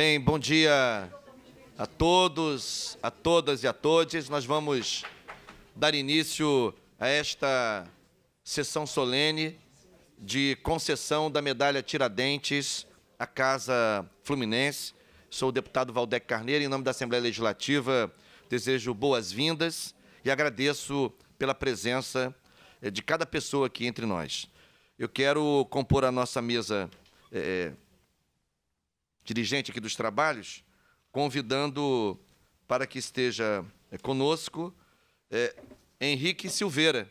bem, bom dia a todos, a todas e a todos. Nós vamos dar início a esta sessão solene de concessão da medalha Tiradentes à Casa Fluminense. Sou o deputado Valdec Carneiro, em nome da Assembleia Legislativa, desejo boas-vindas e agradeço pela presença eh, de cada pessoa aqui entre nós. Eu quero compor a nossa mesa é, dirigente aqui dos trabalhos, convidando para que esteja eh, conosco é, Henrique Silveira,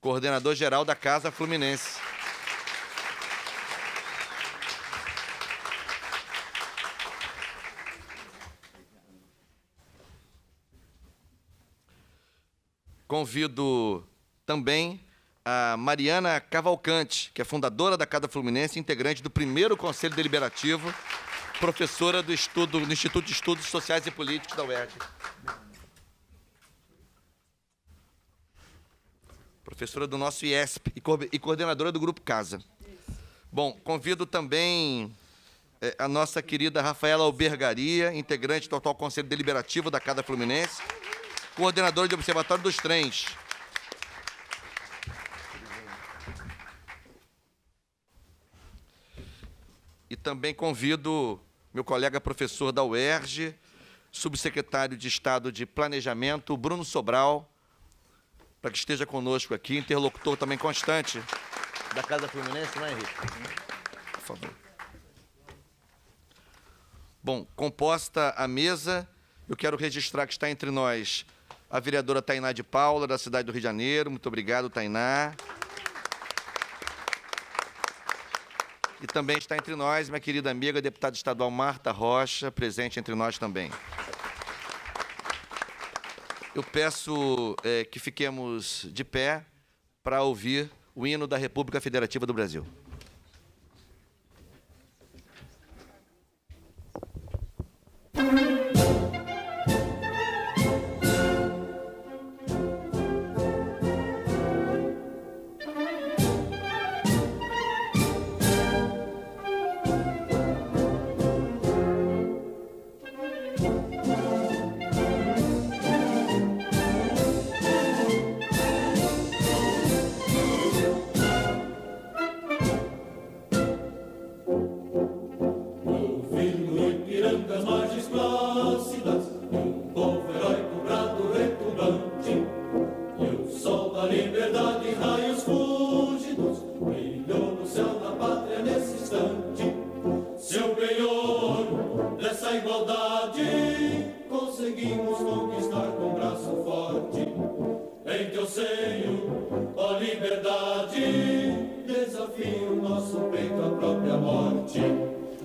coordenador-geral da Casa Fluminense. Convido também a Mariana Cavalcante, que é fundadora da Casa Fluminense, integrante do primeiro Conselho Deliberativo professora do, estudo, do Instituto de Estudos Sociais e Políticos da UERJ. Professora do nosso IESP e coordenadora do Grupo Casa. Bom, convido também eh, a nossa querida Rafaela Albergaria, integrante do atual Conselho Deliberativo da Casa Fluminense, coordenadora de Observatório dos Trens. E também convido meu colega professor da UERJ, subsecretário de Estado de Planejamento, Bruno Sobral, para que esteja conosco aqui, interlocutor também constante da Casa Fluminense, não é, Henrique? Por favor. Bom, composta a mesa, eu quero registrar que está entre nós a vereadora Tainá de Paula, da cidade do Rio de Janeiro. Muito obrigado, Tainá. E também está entre nós minha querida amiga, deputada estadual Marta Rocha, presente entre nós também. Eu peço é, que fiquemos de pé para ouvir o hino da República Federativa do Brasil. Música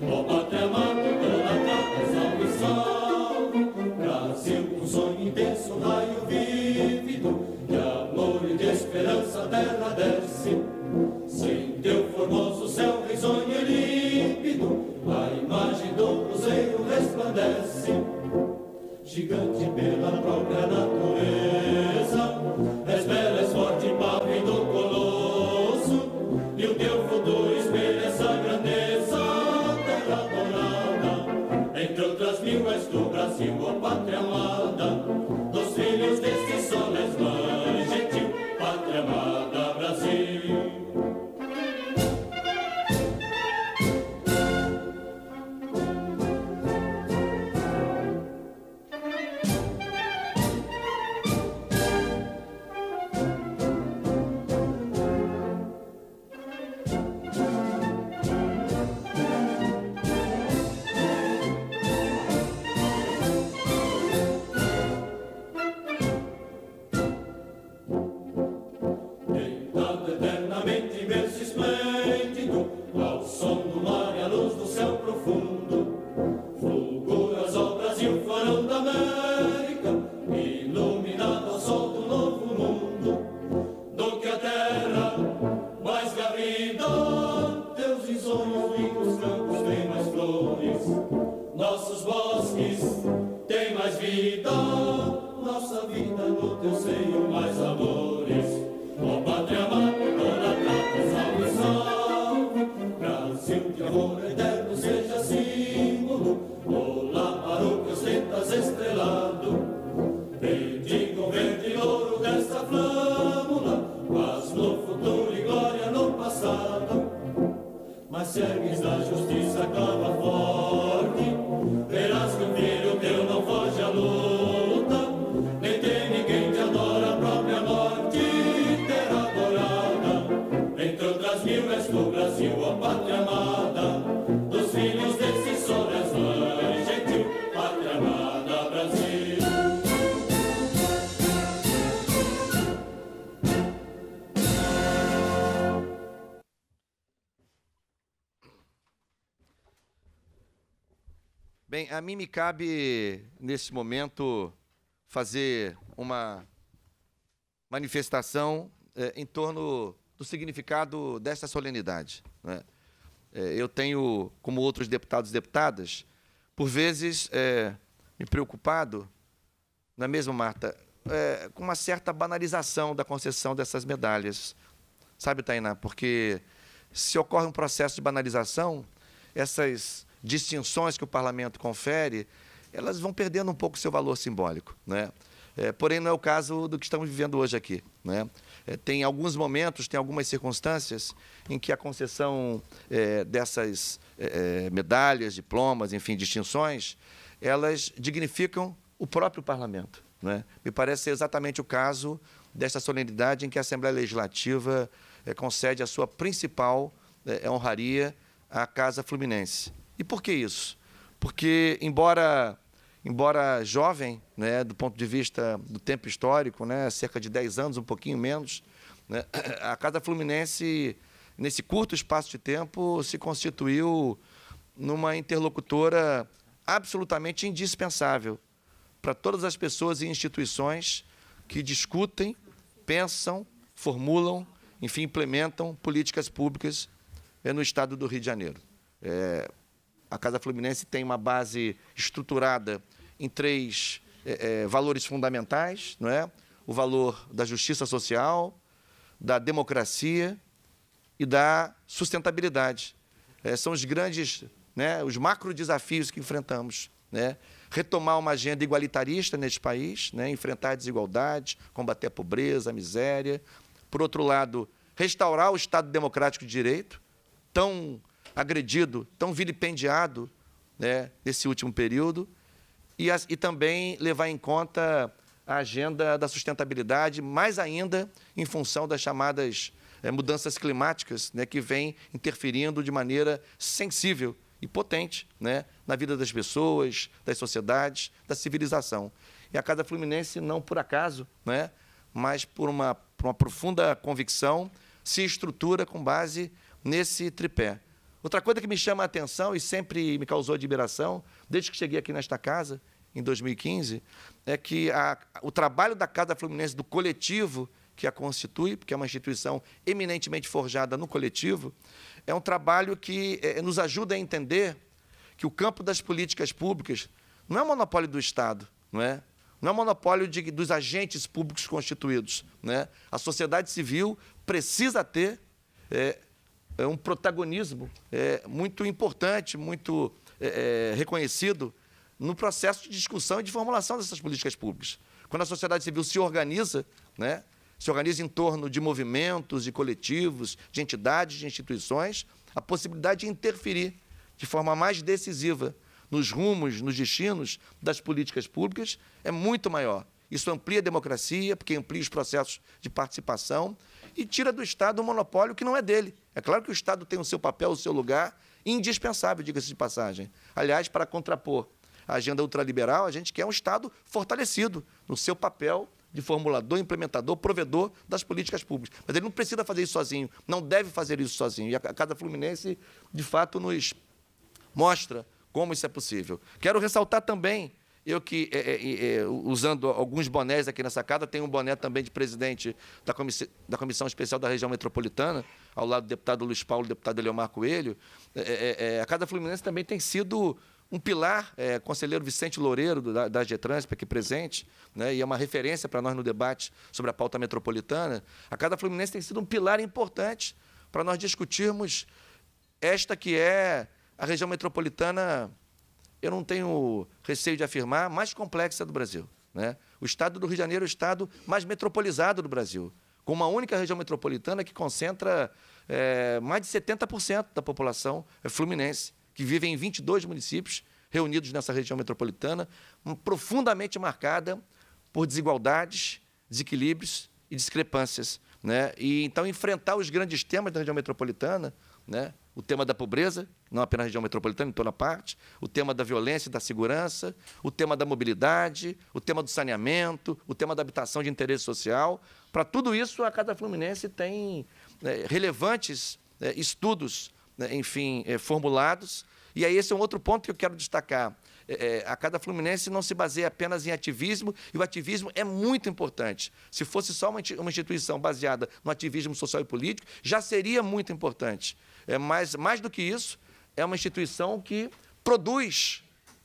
我爱。a mim me cabe, neste momento, fazer uma manifestação eh, em torno do significado desta solenidade. Né? Eh, eu tenho, como outros deputados e deputadas, por vezes eh, me preocupado, não é mesmo, Marta, com uma certa banalização da concessão dessas medalhas. Sabe, Tainá, porque se ocorre um processo de banalização, essas distinções que o parlamento confere, elas vão perdendo um pouco seu valor simbólico. Né? É, porém, não é o caso do que estamos vivendo hoje aqui. Né? É, tem alguns momentos, tem algumas circunstâncias em que a concessão é, dessas é, é, medalhas, diplomas, enfim, distinções, elas dignificam o próprio parlamento. Né? Me parece ser exatamente o caso desta solenidade em que a Assembleia Legislativa é, concede a sua principal honraria à Casa Fluminense. E por que isso? Porque, embora embora jovem, né, do ponto de vista do tempo histórico, né, cerca de 10 anos, um pouquinho menos, né, a Casa Fluminense, nesse curto espaço de tempo, se constituiu numa interlocutora absolutamente indispensável para todas as pessoas e instituições que discutem, pensam, formulam, enfim, implementam políticas públicas eh, no estado do Rio de Janeiro. É, a Casa Fluminense tem uma base estruturada em três é, é, valores fundamentais, não é? O valor da justiça social, da democracia e da sustentabilidade. É, são os grandes, né, os macro desafios que enfrentamos. Né? Retomar uma agenda igualitarista neste país, né, enfrentar a desigualdade, combater a pobreza, a miséria. Por outro lado, restaurar o Estado democrático de direito, tão agredido, tão vilipendiado né, nesse último período, e, as, e também levar em conta a agenda da sustentabilidade, mais ainda em função das chamadas é, mudanças climáticas, né, que vêm interferindo de maneira sensível e potente né, na vida das pessoas, das sociedades, da civilização. E a Casa Fluminense, não por acaso, né, mas por uma, por uma profunda convicção, se estrutura com base nesse tripé. Outra coisa que me chama a atenção e sempre me causou admiração, desde que cheguei aqui nesta casa, em 2015, é que a, o trabalho da Casa Fluminense, do coletivo que a constitui, porque é uma instituição eminentemente forjada no coletivo, é um trabalho que é, nos ajuda a entender que o campo das políticas públicas não é um monopólio do Estado, não é? Não é um monopólio de, dos agentes públicos constituídos. Né? A sociedade civil precisa ter é, é um protagonismo é, muito importante, muito é, é, reconhecido no processo de discussão e de formulação dessas políticas públicas. Quando a sociedade civil se organiza, né, se organiza em torno de movimentos, de coletivos, de entidades, de instituições, a possibilidade de interferir de forma mais decisiva nos rumos, nos destinos das políticas públicas é muito maior. Isso amplia a democracia, porque amplia os processos de participação e tira do Estado um monopólio que não é dele. É claro que o Estado tem o seu papel, o seu lugar, indispensável, diga-se de passagem. Aliás, para contrapor a agenda ultraliberal, a gente quer um Estado fortalecido no seu papel de formulador, implementador, provedor das políticas públicas. Mas ele não precisa fazer isso sozinho, não deve fazer isso sozinho. E a Casa Fluminense, de fato, nos mostra como isso é possível. Quero ressaltar também eu que, é, é, é usando alguns bonés aqui nessa casa tenho um boné também de presidente da, comiss da Comissão Especial da Região Metropolitana, ao lado do deputado Luiz Paulo, deputado Leomar Coelho. É, é, a Casa Fluminense também tem sido um pilar, é, conselheiro Vicente Loureiro, da, da Getransp, aqui presente, né, e é uma referência para nós no debate sobre a pauta metropolitana, a Casa Fluminense tem sido um pilar importante para nós discutirmos esta que é a região metropolitana eu não tenho receio de afirmar, mais complexa do Brasil. Né? O estado do Rio de Janeiro é o estado mais metropolizado do Brasil, com uma única região metropolitana que concentra é, mais de 70% da população é fluminense, que vive em 22 municípios reunidos nessa região metropolitana, hum, profundamente marcada por desigualdades, desequilíbrios e discrepâncias. Né? E, então, enfrentar os grandes temas da região metropolitana né, o tema da pobreza, não apenas na região metropolitana, em toda parte, o tema da violência e da segurança, o tema da mobilidade, o tema do saneamento, o tema da habitação de interesse social. Para tudo isso, a Casa Fluminense tem é, relevantes é, estudos, né, enfim, é, formulados. E aí esse é um outro ponto que eu quero destacar. Eh, eh, a Casa Fluminense não se baseia apenas em ativismo, e o ativismo é muito importante. Se fosse só uma instituição baseada no ativismo social e político, já seria muito importante. É mais, mais do que isso, é uma instituição que produz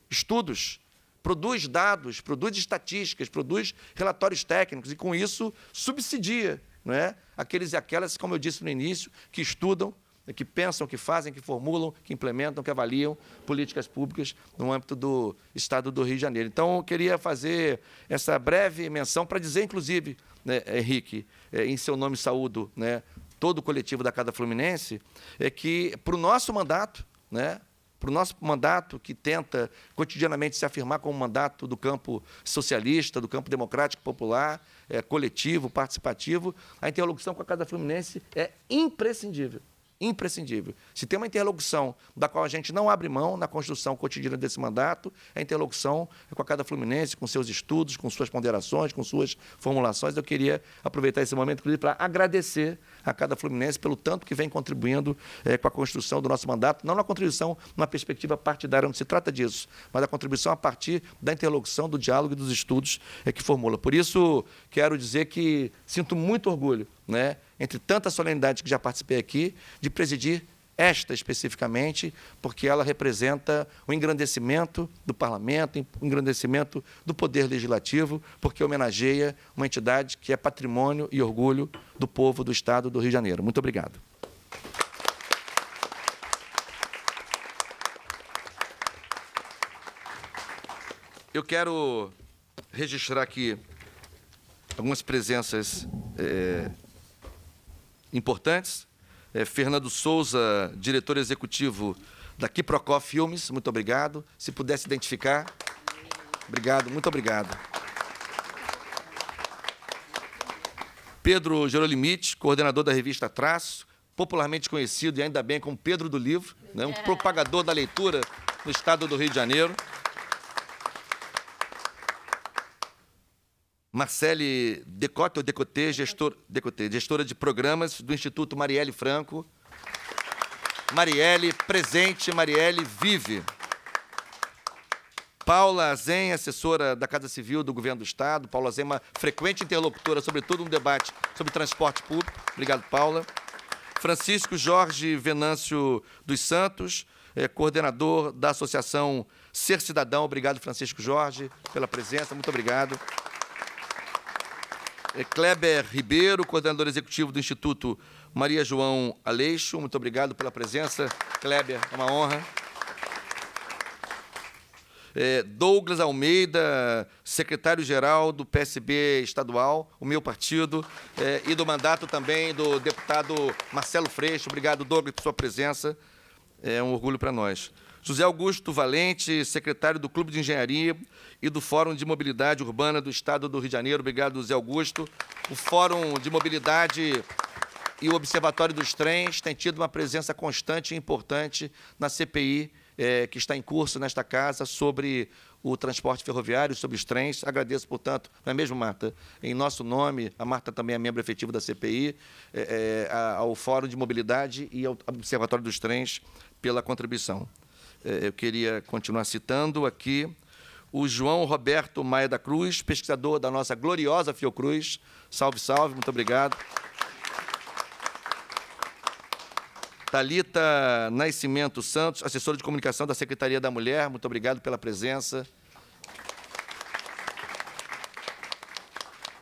estudos, produz dados, produz estatísticas, produz relatórios técnicos e, com isso, subsidia é, aqueles e aquelas, como eu disse no início, que estudam, que pensam, que fazem, que formulam, que implementam, que avaliam políticas públicas no âmbito do Estado do Rio de Janeiro. Então, eu queria fazer essa breve menção para dizer, inclusive, né, Henrique, eh, em seu nome saúdo né, todo o coletivo da Casa Fluminense, é que para o nosso mandato, né, para o nosso mandato que tenta cotidianamente se afirmar como mandato do campo socialista, do campo democrático popular, é, coletivo, participativo, a interlocução com a Casa Fluminense é imprescindível imprescindível. Se tem uma interlocução da qual a gente não abre mão na construção cotidiana desse mandato, é a interlocução com a Cada Fluminense, com seus estudos, com suas ponderações, com suas formulações. Eu queria aproveitar esse momento, inclusive, para agradecer a Cada Fluminense pelo tanto que vem contribuindo é, com a construção do nosso mandato, não na contribuição numa perspectiva partidária, não se trata disso, mas a contribuição a partir da interlocução, do diálogo e dos estudos é, que formula. Por isso, quero dizer que sinto muito orgulho né, entre tantas solenidades que já participei aqui, de presidir esta especificamente, porque ela representa o engrandecimento do parlamento, o engrandecimento do poder legislativo, porque homenageia uma entidade que é patrimônio e orgulho do povo do Estado do Rio de Janeiro. Muito obrigado. Eu quero registrar aqui algumas presenças eh, importantes. É, Fernando Souza, diretor executivo da Kiprocó Filmes, muito obrigado. Se pudesse identificar. Obrigado, muito obrigado. Pedro Gerolimite, coordenador da revista Traço, popularmente conhecido e ainda bem como Pedro do Livro, né, um propagador da leitura no estado do Rio de Janeiro. Marcele Decote ou Decote, gestor, Decote, gestora de programas do Instituto Marielle Franco. Marielle, presente, Marielle, vive. Paula Azen, assessora da Casa Civil do Governo do Estado. Paula Azen, é uma frequente interlocutora, sobretudo no debate sobre transporte público. Obrigado, Paula. Francisco Jorge Venâncio dos Santos, é, coordenador da Associação Ser Cidadão. Obrigado, Francisco Jorge, pela presença. Muito obrigado. É, Kleber Ribeiro, coordenador executivo do Instituto Maria João Aleixo. Muito obrigado pela presença, Kleber, é uma honra. É, Douglas Almeida, secretário-geral do PSB estadual, o meu partido, é, e do mandato também do deputado Marcelo Freixo. Obrigado, Douglas, por sua presença. É um orgulho para nós. José Augusto Valente, secretário do Clube de Engenharia e do Fórum de Mobilidade Urbana do Estado do Rio de Janeiro. Obrigado, José Augusto. O Fórum de Mobilidade e o Observatório dos Trens têm tido uma presença constante e importante na CPI é, eh, que está em curso nesta casa sobre o transporte ferroviário, sobre os trens. Agradeço, portanto, não é mesmo, Marta? Em nosso nome, a Marta também é membro efetivo da CPI, é, é, ao Fórum de Mobilidade e ao Observatório dos Trens pela contribuição. É, eu queria continuar citando aqui o João Roberto Maia da Cruz, pesquisador da nossa gloriosa Fiocruz. Salve, salve, muito obrigado. Talita Nascimento Santos, assessora de comunicação da Secretaria da Mulher, muito obrigado pela presença.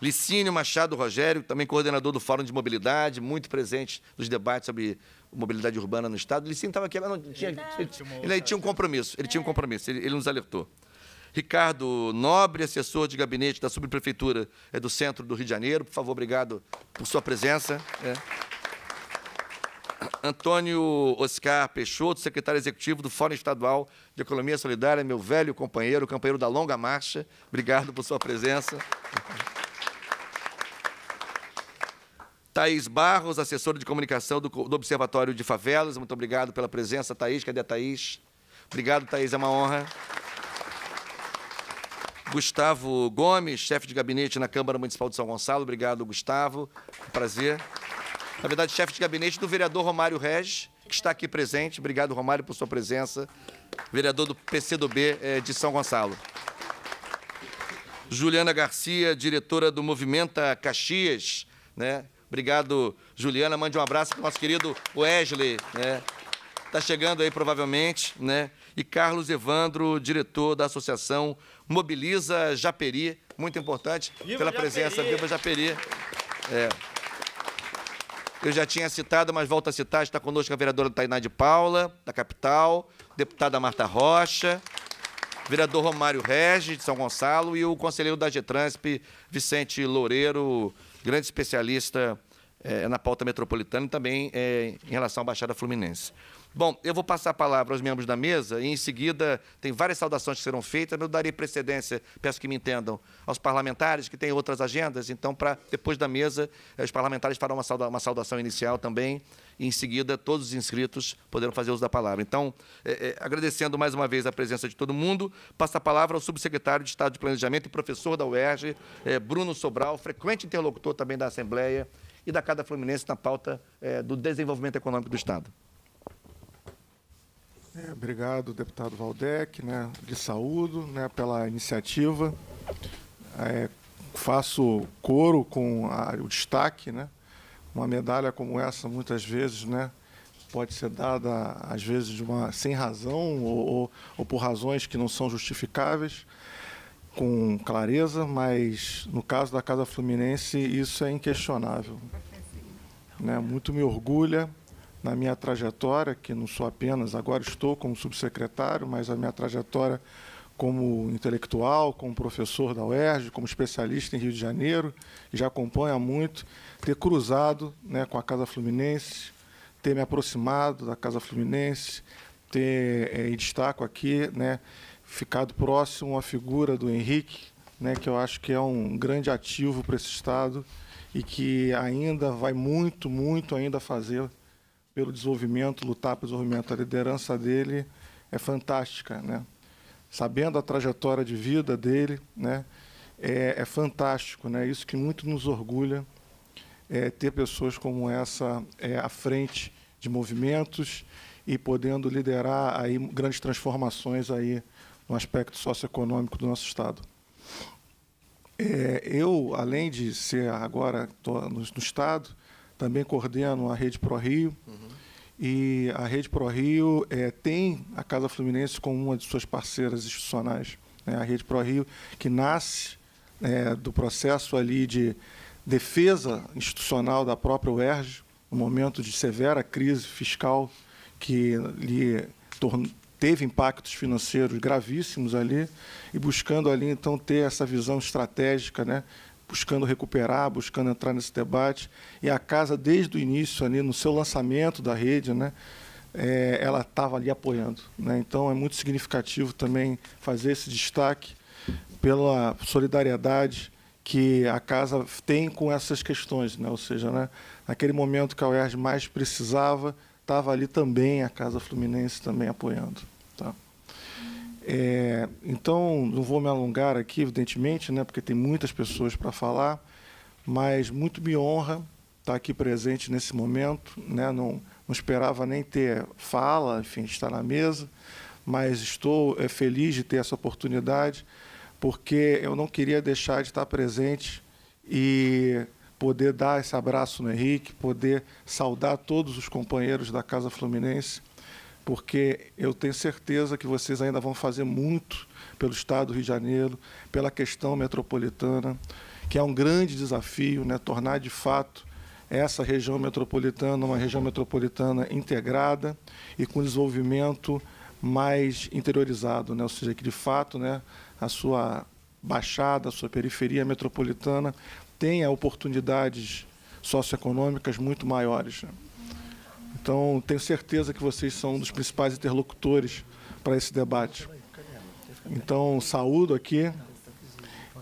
Licínio Machado Rogério, também coordenador do Fórum de Mobilidade, muito presente nos debates sobre mobilidade urbana no Estado. Licínio estava aqui, mas não tinha, ele, ele, ele, tinha um compromisso, ele tinha um é. compromisso, ele, ele nos alertou. Ricardo Nobre, assessor de gabinete da subprefeitura é, do centro do Rio de Janeiro. Por favor, obrigado por sua presença. É. Antônio Oscar Peixoto, secretário executivo do Fórum Estadual de Economia Solidária, meu velho companheiro, companheiro da longa marcha. Obrigado por sua presença. Thaís Barros, assessora de comunicação do, do Observatório de Favelas. Muito obrigado pela presença, Thaís. Cadê a Thaís? Obrigado, Thaís, é uma honra. Gustavo Gomes, chefe de gabinete na Câmara Municipal de São Gonçalo. Obrigado, Gustavo. prazer. Na verdade, chefe de gabinete do vereador Romário Regis, que está aqui presente. Obrigado, Romário, por sua presença. Vereador do PCdoB eh, de São Gonçalo. Juliana Garcia, diretora do Movimenta Caxias, né? Obrigado, Juliana. Mande um abraço para o nosso querido Wesley, né? Está chegando aí provavelmente, né? E Carlos Evandro, diretor da Associação Mobiliza Japeri, muito importante Viva pela Japeri. presença. Viva Japeri! É. Eu já tinha citado, mas volto a citar, está conosco a vereadora Tainá de Paula, da capital, deputada Marta Rocha, vereador Romário Regis, de São Gonçalo, e o conselheiro da Getransp, Vicente Loureiro, grande especialista é, na pauta metropolitana e também é, em relação à Baixada Fluminense. Bom, eu vou passar a palavra aos membros da mesa e, em seguida, tem várias saudações que serão feitas. Eu darei precedência, peço que me entendam, aos parlamentares que têm outras agendas. Então, para depois da mesa, eh, os parlamentares farão uma saudação inicial também e, em seguida, todos os inscritos poderão fazer uso da palavra. Então, é, é, agradecendo mais uma vez a presença de todo mundo, passa a palavra ao subsecretário de Estado de Planejamento e professor da UERJ, é, Bruno Sobral, frequente interlocutor também da Assembleia e da Cada Fluminense na pauta do desenvolvimento econômico do Estado. É, obrigado, deputado Valdec, né, de saúdo né, pela iniciativa. É, faço coro com a, o destaque, né? Uma medalha como essa, muitas vezes, né, pode ser dada, às vezes, de uma, sem razão ou, ou, ou por razões que não são justificáveis, com clareza, mas no caso da Casa Fluminense, isso é inquestionável. Né? Muito me orgulha na minha trajetória, que não sou apenas, agora estou como subsecretário, mas a minha trajetória como intelectual, como professor da UERJ, como especialista em Rio de Janeiro, já acompanha muito, ter cruzado né, com a Casa Fluminense, ter me aproximado da Casa Fluminense, ter, é, eh, em destaco aqui, né, ficado próximo à figura do Henrique, né, que eu acho que é um grande ativo para esse Estado e que ainda vai muito, muito ainda fazer pelo desenvolvimento, lutar pelo desenvolvimento. A liderança dele é fantástica, né? Sabendo a trajetória de vida dele, né? É, é fantástico, né? Isso que muito nos orgulha é, ter pessoas como essa é, à frente de movimentos e podendo liderar aí grandes transformações aí no aspecto socioeconômico do nosso estado. É, eu, além de ser agora no, no estado, também coordeno a Rede Pro Rio. E a Rede Pro Rio é, tem a Casa Fluminense como uma de suas parceiras institucionais. Né? A Rede Pro Rio, que nasce é, do processo ali de defesa institucional da própria UERJ, no momento de severa crise fiscal que lhe teve impactos financeiros gravíssimos ali, e buscando ali então ter essa visão estratégica né, buscando recuperar, buscando entrar nesse debate. E a casa, desde o início, ali, no seu lançamento da rede, né, é, ela estava ali apoiando. Né? Então, é muito significativo também fazer esse destaque pela solidariedade que a casa tem com essas questões. Né? Ou seja, né, naquele momento que a UERJ mais precisava, estava ali também a Casa Fluminense também apoiando. É, então, não vou me alongar aqui, evidentemente, né, porque tem muitas pessoas para falar, mas muito me honra estar tá aqui presente nesse momento. Né, não, não esperava nem ter fala, enfim, estar na mesa, mas estou é, feliz de ter essa oportunidade, porque eu não queria deixar de estar presente e poder dar esse abraço no Henrique, poder saudar todos os companheiros da Casa Fluminense porque eu tenho certeza que vocês ainda vão fazer muito pelo Estado do Rio de Janeiro, pela questão metropolitana, que é um grande desafio, né, tornar de fato essa região metropolitana uma região metropolitana integrada e com desenvolvimento mais interiorizado, né, ou seja, que de fato né, a sua baixada, a sua periferia metropolitana tenha oportunidades socioeconômicas muito maiores. Né. Então, tenho certeza que vocês são um dos principais interlocutores para esse debate. Então, saúdo aqui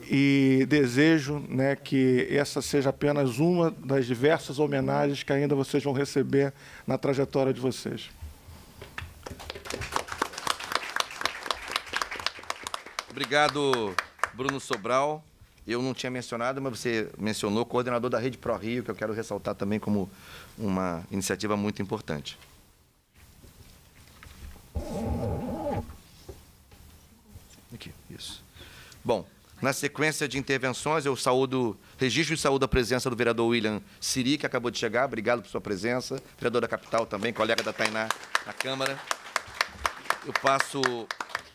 e desejo né, que essa seja apenas uma das diversas homenagens que ainda vocês vão receber na trajetória de vocês. Obrigado, Bruno Sobral. Eu não tinha mencionado, mas você mencionou coordenador da Rede Pro Rio, que eu quero ressaltar também como uma iniciativa muito importante. Aqui, isso. Bom, na sequência de intervenções, eu saúdo, registro e saúdo a presença do vereador William Siri, que acabou de chegar. Obrigado por sua presença. Vereador da capital também, colega da Tainá na Câmara. Eu passo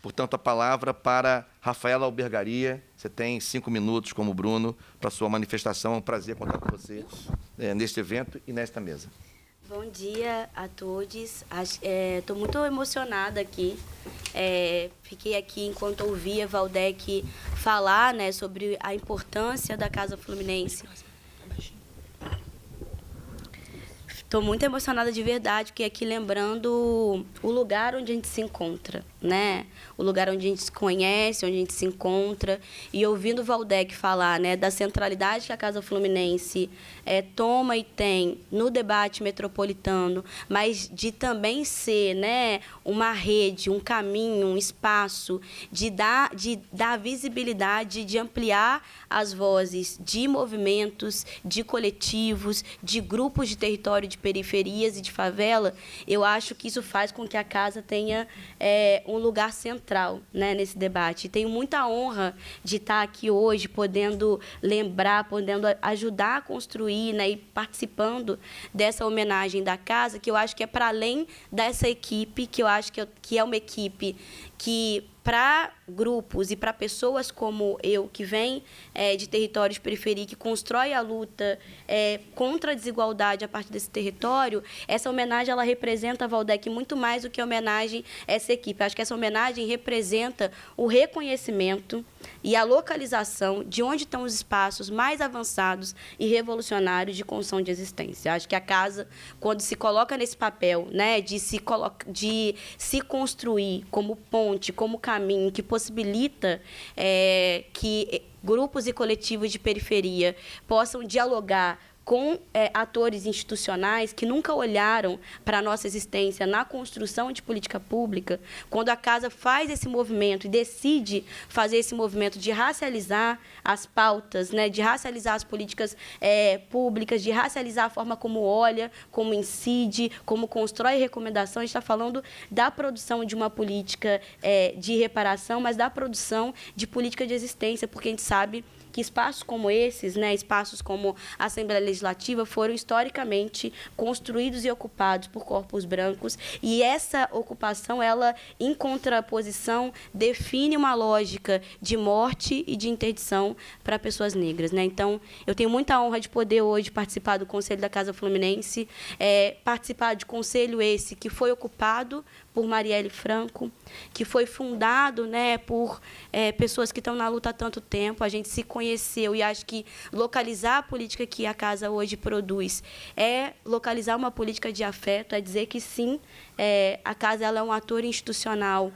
Portanto, a palavra para Rafaela Albergaria. Você tem cinco minutos, como Bruno, para sua manifestação. É um prazer contar com você é, neste evento e nesta mesa. Bom dia a todos. Estou é, muito emocionada aqui. É, fiquei aqui enquanto ouvia Valdec falar né, sobre a importância da Casa Fluminense. Estou muito emocionada de verdade, porque aqui lembrando o lugar onde a gente se encontra né? O lugar onde a gente se conhece, onde a gente se encontra. E ouvindo o Valdec falar, né, da centralidade que a Casa Fluminense é, toma e tem no debate metropolitano, mas de também ser, né, uma rede, um caminho, um espaço de dar, de dar visibilidade, de ampliar as vozes de movimentos, de coletivos, de grupos de território, de periferias e de favela, eu acho que isso faz com que a casa tenha é, um lugar central né, nesse debate. Tenho muita honra de estar aqui hoje, podendo lembrar, podendo ajudar a construir né, e participando dessa homenagem da casa, que eu acho que é para além dessa equipe, que eu acho que, eu, que é uma equipe que para grupos e para pessoas como eu, que vem é, de territórios periféricos, que constrói a luta é, contra a desigualdade a partir desse território, essa homenagem ela representa, Valdec, muito mais do que homenagem essa equipe. Acho que essa homenagem representa o reconhecimento e a localização de onde estão os espaços mais avançados e revolucionários de construção de existência. Acho que a casa, quando se coloca nesse papel, né, de se, de se construir como ponte, como caminho que possibilita é, que grupos e coletivos de periferia possam dialogar com é, atores institucionais que nunca olharam para a nossa existência na construção de política pública, quando a casa faz esse movimento e decide fazer esse movimento de racializar as pautas, né, de racializar as políticas é, públicas, de racializar a forma como olha, como incide, como constrói recomendações, está falando da produção de uma política é, de reparação, mas da produção de política de existência, porque a gente sabe que espaços como esses, né, espaços como a Assembleia Legislativa, foram historicamente construídos e ocupados por corpos brancos e essa ocupação, ela, em contraposição, define uma lógica de morte e de interdição para pessoas negras. Né? Então, eu tenho muita honra de poder hoje participar do Conselho da Casa Fluminense, é, participar de conselho esse que foi ocupado por Marielle Franco, que foi fundado né, por é, pessoas que estão na luta há tanto tempo. A gente se conheceu e acho que localizar a política que a casa hoje produz é localizar uma política de afeto, é dizer que sim, é, a casa ela é um ator institucional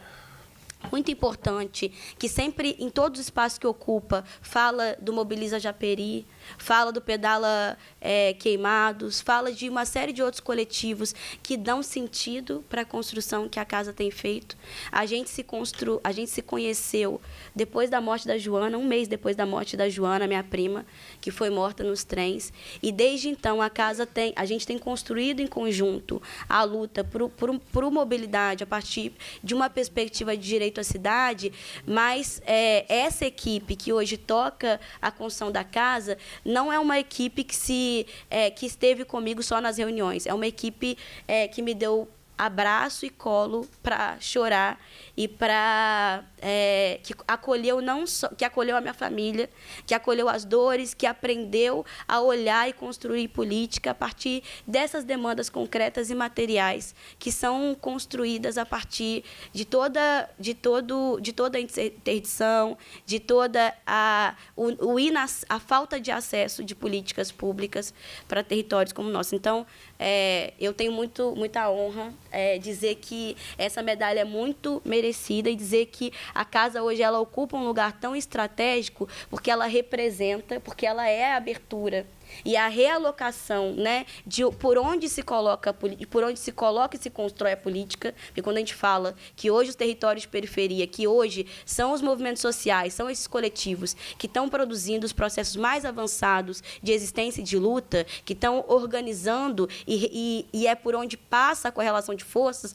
muito importante, que sempre, em todos os espaços que ocupa, fala do Mobiliza Japeri, fala do Pedala é, Queimados, fala de uma série de outros coletivos que dão sentido para a construção que a casa tem feito. A gente se constru, a gente se conheceu depois da morte da Joana, um mês depois da morte da Joana, minha prima, que foi morta nos trens. E desde então a casa tem, a gente tem construído em conjunto a luta por, por, por mobilidade a partir de uma perspectiva de direito à cidade, mas é, essa equipe que hoje toca a construção da casa não é uma equipe que, se, é, que esteve comigo só nas reuniões, é uma equipe é, que me deu abraço e colo para chorar e para é, que acolheu não só que acolheu a minha família, que acolheu as dores, que aprendeu a olhar e construir política a partir dessas demandas concretas e materiais que são construídas a partir de toda de todo de toda a interdição, de toda a o, o inas, a falta de acesso de políticas públicas para territórios como o nosso. Então, é, eu tenho muito muita honra é, dizer que essa medalha é muito merecida merecida e dizer que a casa hoje ela ocupa um lugar tão estratégico porque ela representa, porque ela é a abertura e a realocação, né, de por onde se coloca por onde se coloca e se constrói a política, porque quando a gente fala que hoje os territórios de periferia, que hoje são os movimentos sociais, são esses coletivos que estão produzindo os processos mais avançados de existência e de luta, que estão organizando e, e, e é por onde passa a correlação de forças,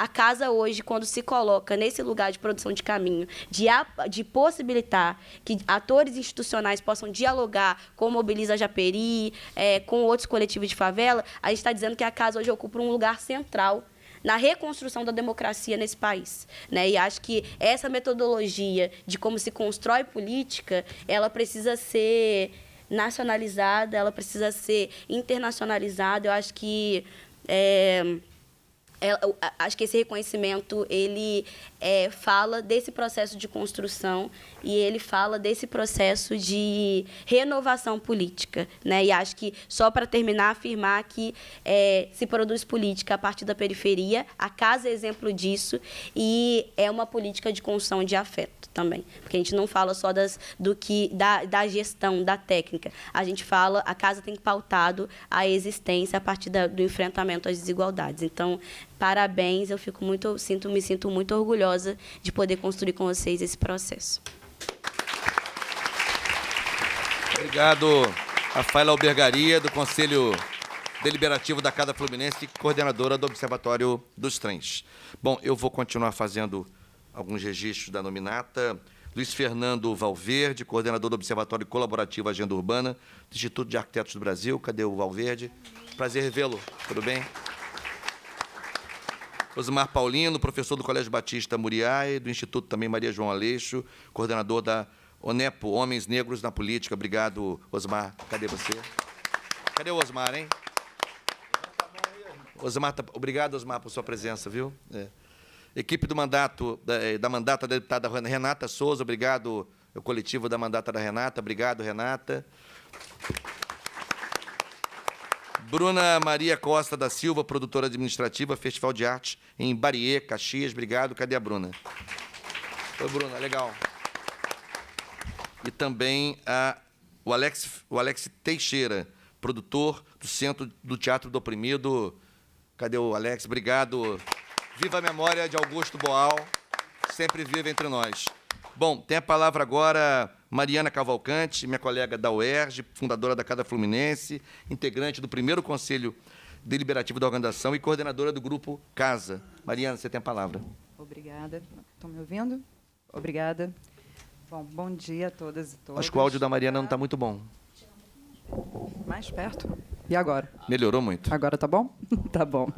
a casa hoje, quando se coloca nesse lugar de produção de caminho, de, de possibilitar que atores institucionais possam dialogar com Mobiliza Japeri, é, com outros coletivos de favela, a gente está dizendo que a casa hoje ocupa um lugar central na reconstrução da democracia nesse país. Né? E acho que essa metodologia de como se constrói política, ela precisa ser nacionalizada, ela precisa ser internacionalizada. Eu acho que. É acho que esse reconhecimento ele é, fala desse processo de construção e ele fala desse processo de renovação política, né? E acho que só para terminar afirmar que é, se produz política a partir da periferia, a casa é exemplo disso e é uma política de construção de afeto também, porque a gente não fala só das do que da, da gestão, da técnica, a gente fala a casa tem pautado a existência a partir da, do enfrentamento às desigualdades. Então Parabéns, eu fico muito, sinto, me sinto muito orgulhosa de poder construir com vocês esse processo. Obrigado, Rafaela Albergaria, do Conselho Deliberativo da Casa Fluminense, coordenadora do Observatório dos Trens. Bom, eu vou continuar fazendo alguns registros da nominata. Luiz Fernando Valverde, coordenador do Observatório Colaborativo Agenda Urbana, do Instituto de Arquitetos do Brasil. Cadê o Valverde? Prazer revê-lo. Tudo bem? Osmar Paulino, professor do Colégio Batista Muriai, do Instituto também Maria João Aleixo, coordenador da ONEPO, Homens Negros na Política. Obrigado, Osmar. Cadê você? Cadê o Osmar, hein? Osmar, tá- obrigado, Osmar, por sua presença, viu? É. Equipe do mandato, da, eh, da mandata da deputada Renata Souza, obrigado, é o coletivo da mandata da Renata, obrigado, Renata. Bruna Maria Costa da Silva, produtora administrativa, Festival de Arte em Barier, Caxias. Obrigado. Cadê a Bruna? Oi, Bruna. Legal. E também a, o, Alex, o Alex Teixeira, produtor do Centro do Teatro do Oprimido. Cadê o Alex? Obrigado. Viva a memória de Augusto Boal. Sempre viva entre nós. Bom, tem a palavra agora Mariana Cavalcante, minha colega da UERJ, fundadora da Cada Fluminense, integrante do primeiro Conselho Deliberativo da organização e coordenadora do grupo Casa. Mariana, você tem a palavra. Obrigada. Estão me ouvindo? Obrigada. Bom, bom dia a todas e todos. Acho que o áudio da Mariana não está muito bom. Mais perto? E agora? Melhorou muito. Agora tá bom? tá bom.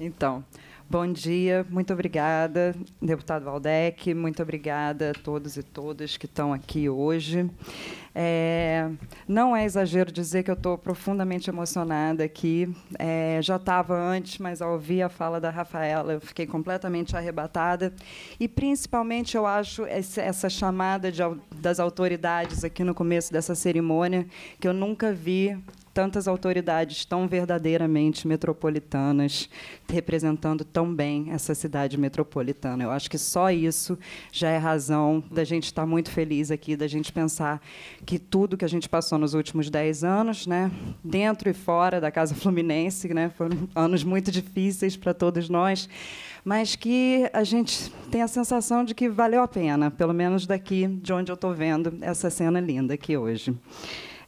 Então, Bom dia, muito obrigada, deputado Valdec, muito obrigada a todos e todas que estão aqui hoje. É, não é exagero dizer que eu estou profundamente emocionada aqui. É, já estava antes, mas ao ouvir a fala da Rafaela, eu fiquei completamente arrebatada. E, principalmente, eu acho essa chamada de, das autoridades aqui no começo dessa cerimônia, que eu nunca vi tantas autoridades tão verdadeiramente metropolitanas representando tão bem essa cidade metropolitana. Eu acho que só isso já é razão da gente estar muito feliz aqui, da gente pensar que tudo que a gente passou nos últimos dez anos, né, dentro e fora da Casa Fluminense, né, foram anos muito difíceis para todos nós, mas que a gente tem a sensação de que valeu a pena, pelo menos daqui de onde eu estou vendo essa cena linda aqui hoje.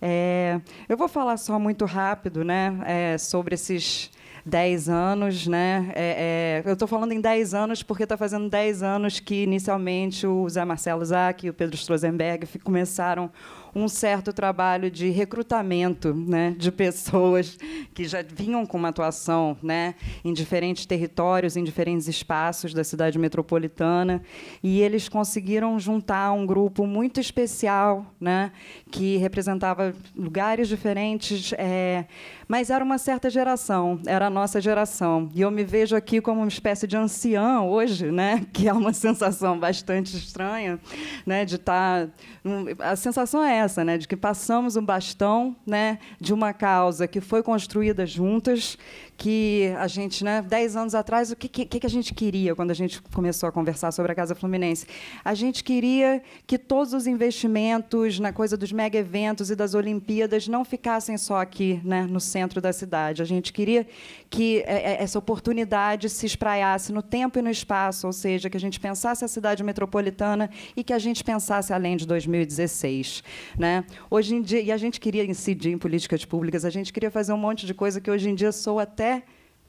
É, eu vou falar só muito rápido né, é, sobre esses dez anos, né? É, é, eu estou falando em dez anos porque está fazendo dez anos que inicialmente o Zé Marcelo Zac e o Pedro Strozenberg começaram um certo trabalho de recrutamento né, de pessoas que já vinham com uma atuação né, em diferentes territórios, em diferentes espaços da cidade metropolitana, e eles conseguiram juntar um grupo muito especial né, que representava lugares diferentes, é, mas era uma certa geração, era a nossa geração. E eu me vejo aqui como uma espécie de anciã hoje, né, que é uma sensação bastante estranha, né, de estar. Tá, hum, a sensação é essa, né, de que passamos um bastão, né, de uma causa que foi construída juntas, que a gente, né, dez anos atrás, o que, que, que a gente queria quando a gente começou a conversar sobre a Casa Fluminense? A gente queria que todos os investimentos na coisa dos mega eventos e das Olimpíadas não ficassem só aqui, né, no centro da cidade. A gente queria que é, é, essa oportunidade se espraiasse no tempo e no espaço, ou seja, que a gente pensasse a cidade metropolitana e que a gente pensasse além de 2016, né? Hoje em dia, e a gente queria incidir em políticas públicas, a gente queria fazer um monte de coisa que hoje em dia sou até é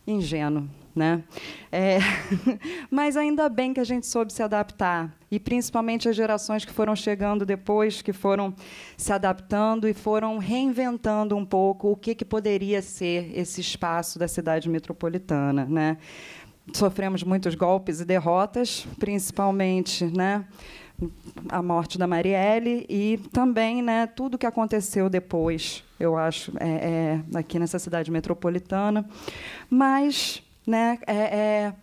ingênuo. Né? É, mas ainda bem que a gente soube se adaptar, e principalmente as gerações que foram chegando depois, que foram se adaptando e foram reinventando um pouco o que, que poderia ser esse espaço da cidade metropolitana. Né? Sofremos muitos golpes e derrotas, principalmente né? a morte da Marielle e também né, tudo que aconteceu depois eu acho, é, é, aqui nessa cidade metropolitana. Mas, né, é, é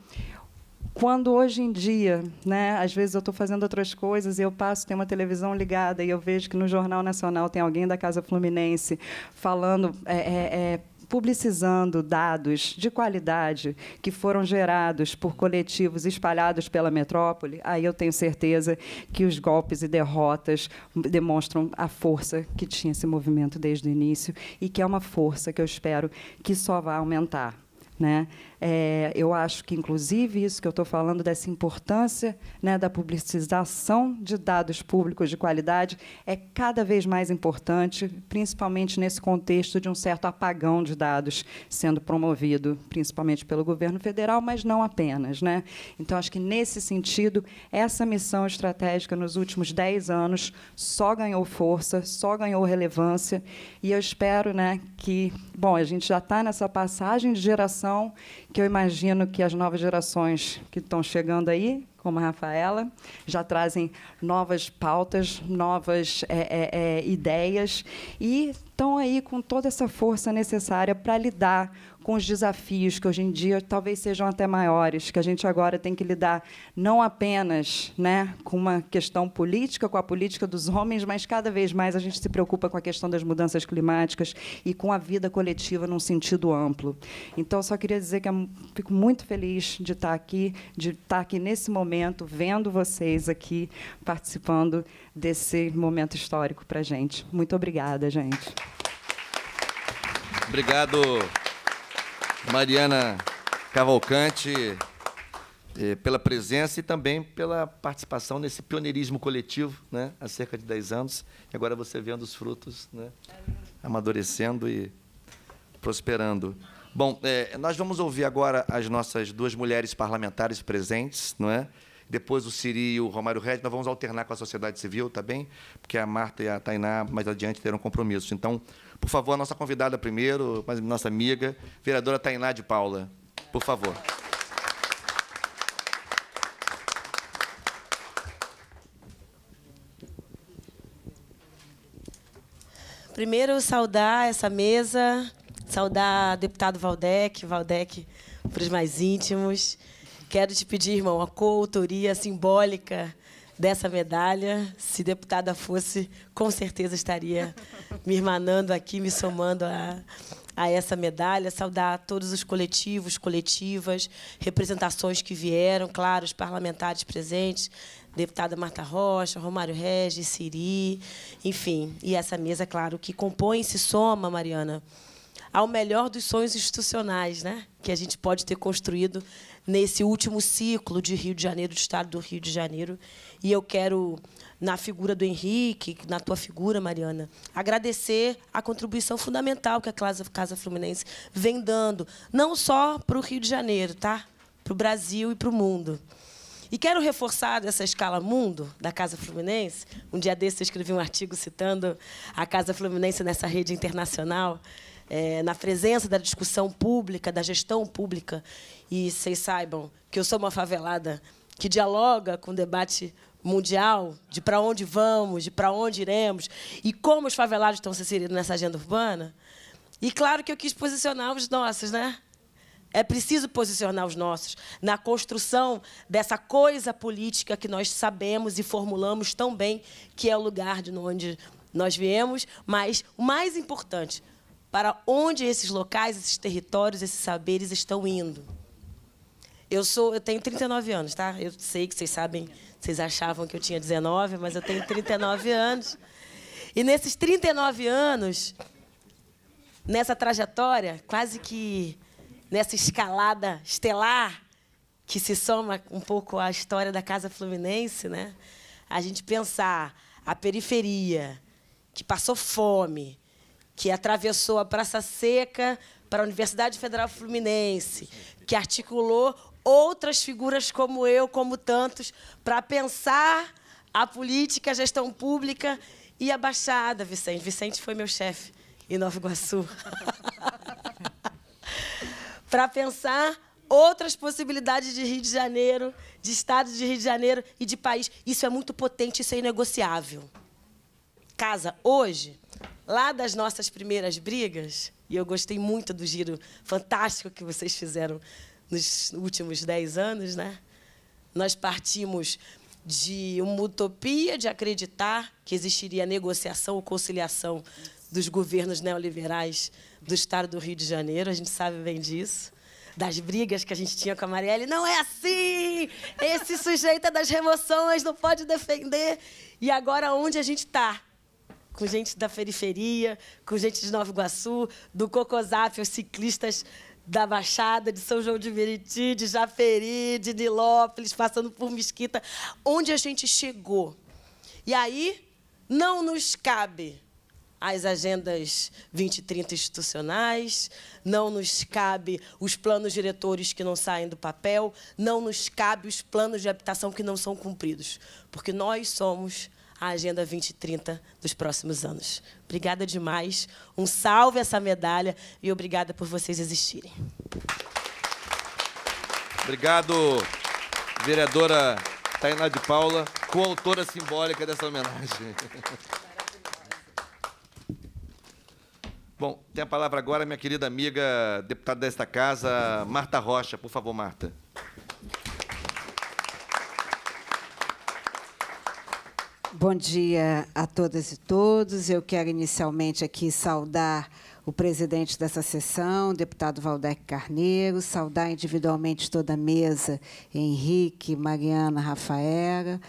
quando hoje em dia, né, às vezes eu estou fazendo outras coisas e eu passo, tem uma televisão ligada e eu vejo que no Jornal Nacional tem alguém da Casa Fluminense falando é, é, publicizando dados de qualidade que foram gerados por coletivos espalhados pela metrópole, aí eu tenho certeza que os golpes e derrotas demonstram a força que tinha esse movimento desde o início e que é uma força que eu espero que só vá aumentar. Né? É, eu acho que, inclusive, isso que eu estou falando, dessa importância né, da publicização de dados públicos de qualidade, é cada vez mais importante, principalmente nesse contexto de um certo apagão de dados sendo promovido, principalmente pelo governo federal, mas não apenas. Né? Então, acho que, nesse sentido, essa missão estratégica nos últimos 10 anos só ganhou força, só ganhou relevância, e eu espero né, que, bom, a gente já está nessa passagem de geração que eu imagino que as novas gerações que estão chegando aí, como a Rafaela, já trazem novas pautas, novas é, é, é ideias e estão aí com toda essa força necessária para lidar com os desafios que hoje em dia talvez sejam até maiores, que a gente agora tem que lidar não apenas né, com uma questão política, com a política dos homens, mas cada vez mais a gente se preocupa com a questão das mudanças climáticas e com a vida coletiva num sentido amplo. Então, só queria dizer que é fico muito feliz de estar aqui, de estar aqui nesse momento, vendo vocês aqui, participando desse momento histórico para a gente. Muito obrigada, gente. Obrigado. Mariana Cavalcante, eh, pela presença e também pela participação nesse pioneirismo coletivo, né, há cerca de 10 anos, e agora você vendo os frutos né, amadurecendo e prosperando. Bom, é, nós vamos ouvir agora as nossas duas mulheres parlamentares presentes, não é? Depois o Siri e o Romário Red, nós vamos alternar com a sociedade civil, tá bem? Porque a Marta e a Tainá mais adiante terão compromissos. Então, por favor, a nossa convidada primeiro, nossa amiga, vereadora Tainá de Paula. Por favor. Primeiro, saudar essa mesa, saudar deputado Valdec, Valdec para os mais íntimos. Quero te pedir, irmão, a coautoria simbólica dessa medalha. Se deputada fosse, com certeza estaria me irmanando aqui, me somando a, a essa medalha. Saudar todos os coletivos, coletivas, representações que vieram, claro, os parlamentares presentes, deputada Marta Rocha, Romário Regis, Siri, enfim. E essa mesa, claro, que compõe e se soma, Mariana, ao melhor dos sonhos institucionais né? que a gente pode ter construído nesse último ciclo de Rio de Janeiro, do Estado do Rio de Janeiro. E eu quero, na figura do Henrique, na tua figura, Mariana, agradecer a contribuição fundamental que a Casa Fluminense vem dando, não só para o Rio de Janeiro, tá? para o Brasil e para o mundo. E quero reforçar essa escala mundo da Casa Fluminense. Um dia desses eu escrevi um artigo citando a Casa Fluminense nessa rede internacional é, na presença da discussão pública, da gestão pública. E vocês saibam que eu sou uma favelada que dialoga com o debate mundial de para onde vamos, de para onde iremos e como os favelados estão se inserindo nessa agenda urbana. E claro que eu quis posicionar os nossos, né? É preciso posicionar os nossos na construção dessa coisa política que nós sabemos e formulamos tão bem, que é o lugar de onde nós viemos, mas o mais importante, para onde esses locais, esses territórios, esses saberes estão indo. Eu sou, eu tenho 39 anos, tá? Eu sei que vocês sabem, vocês achavam que eu tinha 19, mas eu tenho 39 anos. E nesses 39 anos, nessa trajetória, quase que nessa escalada estelar que se soma um pouco à história da Casa Fluminense, né? A gente pensar a periferia que passou fome, que atravessou a Praça Seca para a Universidade Federal Fluminense, que articulou outras figuras como eu, como tantos, para pensar a política, a gestão pública e a Baixada, Vicente. Vicente foi meu chefe em Nova Iguaçu. para pensar outras possibilidades de Rio de Janeiro, de estado de Rio de Janeiro e de país. Isso é muito potente, isso é inegociável. Casa, hoje, lá das nossas primeiras brigas, e eu gostei muito do giro fantástico que vocês fizeram nos últimos dez anos, né? Nós partimos de uma utopia de acreditar que existiria negociação ou conciliação dos governos neoliberais do estado do Rio de Janeiro, a gente sabe bem disso. Das brigas que a gente tinha com a Marielle, não é assim! Esse sujeito é das remoções, não pode defender. E agora onde a gente está? com gente da periferia, com gente de Nova Iguaçu, do Cocosaf, os ciclistas da Baixada, de São João de Meriti, de Japeri, de Nilópolis, passando por Mesquita, onde a gente chegou. E aí não nos cabe as agendas 2030 institucionais, não nos cabe os planos diretores que não saem do papel, não nos cabe os planos de habitação que não são cumpridos, porque nós somos a Agenda 2030 dos próximos anos. Obrigada demais. Um salve essa medalha e obrigada por vocês existirem. Obrigado, vereadora Tainá de Paula, coautora simbólica dessa homenagem. Bom, tem a palavra agora minha querida amiga, deputada desta casa, Marta Rocha. Por favor, Marta. Bom dia a todas e todos. Eu quero inicialmente aqui saudar o presidente dessa sessão, deputado Valdec Carneiro, saudar individualmente toda a mesa, Henrique, Mariana, Rafaela,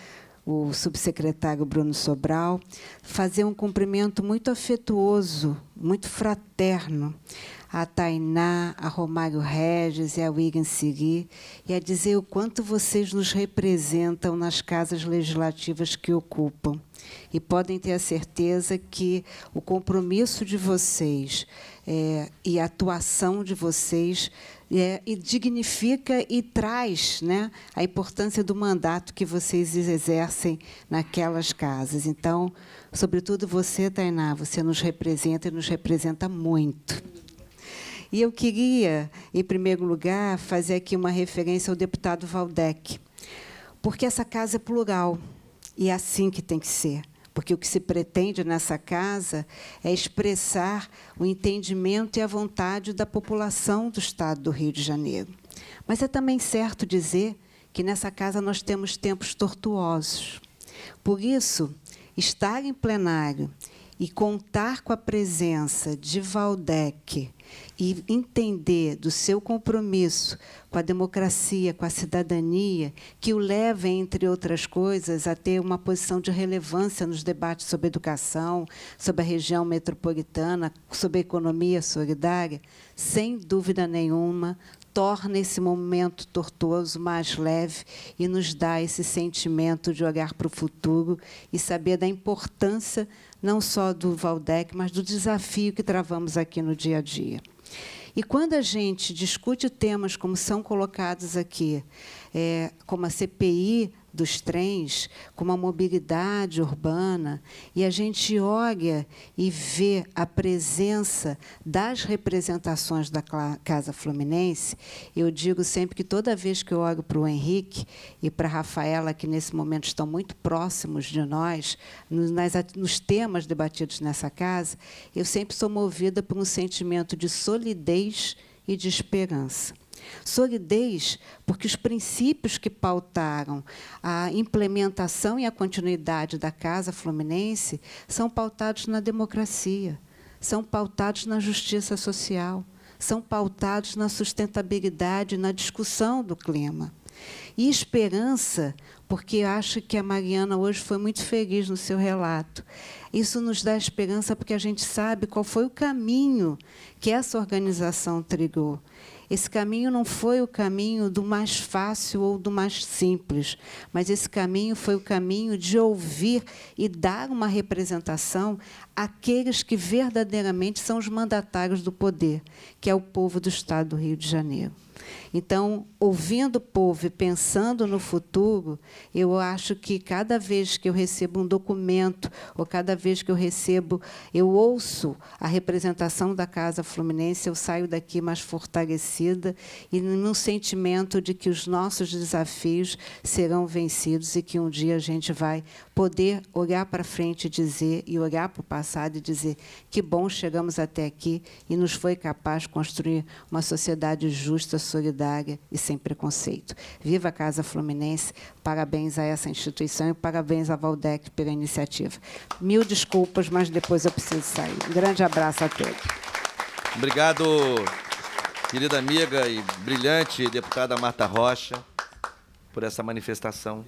o subsecretário Bruno Sobral, fazer um cumprimento muito afetuoso, muito fraterno a Tainá, a Romário Regis e a Wigan Segui, e a dizer o quanto vocês nos representam nas casas legislativas que ocupam. E podem ter a certeza que o compromisso de vocês é, e a atuação de vocês é, e dignifica e traz né, a importância do mandato que vocês exercem naquelas casas. Então, sobretudo você, Tainá, você nos representa e nos representa muito. E eu queria, em primeiro lugar, fazer aqui uma referência ao deputado Valdec, porque essa casa é plural e é assim que tem que ser. Porque o que se pretende nessa casa é expressar o entendimento e a vontade da população do Estado do Rio de Janeiro. Mas é também certo dizer que nessa casa nós temos tempos tortuosos. Por isso, estar em plenário e contar com a presença de Valdec, e entender do seu compromisso com a democracia, com a cidadania, que o leva, entre outras coisas, a ter uma posição de relevância nos debates sobre educação, sobre a região metropolitana, sobre economia solidária, sem dúvida nenhuma, torna esse momento tortuoso mais leve e nos dá esse sentimento de olhar para o futuro e saber da importância não só do Valdec, mas do desafio que travamos aqui no dia a dia. E quando a gente discute temas como são colocados aqui, é, como a CPI dos trens, como a mobilidade urbana, e a gente olha e vê a presença das representações da Casa Fluminense. Eu digo sempre que toda vez que eu olho para o Henrique e para a Rafaela, que nesse momento estão muito próximos de nós, nos, nos temas debatidos nessa casa, eu sempre sou movida por um sentimento de solidez e de esperança. Solidez, porque os princípios que pautaram a implementação e a continuidade da Casa Fluminense são pautados na democracia, são pautados na justiça social, são pautados na sustentabilidade, na discussão do clima. E esperança, porque acho que a Mariana hoje foi muito feliz no seu relato. Isso nos dá esperança porque a gente sabe qual foi o caminho que essa organização trilhou. Esse caminho não foi o caminho do mais fácil ou do mais simples, mas esse caminho foi o caminho de ouvir e dar uma representação àqueles que verdadeiramente são os mandatários do poder, que é o povo do Estado do Rio de Janeiro. Então, ouvindo o povo e pensando no futuro, eu acho que cada vez que eu recebo um documento, ou cada vez que eu recebo, eu ouço a representação da Casa Fluminense, eu saio daqui mais fortalecida e num sentimento de que os nossos desafios serão vencidos e que um dia a gente vai poder olhar para frente e dizer, e olhar para o passado e dizer que bom chegamos até aqui e nos foi capaz de construir uma sociedade justa, solidária solidária e sem preconceito. Viva a Casa Fluminense, parabéns a essa instituição e parabéns a Valdec pela iniciativa. Mil desculpas, mas depois eu preciso sair. Um grande abraço a todos. Obrigado, querida amiga e brilhante deputada Marta Rocha, por essa manifestação.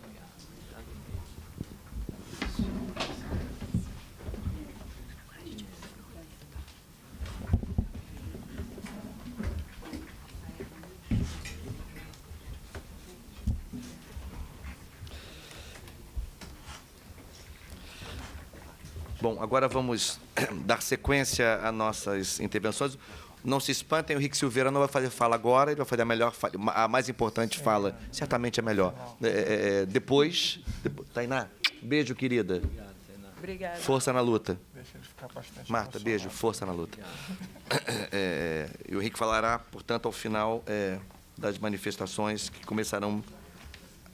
Bom, agora vamos dar sequência às nossas intervenções. Não se espantem, o Rick Silveira não vai fazer fala agora, ele vai fazer a melhor, a mais importante fala, certamente a melhor. É, é, é depois, depois, Tainá, beijo, querida. Tainá. Obrigada. Força na luta. Deixa ele ficar bastante Marta, emocionado. beijo, força na luta. É, e o Rick falará, portanto, ao final é, das manifestações que começarão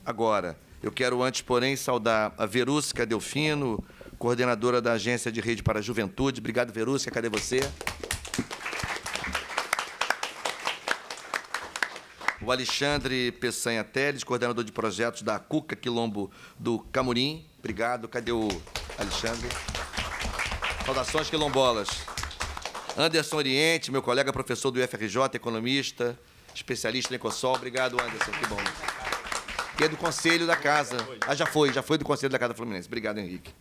agora. Eu quero antes, porém, saudar a Verusca Delfino, coordenadora da Agência de Rede para a Juventude. Obrigado, Verúcia. Cadê você? O Alexandre Peçanha Teles, coordenador de projetos da Cuca Quilombo do Camurim. Obrigado. Cadê o Alexandre? Saudações quilombolas. Anderson Oriente, meu colega professor do UFRJ, economista, especialista em Ecosol. Obrigado, Anderson. Que bom. E é do Conselho da Casa. Ah, já foi, já foi do Conselho da Casa Fluminense. Obrigado, Henrique.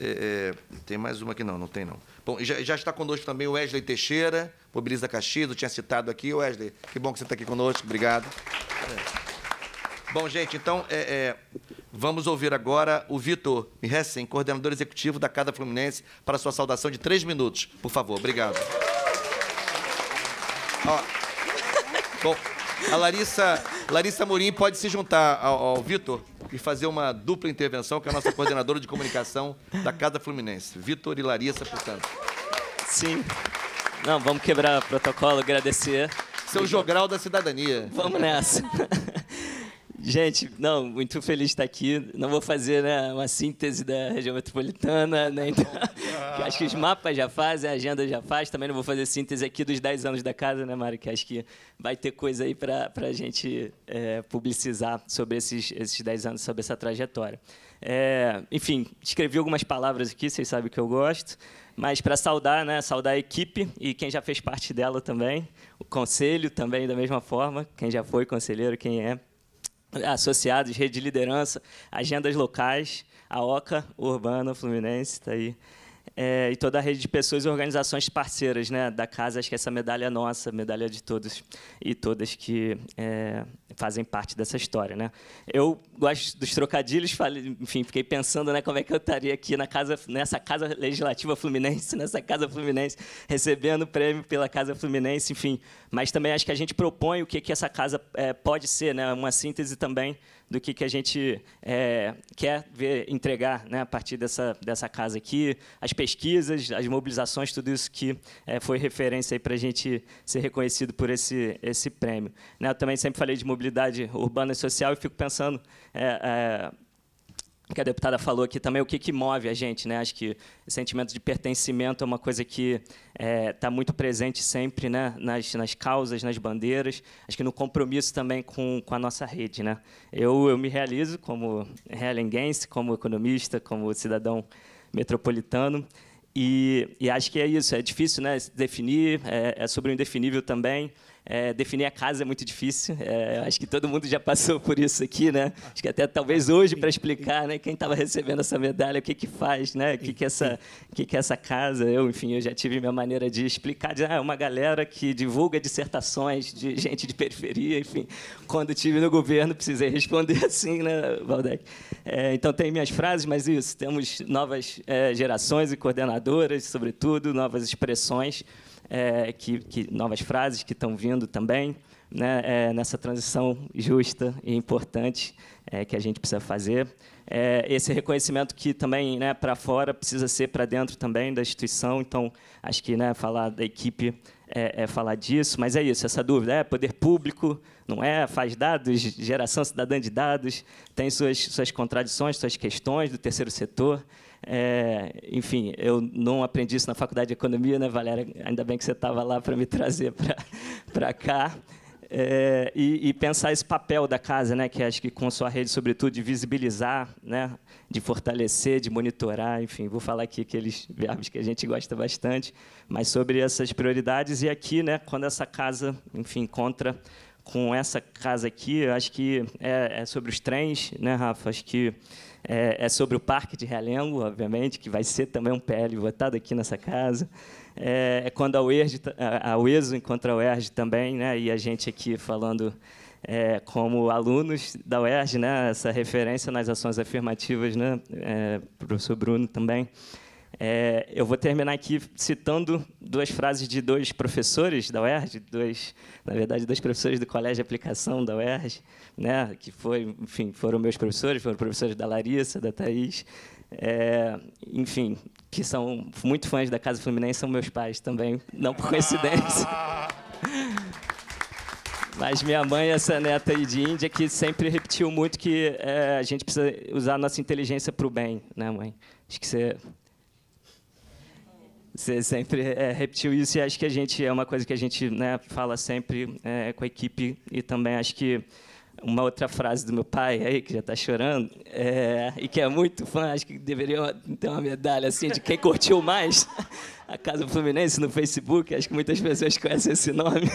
É, é, tem mais uma aqui, não, não tem não. Bom, já, já, está conosco também o Wesley Teixeira, Mobiliza Caxias, eu tinha citado aqui. Wesley, que bom que você está aqui conosco, obrigado. É. Bom, gente, então é, é, vamos ouvir agora o Vitor Hessen, coordenador executivo da Casa Fluminense, para sua saudação de três minutos, por favor, obrigado. Ó, bom, a Larissa, Larissa Mourinho pode se juntar ao, ao Vitor e fazer uma dupla intervenção com é a nossa coordenadora de comunicação da Casa Fluminense, Vitor e Larissa, portanto. Sim. Não, vamos quebrar o protocolo, agradecer. Seu jogral da cidadania. Vamos nessa. Gente, não, muito feliz de estar aqui. Não vou fazer né, uma síntese da região metropolitana, nem né, então, ah. acho que os mapas já fazem, a agenda já faz. Também não vou fazer síntese aqui dos 10 anos da casa, né, Mário? Que acho que vai ter coisa aí para a gente é, publicizar sobre esses, esses 10 anos, sobre essa trajetória. É, enfim, escrevi algumas palavras aqui, vocês sabem que eu gosto. Mas para saudar, né, saudar a equipe e quem já fez parte dela também, o conselho também da mesma forma, quem já foi conselheiro, quem é, associados, rede de liderança, agendas locais, a OCA, Urbana, Fluminense, está aí é, e toda a rede de pessoas e organizações parceiras né, da casa. Acho que essa medalha é nossa, medalha de todos e todas que é, fazem parte dessa história. Né? Eu gosto dos trocadilhos, falei, enfim, fiquei pensando né, como é que eu estaria aqui na casa, nessa Casa Legislativa Fluminense, nessa Casa Fluminense, recebendo o prêmio pela Casa Fluminense, enfim. Mas também acho que a gente propõe o que, que essa casa é, pode ser, né, uma síntese também do que, que a gente é, quer ver entregar né, a partir dessa, dessa casa aqui, as pesquisas, as mobilizações, tudo isso que é, foi referência para a gente ser reconhecido por esse, esse prêmio. Né, eu também sempre falei de mobilidade urbana e social e fico pensando... É, é que a deputada falou aqui também, o que, que move a gente. Né? Acho que o sentimento de pertencimento é uma coisa que está é, tá muito presente sempre né? nas, nas causas, nas bandeiras, acho que no compromisso também com, com a nossa rede. Né? Eu, eu me realizo como realenguense, como economista, como cidadão metropolitano, e, e acho que é isso, é difícil né, definir, é, é sobre o indefinível também, é, definir a casa é muito difícil. É, acho que todo mundo já passou por isso aqui, né? Acho que até talvez ah, hoje para explicar, né? Quem estava recebendo essa medalha, o que que faz, né? O que que é essa, o que que essa casa? Eu, enfim, eu já tive minha maneira de explicar. De, ah, é uma galera que divulga dissertações de gente de periferia, enfim. Quando tive no governo, precisei responder assim, né, Valdec? É, então tem minhas frases, mas isso. Temos novas é, gerações e coordenadoras, sobretudo novas expressões é, que, que, novas frases que estão vindo também né, é, nessa transição justa e importante é, que a gente precisa fazer. É, esse reconhecimento que também né, para fora precisa ser para dentro também da instituição, então acho que né, falar da equipe é, é, falar disso, mas é isso, essa dúvida, é poder público, não é? Faz dados, geração cidadã de dados, tem suas, suas contradições, suas questões do terceiro setor, é, enfim, eu não aprendi isso na faculdade de economia, né, Valéria? Ainda bem que você estava lá para me trazer para cá. É, e, e, pensar esse papel da casa, né, que acho que com sua rede, sobretudo, de visibilizar, né, de fortalecer, de monitorar, enfim, vou falar aqui aqueles verbos que a gente gosta bastante, mas sobre essas prioridades. E aqui, né, quando essa casa, enfim, encontra com essa casa aqui, acho que é, é sobre os trens, né, Rafa? Acho que é, é sobre o Parque de Realengo, obviamente, que vai ser também um PL votado aqui nessa casa. É, é quando a UERJ, a UESO encontra a UERJ também, né, e a gente aqui falando é, como alunos da UERJ, né, essa referência nas ações afirmativas, né, é, professor Bruno também. É, eu vou terminar aqui citando duas frases de dois professores da UERJ, dois, na verdade, dois professores do Colégio de Aplicação da UERJ, né, que foi, enfim, foram meus professores, foram professores da Larissa, da Thais, é, enfim, que são muito fãs da Casa Fluminense, são meus pais também, não por coincidência. Mas minha mãe, essa neta aí de Índia, que sempre repetiu muito que é, a gente precisa usar a nossa inteligência para o bem, né, mãe? Acho que você você sempre é, repetiu isso e acho que a gente é uma coisa que a gente né, fala sempre é, com a equipe e também acho que uma outra frase do meu pai aí que já está chorando é, e que é muito fã, acho que deveria ter uma medalha assim de quem curtiu mais a casa Fluminense no Facebook. Acho que muitas pessoas conhecem esse nome.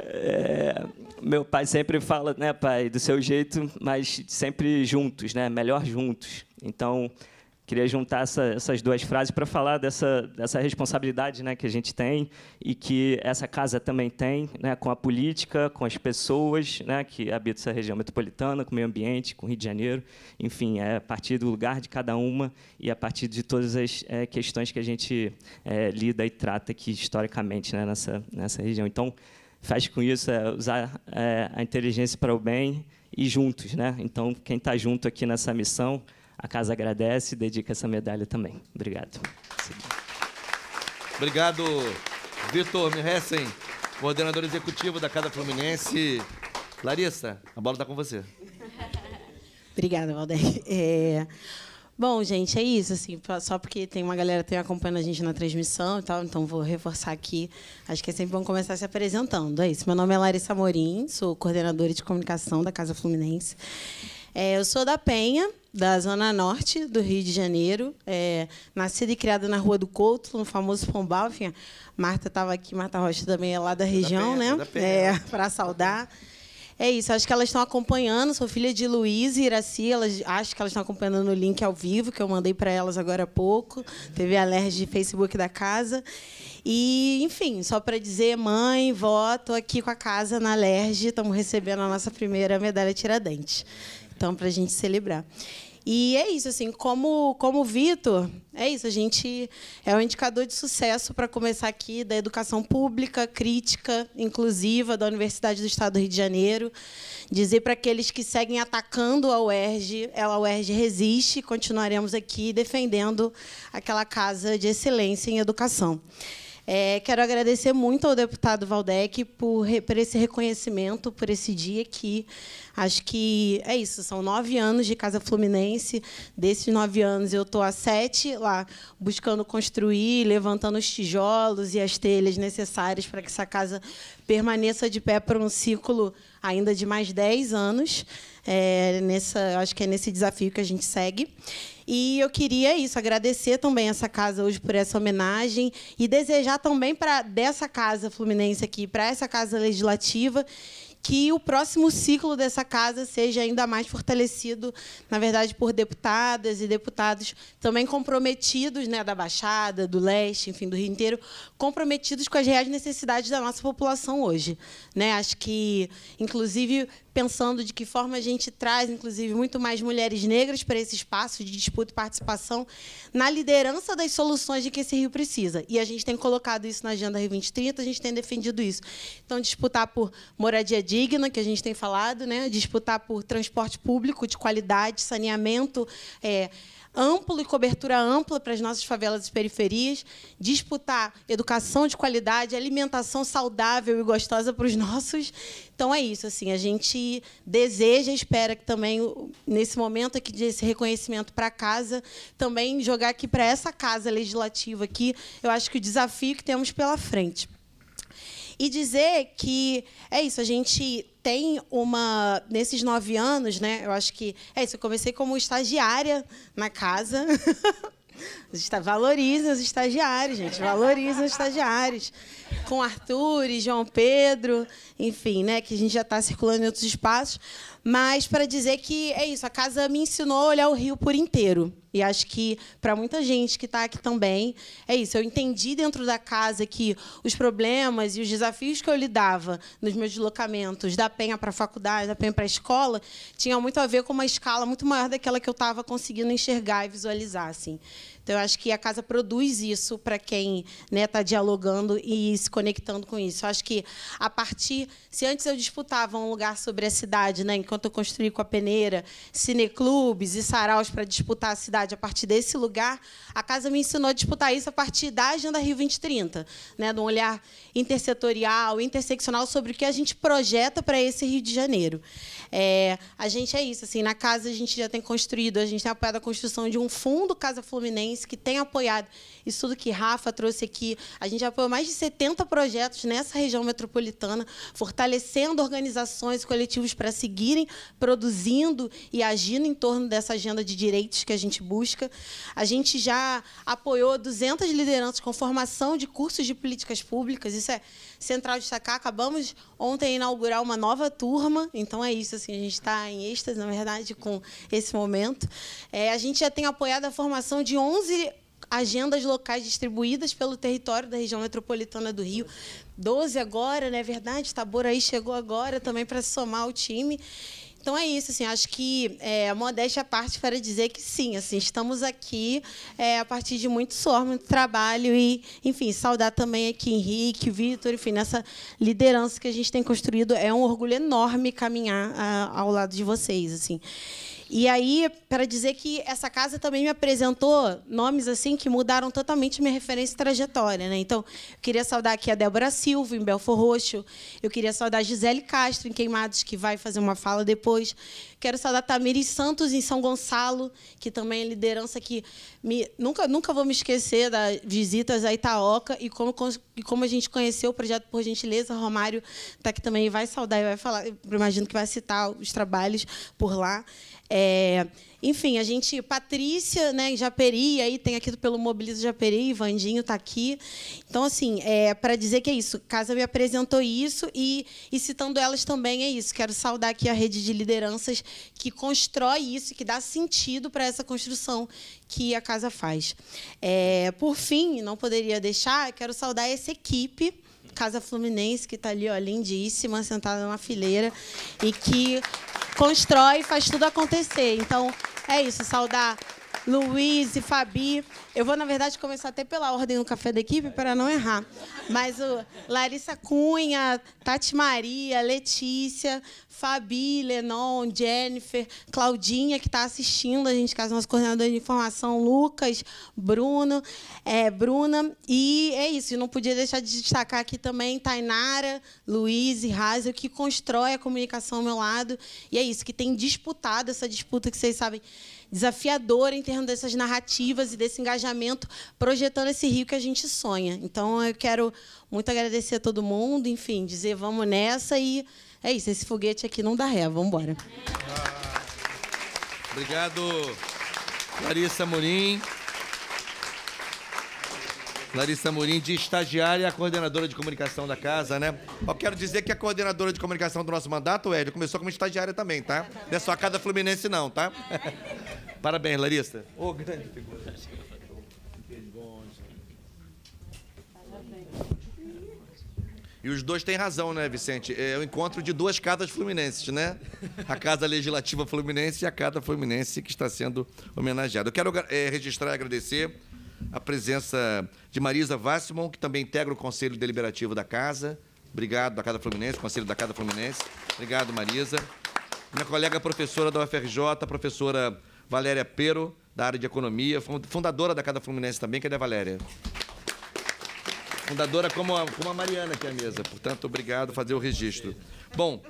É, meu pai sempre fala, né, pai, do seu jeito, mas sempre juntos, né? Melhor juntos. Então queria juntar essa, essas duas frases para falar dessa, dessa responsabilidade né, que a gente tem e que essa casa também tem né, com a política, com as pessoas né, que habitam essa região metropolitana, com o meio ambiente, com o Rio de Janeiro. Enfim, é a partir do lugar de cada uma e a partir de todas as é, questões que a gente é, lida e trata aqui historicamente né, nessa, nessa região. Então, faz com isso é usar é, a inteligência para o bem e juntos. Né? Então, quem está junto aqui nessa missão a casa agradece e dedica essa medalha também. Obrigado. Obrigado, Vitor Mirhessen, coordenador executivo da Casa Fluminense. Larissa, a bola está com você. Obrigada, Valdeir. É... Bom, gente, é isso, assim, só porque tem uma galera que acompanhando a gente na transmissão e tal, então vou reforçar aqui. Acho que é sempre bom começar se apresentando. É isso. Meu nome é Larissa Morim, sou coordenadora de comunicação da Casa Fluminense. É, eu sou da Penha, da Zona Norte do Rio de Janeiro, é, nascida e criada na Rua do Couto, no famoso Pombal. Enfim, Marta estava aqui, Marta Rocha também é lá da é região, da né? É, Para é, saudar. É isso, acho que elas estão acompanhando. Sou filha de Luiz e Iraci, elas, acho que elas estão acompanhando no link ao vivo que eu mandei para elas agora há pouco. Teve a de Facebook da casa. E, enfim, só para dizer, mãe, vó, estou aqui com a casa na alerge. estamos recebendo a nossa primeira medalha Tiradentes. Então, para a gente celebrar. E é isso, assim, como, como o Vitor, é isso, a gente é um indicador de sucesso para começar aqui da educação pública, crítica, inclusiva, da Universidade do Estado do Rio de Janeiro. Dizer para aqueles que seguem atacando a UERJ, ela, é, a UERJ resiste, continuaremos aqui defendendo aquela casa de excelência em educação. É, quero agradecer muito ao deputado Valdec por, por esse reconhecimento, por esse dia que acho que é isso, são nove anos de Casa Fluminense. Desses nove anos, eu estou há sete lá buscando construir, levantando os tijolos e as telhas necessárias para que essa casa permaneça de pé para um ciclo ainda de mais dez anos. É nessa, acho que é nesse desafio que a gente segue. E eu queria isso, agradecer também essa casa hoje por essa homenagem e desejar também para dessa casa fluminense aqui, para essa casa legislativa, que o próximo ciclo dessa casa seja ainda mais fortalecido, na verdade, por deputadas e deputados também comprometidos, né, da Baixada, do Leste, enfim, do Rio inteiro, comprometidos com as reais necessidades da nossa população hoje, né? Acho que, inclusive, pensando de que forma a gente traz, inclusive, muito mais mulheres negras para esse espaço de disputa e participação na liderança das soluções de que esse Rio precisa. E a gente tem colocado isso na Agenda Rio 2030, a gente tem defendido isso. Então, disputar por moradia digna, que a gente tem falado, né? disputar por transporte público de qualidade, saneamento. É, amplo e cobertura ampla para as nossas favelas e periferias, disputar educação de qualidade, alimentação saudável e gostosa para os nossos. Então é isso, assim, a gente deseja, espera que também nesse momento aqui desse reconhecimento para casa, também jogar aqui para essa casa legislativa aqui, eu acho que o desafio que temos pela frente. E dizer que é isso, a gente tem uma. Nesses nove anos, né? Eu acho que. É isso, eu comecei como estagiária na casa. Tá, valoriza os estagiários, gente. Valoriza os estagiários. Com Arthur e João Pedro, enfim, né? Que a gente já está circulando em outros espaços. Mas para dizer que é isso, a casa me ensinou a olhar o Rio por inteiro. E acho que para muita gente que está aqui também, é isso. Eu entendi dentro da casa que os problemas e os desafios que eu lidava nos meus deslocamentos, da Penha para a faculdade, da Penha para a escola, tinham muito a ver com uma escala muito maior daquela que eu estava conseguindo enxergar e visualizar. Assim. Então, eu acho que a casa produz isso para quem está né, tá dialogando e se conectando com isso. Eu acho que, a partir... Se antes eu disputava um lugar sobre a cidade, né, enquanto eu construí com a peneira, cineclubes e saraus para disputar a cidade a partir desse lugar, a casa me ensinou a disputar isso a partir da Agenda Rio 2030, né, de um olhar intersetorial, interseccional sobre o que a gente projeta para esse Rio de Janeiro. É, a gente é isso. assim Na casa, a gente já tem construído, a gente tem apoiado a construção de um fundo Casa Fluminense, que tem apoiado isso tudo que Rafa trouxe aqui. A gente apoiou mais de 70 projetos nessa região metropolitana, fortalecendo organizações e coletivos para seguirem produzindo e agindo em torno dessa agenda de direitos que a gente busca. A gente já apoiou 200 lideranças com formação de cursos de políticas públicas. Isso é Central Destacar, acabamos ontem inaugurar uma nova turma, então é isso, assim, a gente está em êxtase, na verdade, com esse momento. É, a gente já tem apoiado a formação de 11 agendas locais distribuídas pelo território da região metropolitana do Rio. 12 agora, não é verdade? Tabor aí chegou agora também para somar o time. Então é isso, assim, acho que é, a modéstia à parte para dizer que sim, assim, estamos aqui é, a partir de muito suor, muito trabalho e, enfim, saudar também aqui Henrique, Vitor, enfim, nessa liderança que a gente tem construído. É um orgulho enorme caminhar a, ah, ao lado de vocês, assim. E aí, para dizer que essa casa também me apresentou nomes assim que mudaram totalmente minha referência e trajetória. Né? Então, eu queria saudar aqui a Débora Silva, em Belfor Roxo. Eu queria saudar a Gisele Castro, em Queimados, que vai fazer uma fala depois. Quero saudar a Tamires Santos, em São Gonçalo, que também é liderança que... Me... Nunca, nunca vou me esquecer das visitas a Itaoca e como, e como a gente conheceu o projeto Por Gentileza. O Romário está aqui também e vai saudar e vai falar. Eu imagino que vai citar os trabalhos por lá. É, enfim, a gente, Patrícia, né, Japeri, aí tem aqui pelo Mobiliza Japeri, Vandinho está aqui. Então, assim, é para dizer que é isso. Casa me apresentou isso e, e citando elas também é isso. Quero saudar aqui a rede de lideranças que constrói isso, que dá sentido para essa construção que a casa faz. É, por fim, não poderia deixar, quero saudar essa equipe Casa Fluminense, que está ali, ó, lindíssima, sentada numa fileira, e que constrói e faz tudo acontecer. Então, é isso, saudar Luiz e Fabi. Eu vou, na verdade, começar até pela ordem do café da equipe para não errar. Mas o Larissa Cunha, Tati Maria, Letícia, Fabi, Lenon, Jennifer, Claudinha, que está assistindo, a gente casa nosso coordenador de informação, Lucas, Bruno, é, Bruna. E é isso, eu não podia deixar de destacar aqui também Tainara, Luiz e Hazel, que constrói a comunicação ao meu lado. E é isso, que tem disputado essa disputa que vocês sabem desafiadora em termos dessas narrativas e desse engajamento, projetando esse Rio que a gente sonha. Então, eu quero muito agradecer a todo mundo, enfim, dizer vamos nessa e é isso, esse foguete aqui não dá ré, vamos embora. Ah, obrigado, Larissa Morim. Larissa Murim, de estagiária, coordenadora de comunicação da casa, né? Eu quero dizer que a coordenadora de comunicação do nosso mandato, Ed, começou como estagiária também, tá? Não é só a Casa Fluminense, não, tá? Parabéns, Larissa. Ô, oh, grande figura. E os dois têm razão, né, Vicente? É o encontro de duas casas fluminenses, né? A Casa Legislativa Fluminense e a Casa Fluminense que está sendo homenageada. Eu quero é, registrar e agradecer a presença de Marisa Vassimon, que também integra o Conselho Deliberativo da Casa. Obrigado, da Casa Fluminense, Conselho da Casa Fluminense. Obrigado, Marisa. Minha colega professora da UFRJ, professora Valéria Pero, da área de Economia, fundadora da Casa Fluminense também. Cadê a Valéria? Fundadora como a, como a Mariana aqui à mesa. Portanto, obrigado fazer o registro. Bom,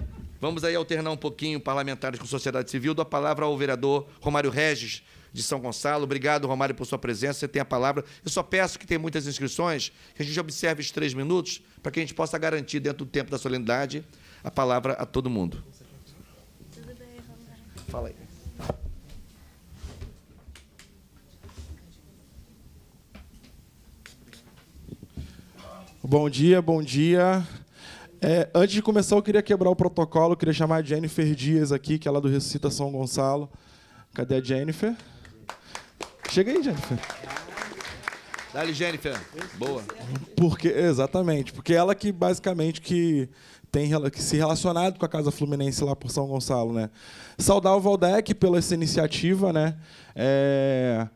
Vamos aí alternar um pouquinho parlamentares com sociedade civil. Dou a palavra ao vereador Romário Regis, de São Gonçalo. Obrigado, Romário, por sua presença. Você tem a palavra. Eu só peço que tem muitas inscrições, que a gente observe os três minutos, para que a gente possa garantir, dentro do tempo da solenidade, a palavra a todo mundo. Tudo bem, Romário. Fala aí. Bom dia, bom dia. É, antes de começar, eu queria quebrar o protocolo, eu queria chamar a Jennifer Dias aqui, que é lá do Recita São Gonçalo. Cadê a Jennifer? Chega aí, Jennifer. Dali, Jennifer. Boa. Porque, exatamente, porque ela que basicamente que tem que se relacionado com a Casa Fluminense lá por São Gonçalo, né? Saudar o Valdec pela essa iniciativa, né? É...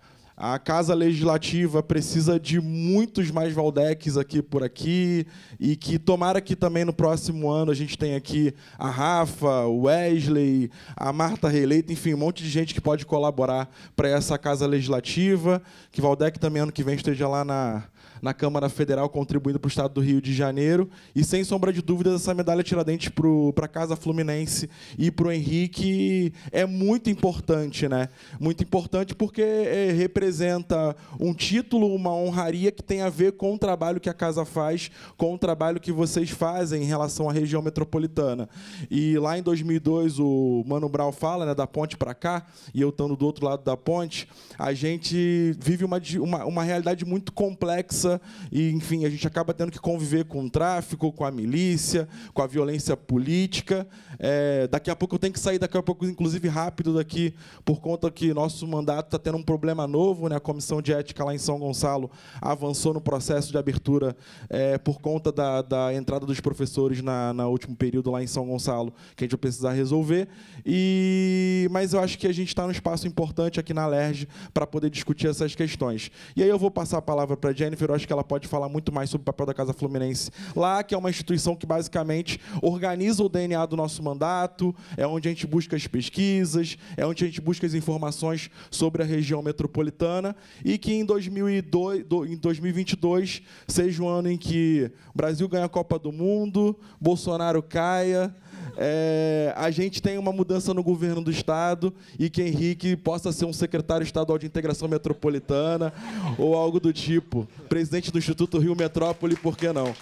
A Casa Legislativa precisa de muitos mais Valdeques aqui por aqui e que tomara que também no próximo ano a gente tenha aqui a Rafa, o Wesley, a Marta Reeleita, enfim, um monte de gente que pode colaborar para essa Casa Legislativa. Que Valdec também ano que vem esteja lá na, na Câmara Federal, contribuindo para o Estado do Rio de Janeiro. E, sem sombra de dúvidas, essa medalha Tiradentes para a Casa Fluminense e para o Henrique é muito importante, né? Muito importante porque é, representa um título, uma honraria que tem a ver com o trabalho que a Casa faz, com o trabalho que vocês fazem em relação à região metropolitana. E lá em 2002, o Mano Brau fala, né, da ponte para cá, e eu estando do outro lado da ponte, a gente vive uma, uma, uma realidade muito complexa e enfim, a gente acaba tendo que conviver com o tráfico, com a milícia, com a violência política. É, daqui a pouco eu tenho que sair, daqui a pouco, inclusive, rápido daqui, por conta que nosso mandato está tendo um problema novo, né? a Comissão de Ética lá em São Gonçalo avançou no processo de abertura é, por conta da, da, entrada dos professores na, na último período lá em São Gonçalo, que a gente vai precisar resolver. E mas eu acho que a gente está num espaço importante aqui na LERJ para poder discutir essas questões. E aí eu vou passar a palavra para a Jennifer, acho que ela pode falar muito mais sobre o papel da Casa Fluminense lá, que é uma instituição que basicamente organiza o DNA do nosso mandato, é onde a gente busca as pesquisas, é onde a gente busca as informações sobre a região metropolitana e que em, 2002, em 2022 seja um ano em que o Brasil ganha a Copa do Mundo, Bolsonaro caia, é, a gente tem uma mudança no governo do Estado e que Henrique possa ser um secretário estadual de integração metropolitana ou algo do tipo. Presidente do Instituto Rio Metrópole, por que não?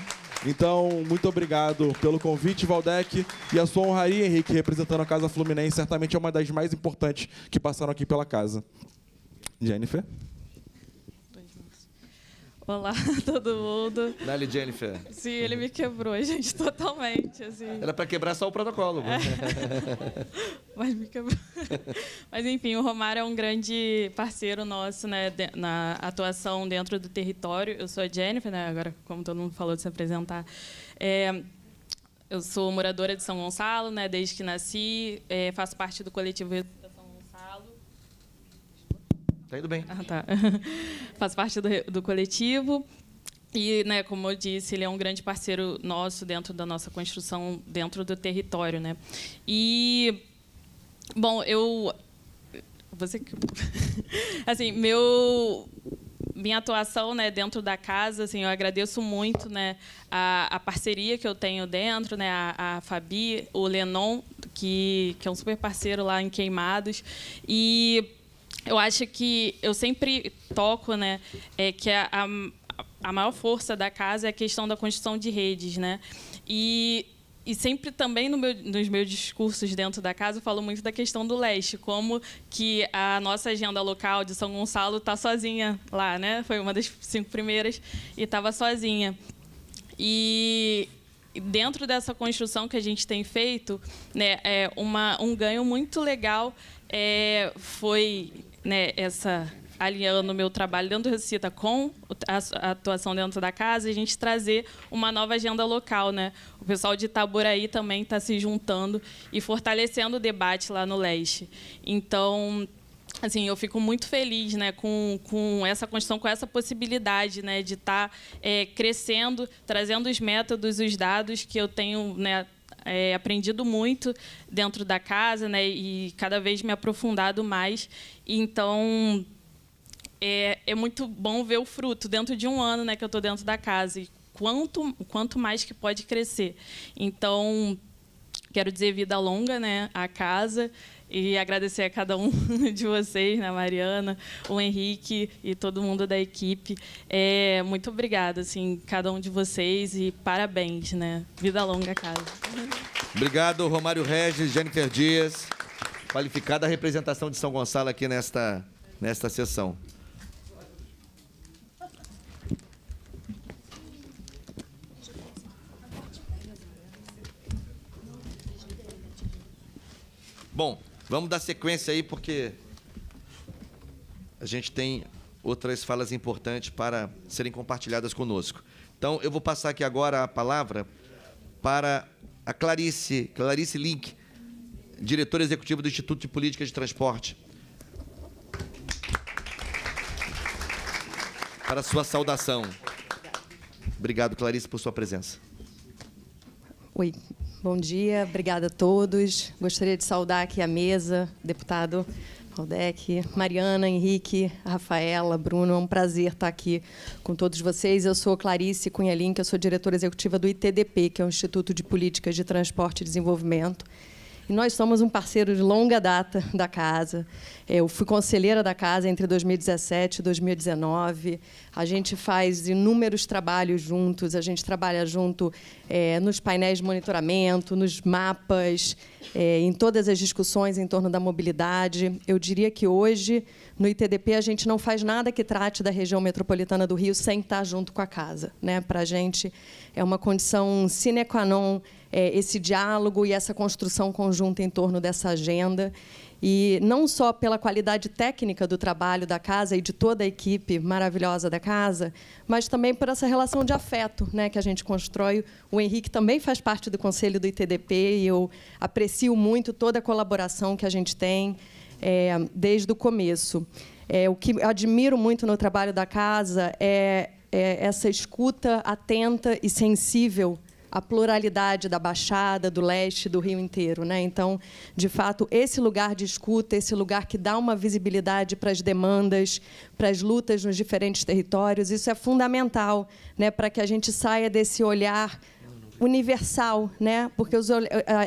Então, muito obrigado pelo convite, Valdec. E a sua honraria, Henrique, representando a Casa Fluminense, certamente é uma das mais importantes que passaram aqui pela casa. Jennifer? Olá, todo mundo. Nelly Jennifer. Sim, ele me quebrou, gente, totalmente. Assim. Era para quebrar só o protocolo. É. Mas me quebrou. Mas, enfim, o Romário é um grande parceiro nosso né, na atuação dentro do território. Eu sou a Jennifer, né, agora, como todo mundo falou de se apresentar. É, eu sou moradora de São Gonçalo, né, desde que nasci, é, faço parte do coletivo Tá indo bem. Ah, tá. Faz parte do, do coletivo. E, né, como eu disse, ele é um grande parceiro nosso dentro da nossa construção, dentro do território. Né? E, bom, eu... Você... assim, meu minha atuação né, dentro da casa, assim, eu agradeço muito né, a, a parceria que eu tenho dentro, né, a, a Fabi, o Lenon, que, que é um super parceiro lá em Queimados. E eu acho que eu sempre toco, né, é que a, a, a maior força da casa é a questão da construção de redes, né? E e sempre também no meu, nos meus discursos dentro da casa eu falo muito da questão do leste, como que a nossa agenda local de São Gonçalo está sozinha lá, né? Foi uma das cinco primeiras e estava sozinha. E dentro dessa construção que a gente tem feito, né, é uma, um ganho muito legal é, foi né, essa alinhando o meu trabalho dentro do Recita com a atuação dentro da casa a gente trazer uma nova agenda local. Né? O pessoal de Itaboraí também está se juntando e fortalecendo o debate lá no leste. Então, assim, eu fico muito feliz né, com, com essa construção, com essa possibilidade né, de estar tá, é, crescendo, trazendo os métodos, os dados que eu tenho né, é, aprendido muito dentro da casa, né? E cada vez me aprofundado mais. Então é, é muito bom ver o fruto dentro de um ano, né? Que eu estou dentro da casa e quanto quanto mais que pode crescer. Então quero dizer vida longa, né? A casa e agradecer a cada um de vocês, né, Mariana, o Henrique e todo mundo da equipe. É, muito obrigada, assim, cada um de vocês e parabéns, né? Vida longa, casa. Obrigado, Romário Regis, Jennifer Dias, qualificada representação de São Gonçalo aqui nesta, nesta sessão. Bom, Vamos dar sequência aí, porque a gente tem outras falas importantes para serem compartilhadas conosco. Então, eu vou passar aqui agora a palavra para a Clarice, Clarice Link, diretora executiva do Instituto de Política de Transporte. Para a sua saudação. Obrigado, Clarice, por sua presença. Oi, Bom dia, obrigada a todos. Gostaria de saudar aqui a mesa, deputado Aldec, Mariana, Henrique, Rafaela, Bruno. É um prazer estar aqui com todos vocês. Eu sou Clarice Cunha Link, eu sou diretora executiva do ITDP, que é o Instituto de Políticas de Transporte e Desenvolvimento. E nós somos um parceiro de longa data da casa. É, eu fui conselheira da casa entre 2017 e 2019. A gente faz inúmeros trabalhos juntos. A gente trabalha junto é, nos painéis de monitoramento, nos mapas, é, em todas as discussões em torno da mobilidade. Eu diria que hoje, no ITDP, a gente não faz nada que trate da região metropolitana do Rio sem estar junto com a casa. Né? Para a gente é uma condição sine qua non é, esse diálogo e essa construção conjunta em torno dessa agenda. E não só pela qualidade técnica do trabalho da casa e de toda a equipe maravilhosa da casa, mas também por essa relação de afeto né, que a gente constrói. O Henrique também faz parte do conselho do ITDP e eu aprecio muito toda a colaboração que a gente tem é, desde o começo. É, o que admiro muito no trabalho da casa é é, essa escuta atenta e sensível à pluralidade da Baixada, do leste, do Rio inteiro. Né? Então, de fato, esse lugar de escuta, esse lugar que dá uma visibilidade para as demandas, para as lutas nos diferentes territórios, isso é fundamental né? para que a gente saia desse olhar universal, né? Porque os, a,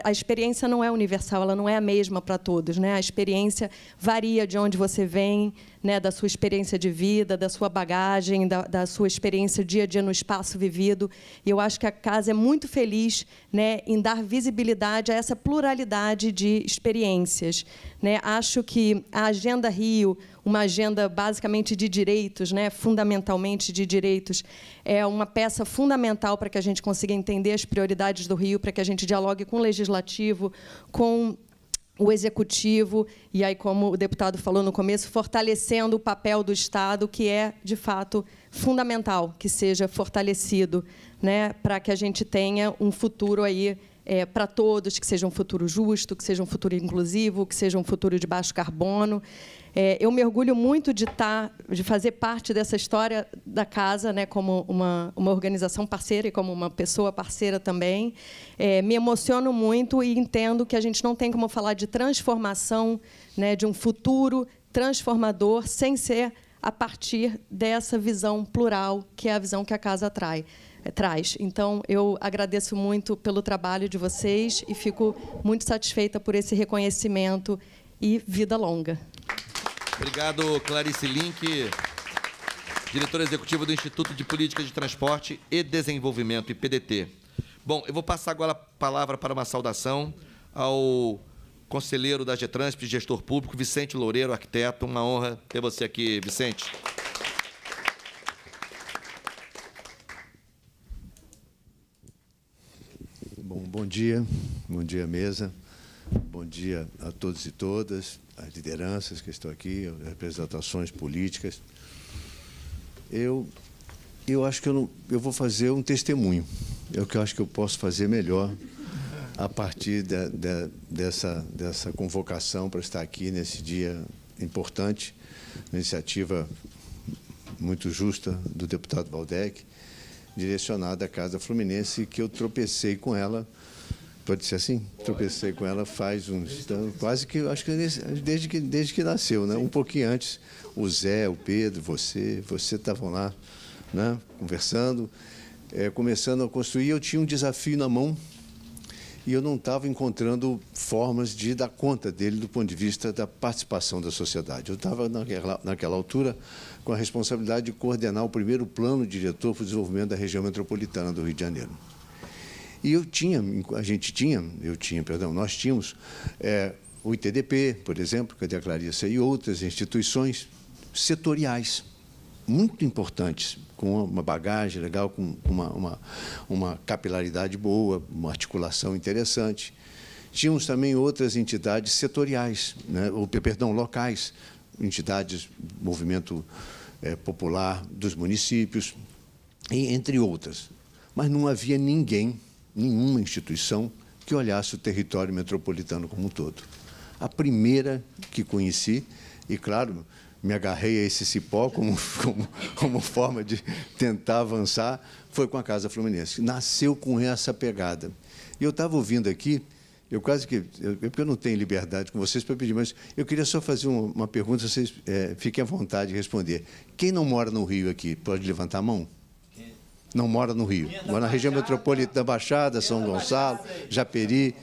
a, experiência não é universal, ela não é a mesma para todos, né? A experiência varia de onde você vem, né? Da sua experiência de vida, da sua bagagem, da, da sua experiência dia a dia no espaço vivido. E eu acho que a casa é muito feliz, né? Em dar visibilidade a essa pluralidade de experiências, né? Acho que a Agenda Rio uma agenda basicamente de direitos, né, fundamentalmente de direitos. É uma peça fundamental para que a gente consiga entender as prioridades do Rio, para que a gente dialogue com o legislativo, com o executivo e aí como o deputado falou no começo fortalecendo o papel do Estado que é de fato fundamental que seja fortalecido né para que a gente tenha um futuro aí é, para todos, que seja um futuro justo, que seja um futuro inclusivo, que seja um futuro de baixo carbono. É, eu mergulho muito de, estar tá, de fazer parte dessa história da casa, né, como uma, uma organização parceira e como uma pessoa parceira também. É, me emociono muito e entendo que a gente não tem como falar de transformação, né, de um futuro transformador, sem ser a partir dessa visão plural, que é a visão que a casa atrai. Eh, traz. Então, eu agradeço muito pelo trabalho de vocês e fico muito satisfeita por esse reconhecimento e vida longa. Obrigado, Clarice Link, diretora executiva do Instituto de Políticas de Transporte e Desenvolvimento, IPDT. Bom, eu vou passar agora a palavra para uma saudação ao conselheiro da Getransp, gestor público, Vicente Loureiro, arquiteto. Uma honra ter você aqui, Vicente. Bom, bom dia, bom dia mesa, bom dia a todos e todas, as lideranças que estão aqui, as representações políticas. Eu, eu acho que eu, não, eu vou fazer um testemunho, é o que eu acho que eu posso fazer melhor a partir de, de, dessa, dessa convocação para estar aqui nesse dia importante, uma iniciativa muito justa do deputado Valdec direcionada à Casa Fluminense, que eu tropecei com ela, pode ser assim? Tropecei com ela faz uns, quase que, acho que desde que, desde que nasceu, né? um pouquinho antes, o Zé, o Pedro, você, você estavam lá, né? conversando, é, começando a construir, eu tinha um desafio na mão, e eu não estava encontrando formas de dar conta dele do ponto de vista da participação da sociedade. Eu estava, naquela, naquela altura, com a responsabilidade de coordenar o primeiro plano diretor para o desenvolvimento da região metropolitana do Rio de Janeiro. E eu tinha, a gente tinha, eu tinha, perdão, nós tínhamos é, o ITDP, por exemplo, que é isso aí, e outras instituições setoriais muito importantes, com uma bagagem legal, com uma, uma, uma capilaridade boa, uma articulação interessante. Tínhamos também outras entidades setoriais, né, ou, perdão, locais, entidades, movimento eh, popular dos municípios, e, entre outras. Mas não havia ninguém, nenhuma instituição, que olhasse o território metropolitano como um todo. A primeira que conheci, e claro, me agarrei a esse cipó como, como, como forma de tentar avançar, foi com a Casa Fluminense. Nasceu com essa pegada. E eu estava ouvindo aqui eu quase que. Eu, é porque eu não tenho liberdade com vocês para pedir, mas eu queria só fazer uma pergunta, vocês é, fiquem à vontade de responder. Quem não mora no Rio aqui, pode levantar a mão? Não mora no Rio. É mora na região metropolitana da Baixada, é São Gonçalo, Japeri.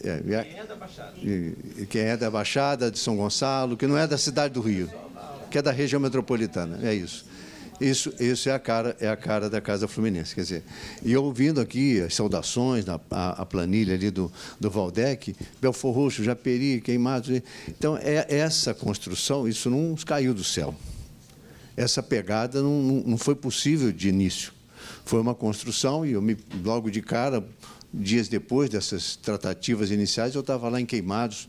quem é da Baixada? Quem é da Baixada, de São Gonçalo, que não é da cidade do Rio, que é da região metropolitana. É isso. Isso, isso é, a cara, é a cara da Casa Fluminense. Quer dizer, e ouvindo aqui as saudações, a, a, a planilha ali do, do Valdec, Belfor Roxo, Japeri, Queimados. Então, é essa construção, isso não caiu do céu. Essa pegada não, não foi possível de início. Foi uma construção e eu me, logo de cara, dias depois dessas tratativas iniciais, eu estava lá em Queimados,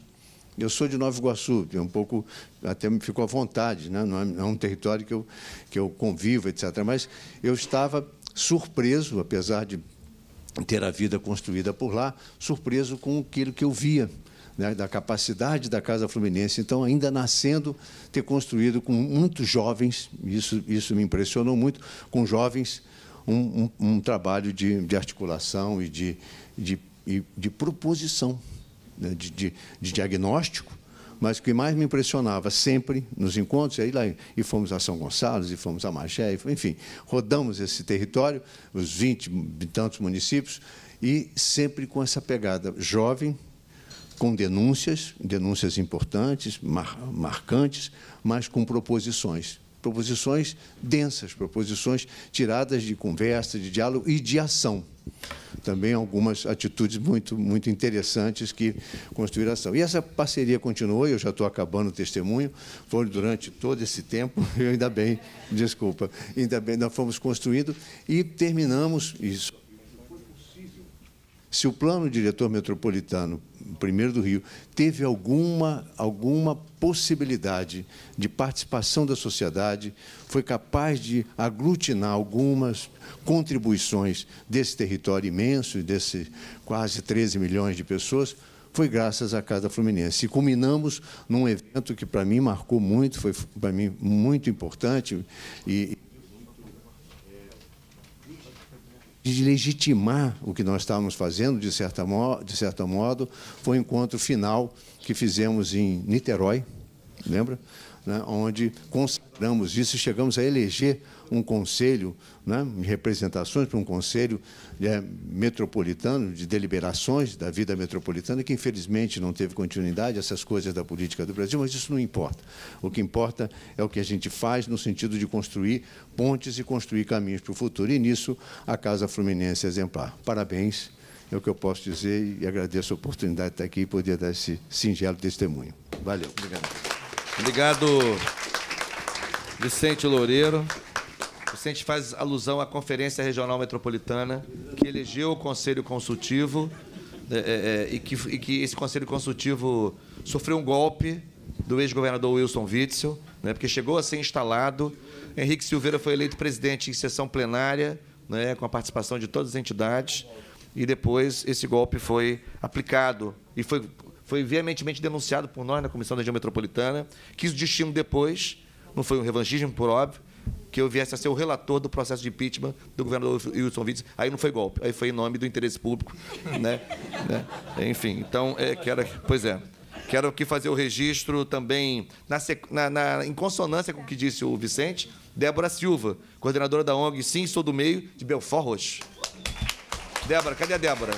eu sou de Nova Iguaçu, um pouco, até me ficou à vontade, né? não, é, não é um território que eu, que eu convivo, etc. Mas eu estava surpreso, apesar de ter a vida construída por lá, surpreso com aquilo que eu via. Né, da capacidade da Casa Fluminense. Então, ainda nascendo, ter construído com muitos jovens, isso, isso me impressionou muito, com jovens, um, um, um trabalho de, de, articulação e de, de, de proposição. Né, de, de, de diagnóstico, mas o que mais me impressionava sempre nos encontros, aí lá, e fomos a São Gonçalo, e fomos a Magé, enfim, rodamos esse território, os 20 e tantos municípios, e sempre com essa pegada jovem, com denúncias, denúncias importantes, mar, marcantes, mas com proposições proposições densas, proposições tiradas de conversa, de diálogo e de ação. Também algumas atitudes muito, muito interessantes que construíram ação. E essa parceria continuou, eu já estou acabando o testemunho, foi durante todo esse tempo, eu ainda bem, desculpa, ainda bem, nós fomos construindo e terminamos isso se o plano diretor metropolitano, primeiro do Rio, teve alguma, alguma possibilidade de participação da sociedade, foi capaz de aglutinar algumas contribuições desse território imenso e desse quase 13 milhões de pessoas, foi graças à Casa Fluminense. E culminamos num evento que, para mim, marcou muito, foi, para mim, muito importante e de legitimar o que nós estávamos fazendo, de, certa mo de certo modo, foi o encontro final que fizemos em Niterói, lembra? Né? Onde consagramos isso e chegamos a eleger um conselho, né, representações para um conselho é, metropolitano, de deliberações da vida metropolitana, que infelizmente não teve continuidade, essas coisas da política do Brasil, mas isso não importa. O que importa é o que a gente faz no sentido de construir pontes e construir caminhos para o futuro. E nisso a Casa Fluminense é exemplar. Parabéns é o que eu posso dizer e agradeço a oportunidade de estar aqui e poder dar esse singelo testemunho. Valeu. Obrigado. Obrigado, Vicente Loureiro. O Sente faz alusão à Conferência Regional Metropolitana, que elegeu o Conselho Consultivo né, é, é, e, que, e, que, esse Conselho Consultivo sofreu um golpe do ex-governador Wilson Witzel, né, porque chegou a ser instalado. Henrique Silveira foi eleito presidente em sessão plenária, né, com a participação de todas as entidades, e depois esse golpe foi aplicado e foi, foi veementemente denunciado por nós na Comissão da Região Metropolitana, que o destino depois, não foi um revanchismo, por óbvio, que eu viesse a ser o relator do processo de impeachment do governador Wilson Witts. Aí não foi golpe, aí foi em nome do interesse público. Né? né? Enfim, então, é, quero, pois é. Quero aqui fazer o registro também, na, na, na, em consonância com o que disse o Vicente, Débora Silva, coordenadora da ONG Sim, Sou do Meio, de Belfort Roxo. Débora, cadê a Débora?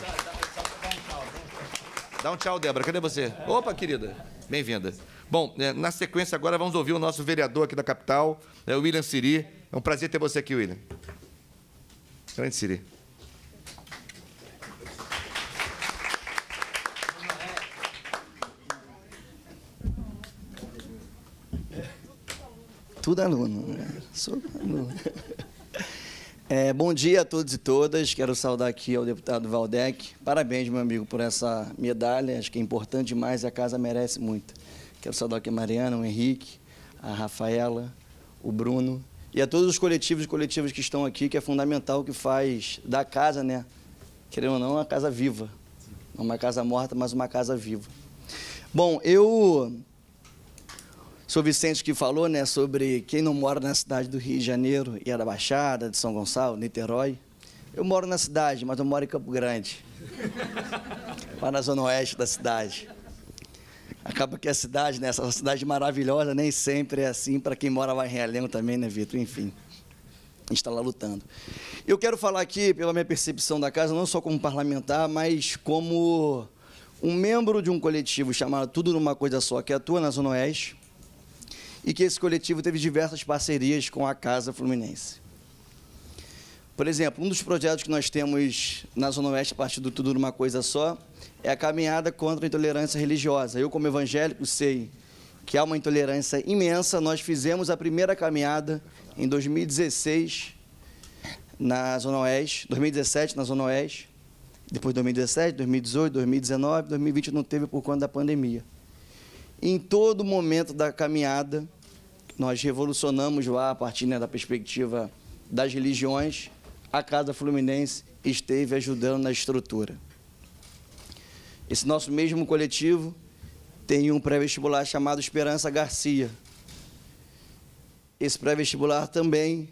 Dá um tchau, Débora. Cadê você? Opa, querida. Bem-vinda. Bom, é, na sequência agora vamos ouvir o nosso vereador aqui da capital, é o William Siri. É um prazer ter você aqui, William. Grande Siri. Tudo aluno, né? Sou aluno. É, bom dia a todos e todas. Quero saudar aqui ao deputado Valdec. Parabéns, meu amigo, por essa medalha. Acho que é importante demais e a casa merece muito que é o Sadoc Mariana, o Henrique, a Rafaela, o Bruno, e a todos os coletivos e coletivas que estão aqui, que é fundamental que faz da casa, né? Querendo ou não, uma casa viva. Não uma casa morta, mas uma casa viva. Bom, eu sou Vicente que falou, né, sobre quem não mora na cidade do Rio de Janeiro e era da Baixada, de São Gonçalo, Niterói. Eu moro na cidade, mas eu moro em Campo Grande. lá na zona oeste da cidade acaba que a cidade, né? Essa cidade maravilhosa nem sempre é assim para quem mora lá em Realengo também, né, Vitor? Enfim, a gente está lá lutando. Eu quero falar aqui, pela minha percepção da casa, não só como parlamentar, mas como um membro de um coletivo chamado Tudo Numa Coisa Só, que atua na Zona Oeste, e que esse coletivo teve diversas parcerias com a Casa Fluminense. Por exemplo, um dos projetos que nós temos na Zona Oeste, a partir do Tudo Numa Coisa Só, é a caminhada contra a intolerância religiosa. Eu, como evangélico, sei que há uma intolerância imensa. Nós fizemos a primeira caminhada em 2016 na Zona Oeste, 2017 na Zona Oeste, depois 2017, 2018, 2019, 2020 não teve por conta da pandemia. Em todo momento da caminhada, nós revolucionamos lá a partir né, da perspectiva das religiões, a Casa Fluminense esteve ajudando na estrutura. Esse nosso mesmo coletivo tem um pré-vestibular chamado Esperança Garcia. Esse pré-vestibular também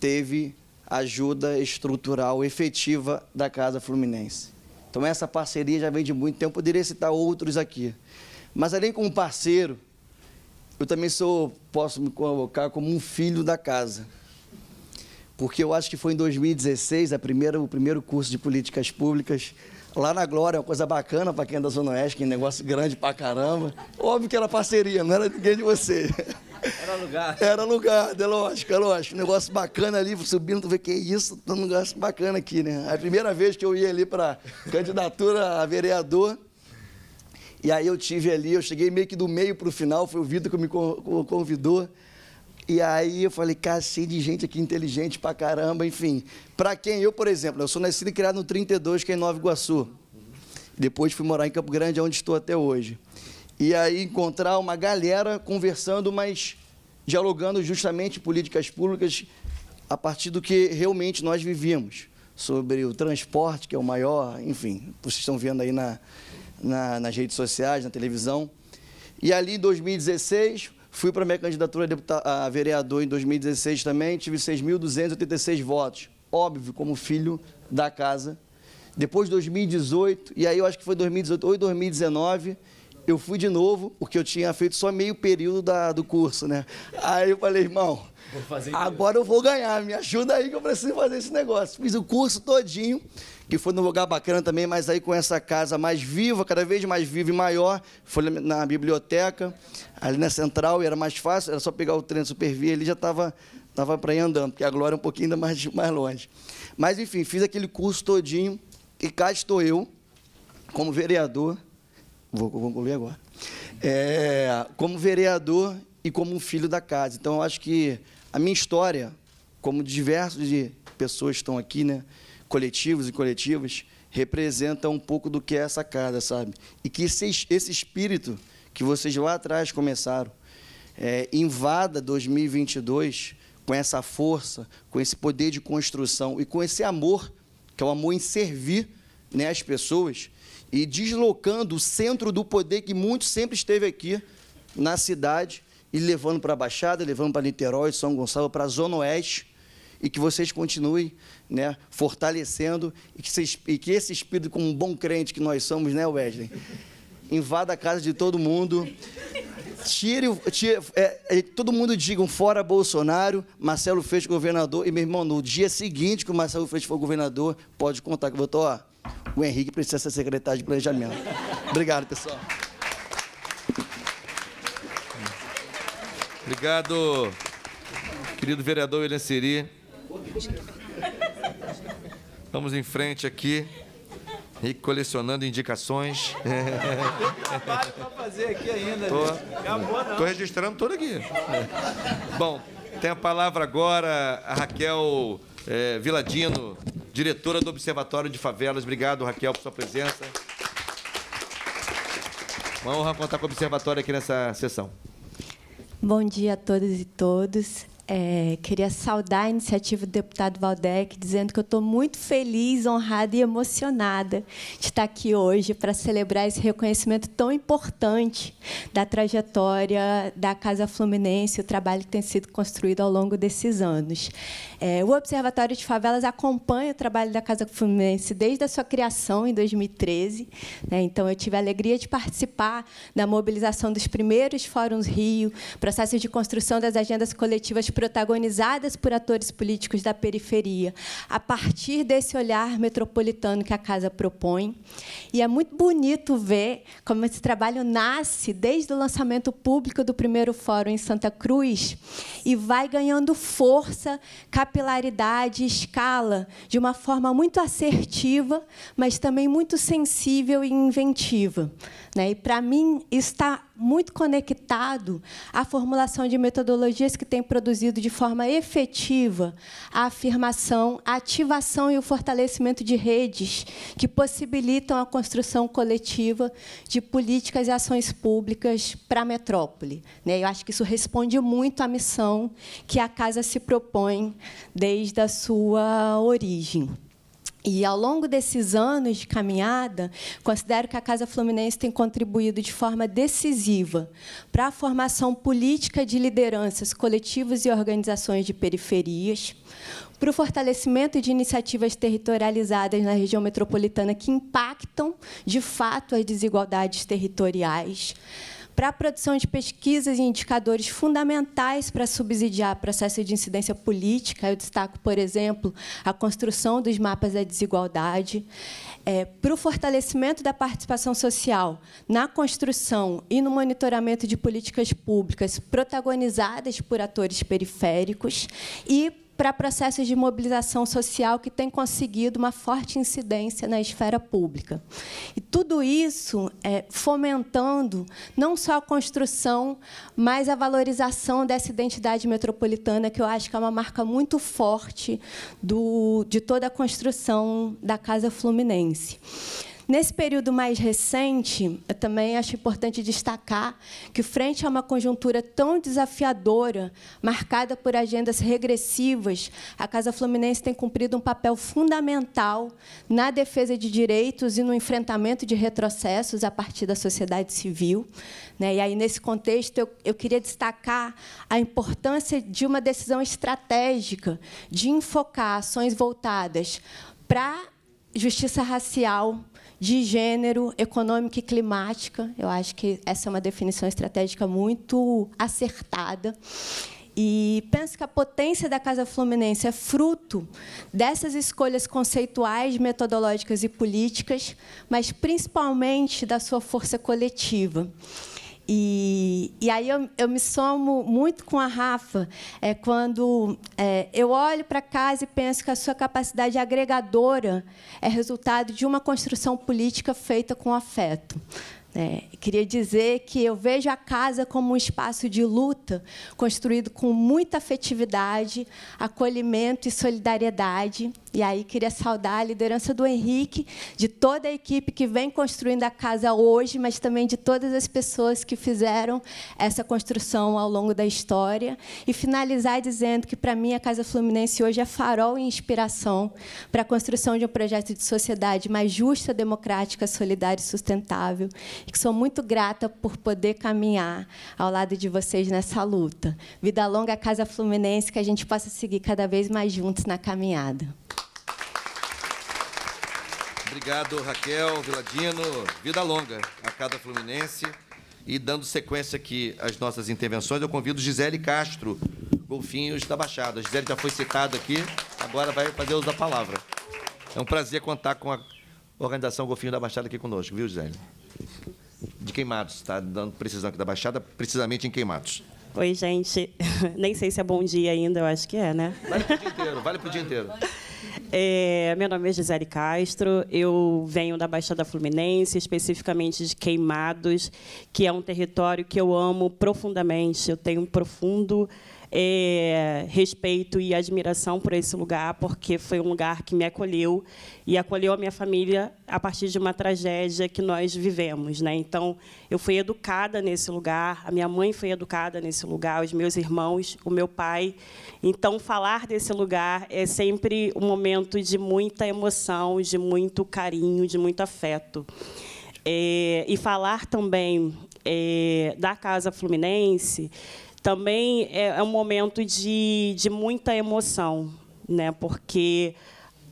teve ajuda estrutural efetiva da Casa Fluminense. Então essa parceria já vem de muito tempo, poderia citar outros aqui. Mas além como parceiro, eu também sou, posso me colocar como um filho da casa. Porque eu acho que foi em 2016 a primeira, o primeiro curso de políticas públicas Lá na Glória, uma coisa bacana para quem é da Zona Oeste, que é um negócio grande pra caramba. Óbvio que era parceria, não era ninguém de você. Era lugar. Era lugar, é lógico, é lógico. Um negócio bacana ali, subindo, tu vê que é isso, tá um negócio bacana aqui, né? A primeira vez que eu ia ali para candidatura a vereador, e aí eu tive ali, eu cheguei meio que do meio para o final, foi o Vitor que me convidou. E aí eu falei, cacete de gente aqui inteligente pra caramba, enfim. Pra quem eu, por exemplo, eu sou nascido e criado no 32, que é em Nova Iguaçu. Depois fui morar em Campo Grande, onde estou até hoje. E aí encontrar uma galera conversando, mas dialogando justamente políticas públicas a partir do que realmente nós vivíamos. Sobre o transporte, que é o maior, enfim, vocês estão vendo aí na, na nas redes sociais, na televisão. E ali em 2016, Fui para minha candidatura a, deputado, a vereador em 2016 também, tive 6.286 votos. Óbvio, como filho da casa. Depois 2018, e aí eu acho que foi 2018 ou 2019, eu fui de novo, porque eu tinha feito só meio período da, do curso, né? Aí eu falei, irmão, agora eu vou ganhar, me ajuda aí que eu preciso fazer esse negócio. Fiz o curso todinho, que foi num lugar bacana também, mas aí com essa casa mais viva, cada vez mais viva e maior, foi na biblioteca, ali na central, e era mais fácil, era só pegar o trem supervia, ele já estava tava para ir andando, porque a glória é um pouquinho ainda mais, mais longe. Mas enfim, fiz aquele curso todinho, e cá estou eu, como vereador, vou concluir agora, é, como vereador e como um filho da casa. Então, eu acho que a minha história, como diversos de pessoas estão aqui, né, coletivos e coletivas representam um pouco do que é essa casa, sabe? E que esse, esse espírito que vocês lá atrás começaram é, invada 2022 com essa força, com esse poder de construção e com esse amor, que é o amor em servir né, as pessoas, e deslocando o centro do poder que muito sempre esteve aqui na cidade e levando para a Baixada, levando para Niterói, São Gonçalo, para a Zona Oeste, e que vocês continuem né, fortalecendo e que, se, e que, esse espírito, como um bom crente que nós somos, né, Wesley, invada a casa de todo mundo. Tire, tire é, é, todo mundo diga um fora Bolsonaro, Marcelo fez governador, e meu irmão, no dia seguinte que o Marcelo fez for governador, pode contar que botou, ó, o Henrique precisa ser secretário de planejamento. Obrigado, pessoal. Obrigado, querido vereador William Siri. Vamos em frente aqui e colecionando indicações. Tem trabalho para fazer aqui ainda. Tô, Acabou, né? não. registrando tudo aqui. Bom, tem a palavra agora a Raquel é, Viladino, diretora do Observatório de Favelas. Obrigado, Raquel, por sua presença. Uma honra contar com o Observatório aqui nessa sessão. Bom dia a todas e todos. É, queria saudar a iniciativa do deputado Valdec, dizendo que eu estou muito feliz, honrada e emocionada de estar aqui hoje para celebrar esse reconhecimento tão importante da trajetória da Casa Fluminense, o trabalho que tem sido construído ao longo desses anos. É, o Observatório de Favelas acompanha o trabalho da Casa Fluminense desde a sua criação, em 2013. Né? Então, eu tive a alegria de participar da mobilização dos primeiros Fóruns Rio, processo de construção das agendas coletivas protagonizadas por atores políticos da periferia, a partir desse olhar metropolitano que a Casa propõe. E é muito bonito ver como esse trabalho nasce desde o lançamento público do primeiro Fórum em Santa Cruz e vai ganhando força, capital capilaridade, escala, de uma forma muito assertiva, mas também muito sensível e inventiva. Né? E, para mim, está muito conectado à formulação de metodologias que têm produzido de forma efetiva a afirmação, a ativação e o fortalecimento de redes que possibilitam a construção coletiva de políticas e ações públicas para a metrópole. Né? Eu acho que isso responde muito à missão que a Casa se propõe desde a sua origem. E ao longo desses anos de caminhada, considero que a Casa Fluminense tem contribuído de forma decisiva para a formação política de lideranças coletivas e organizações de periferias, para o fortalecimento de iniciativas territorializadas na região metropolitana que impactam, de fato, as desigualdades territoriais para a produção de pesquisas e indicadores fundamentais para subsidiar o processo de incidência política. Eu destaco, por exemplo, a construção dos mapas da desigualdade, é, para o fortalecimento da participação social na construção e no monitoramento de políticas públicas protagonizadas por atores periféricos e para processos de mobilização social que têm conseguido uma forte incidência na esfera pública. E tudo isso é, fomentando não só a construção, mas a valorização dessa identidade metropolitana, que eu acho que é uma marca muito forte do, de toda a construção da Casa Fluminense. Nesse período mais recente, eu também acho importante destacar que, frente a é uma conjuntura tão desafiadora, marcada por agendas regressivas, a Casa Fluminense tem cumprido um papel fundamental na defesa de direitos e no enfrentamento de retrocessos a partir da sociedade civil. Né? E aí, nesse contexto, eu, eu queria destacar a importância de uma decisão estratégica de enfocar ações voltadas para justiça racial, de gênero, econômica e climática. Eu acho que essa é uma definição estratégica muito acertada. E penso que a potência da Casa Fluminense é fruto dessas escolhas conceituais, metodológicas e políticas, mas principalmente da sua força coletiva. E, e aí eu, eu me somo muito com a Rafa, é quando é, eu olho para casa e penso que a sua capacidade agregadora é resultado de uma construção política feita com afeto. É, queria dizer que eu vejo a casa como um espaço de luta, construído com muita afetividade, acolhimento e solidariedade. E aí queria saudar a liderança do Henrique, de toda a equipe que vem construindo a casa hoje, mas também de todas as pessoas que fizeram essa construção ao longo da história. E finalizar dizendo que, para mim, a Casa Fluminense hoje é farol e inspiração para a construção de um projeto de sociedade mais justa, democrática, solidária e sustentável e que sou muito grata por poder caminhar ao lado de vocês nessa luta. Vida longa a Casa Fluminense, que a gente possa seguir cada vez mais juntos na caminhada. Obrigado, Raquel Viladino. Vida longa a Casa Fluminense. E dando sequência aqui às nossas intervenções, eu convido Gisele Castro, Golfinhos da Baixada. Gisele já foi citada aqui, agora vai fazer uso da palavra. É um prazer contar com a organização Golfinhos da Baixada aqui conosco, viu, Gisele? de Queimados, está dando precisão aqui da Baixada, precisamente em Queimados. Oi, gente. Nem sei se é bom dia ainda, eu acho que é, né? Vale para o dia inteiro, vale dia inteiro. É, meu nome é Gisele Castro, eu venho da Baixada Fluminense, especificamente de Queimados, que é um território que eu amo profundamente. Eu tenho um profundo é, respeito e admiração por esse lugar, porque foi um lugar que me acolheu e acolheu a minha família a partir de uma tragédia que nós vivemos. Né? Então, eu fui educada nesse lugar, a minha mãe foi educada nesse lugar, os meus irmãos, o meu pai. Então, falar desse lugar é sempre um momento de muita emoção, de muito carinho, de muito afeto. É, e falar também é, da Casa Fluminense também é, é, um momento de, de muita emoção, né? porque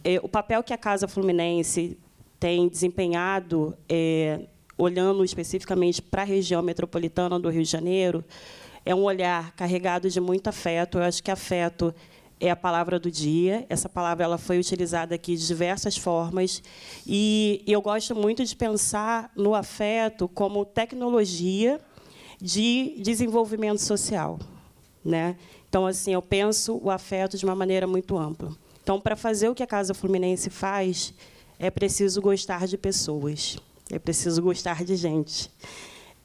é, o papel que a Casa Fluminense tem desempenhado, é, olhando especificamente para a região metropolitana do Rio de Janeiro, é um olhar carregado de muito afeto. Eu acho que afeto é a palavra do dia. Essa palavra ela foi utilizada aqui de diversas formas e eu gosto muito de pensar no afeto como tecnologia de desenvolvimento social. Né? Então, assim, eu penso o afeto de uma maneira muito ampla. Então, para fazer o que a Casa Fluminense faz, é preciso gostar de pessoas, é preciso gostar de gente.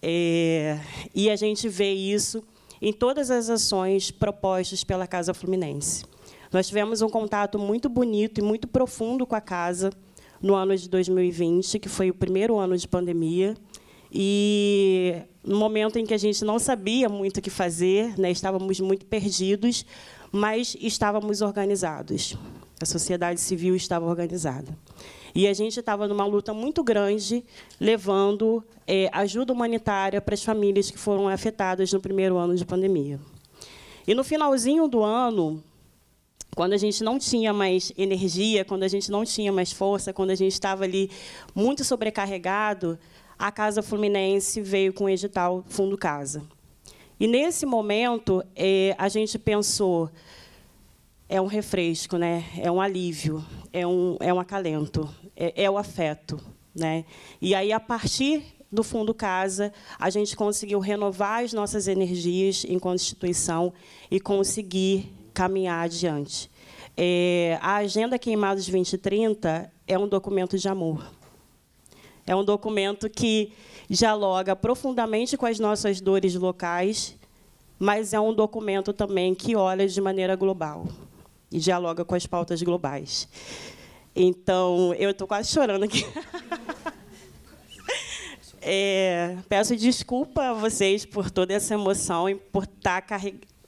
É, e a gente vê isso em todas as ações propostas pela Casa Fluminense. Nós tivemos um contato muito bonito e muito profundo com a casa no ano de 2020, que foi o primeiro ano de pandemia, e no momento em que a gente não sabia muito o que fazer, né, estávamos muito perdidos, mas estávamos organizados. A sociedade civil estava organizada. E a gente estava numa luta muito grande, levando é, ajuda humanitária para as famílias que foram afetadas no primeiro ano de pandemia. E no finalzinho do ano, quando a gente não tinha mais energia, quando a gente não tinha mais força, quando a gente estava ali muito sobrecarregado, a Casa Fluminense veio com o edital Fundo Casa. E, nesse momento, é, a gente pensou, é um refresco, né? é um alívio, é um, é um acalento, é, é o afeto. Né? E aí, a partir do Fundo Casa, a gente conseguiu renovar as nossas energias enquanto instituição e conseguir caminhar adiante. É, a Agenda Queimados 2030 é um documento de amor. É um documento que dialoga profundamente com as nossas dores locais, mas é um documento também que olha de maneira global e dialoga com as pautas globais. Então, eu estou quase chorando aqui. É, peço desculpa a vocês por toda essa emoção e por, tá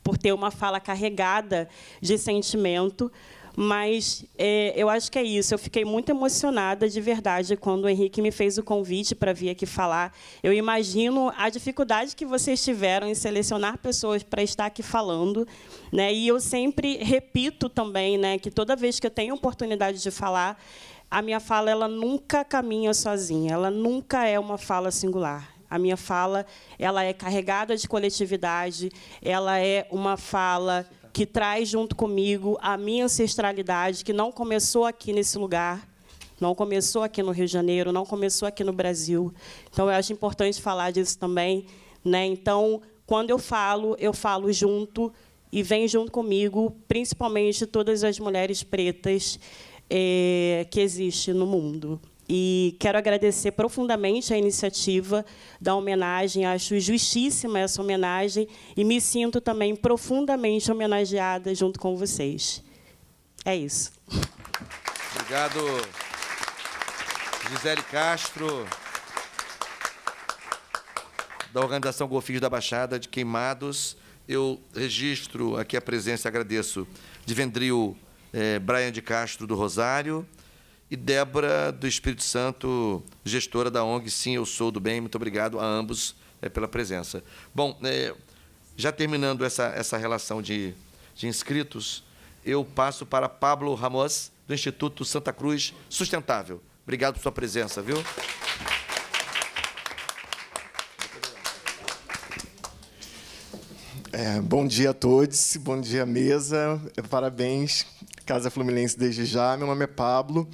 por ter uma fala carregada de sentimento, mas é, eu acho que é isso. Eu fiquei muito emocionada, de verdade, quando o Henrique me fez o convite para vir aqui falar. Eu imagino a dificuldade que vocês tiveram em selecionar pessoas para estar aqui falando. Né? E eu sempre repito também né, que toda vez que eu tenho oportunidade de falar, a minha fala ela nunca caminha sozinha, ela nunca é uma fala singular. A minha fala ela é carregada de coletividade, ela é uma fala que traz junto comigo a minha ancestralidade, que não começou aqui nesse lugar, não começou aqui no Rio de Janeiro, não começou aqui no Brasil. Então, eu acho importante falar disso também. Né? Então, quando eu falo, eu falo junto e vem junto comigo, principalmente todas as mulheres pretas é, que existem no mundo. E quero agradecer profundamente a iniciativa da homenagem, acho justíssima essa homenagem e me sinto também profundamente homenageada junto com vocês. É isso. Obrigado, Gisele Castro, da Organização Golfinhos da Baixada de Queimados. Eu registro aqui a presença e agradeço de Vendril eh, Brian de Castro do Rosário, e Débora do Espírito Santo, gestora da ONG Sim Eu Sou do Bem. Muito obrigado a ambos é, pela presença. Bom, é, já terminando essa, essa relação de, de inscritos, eu passo para Pablo Ramos, do Instituto Santa Cruz Sustentável. Obrigado por sua presença, viu? É, bom dia a todos, bom dia mesa, parabéns Casa Fluminense desde já. Meu nome é Pablo,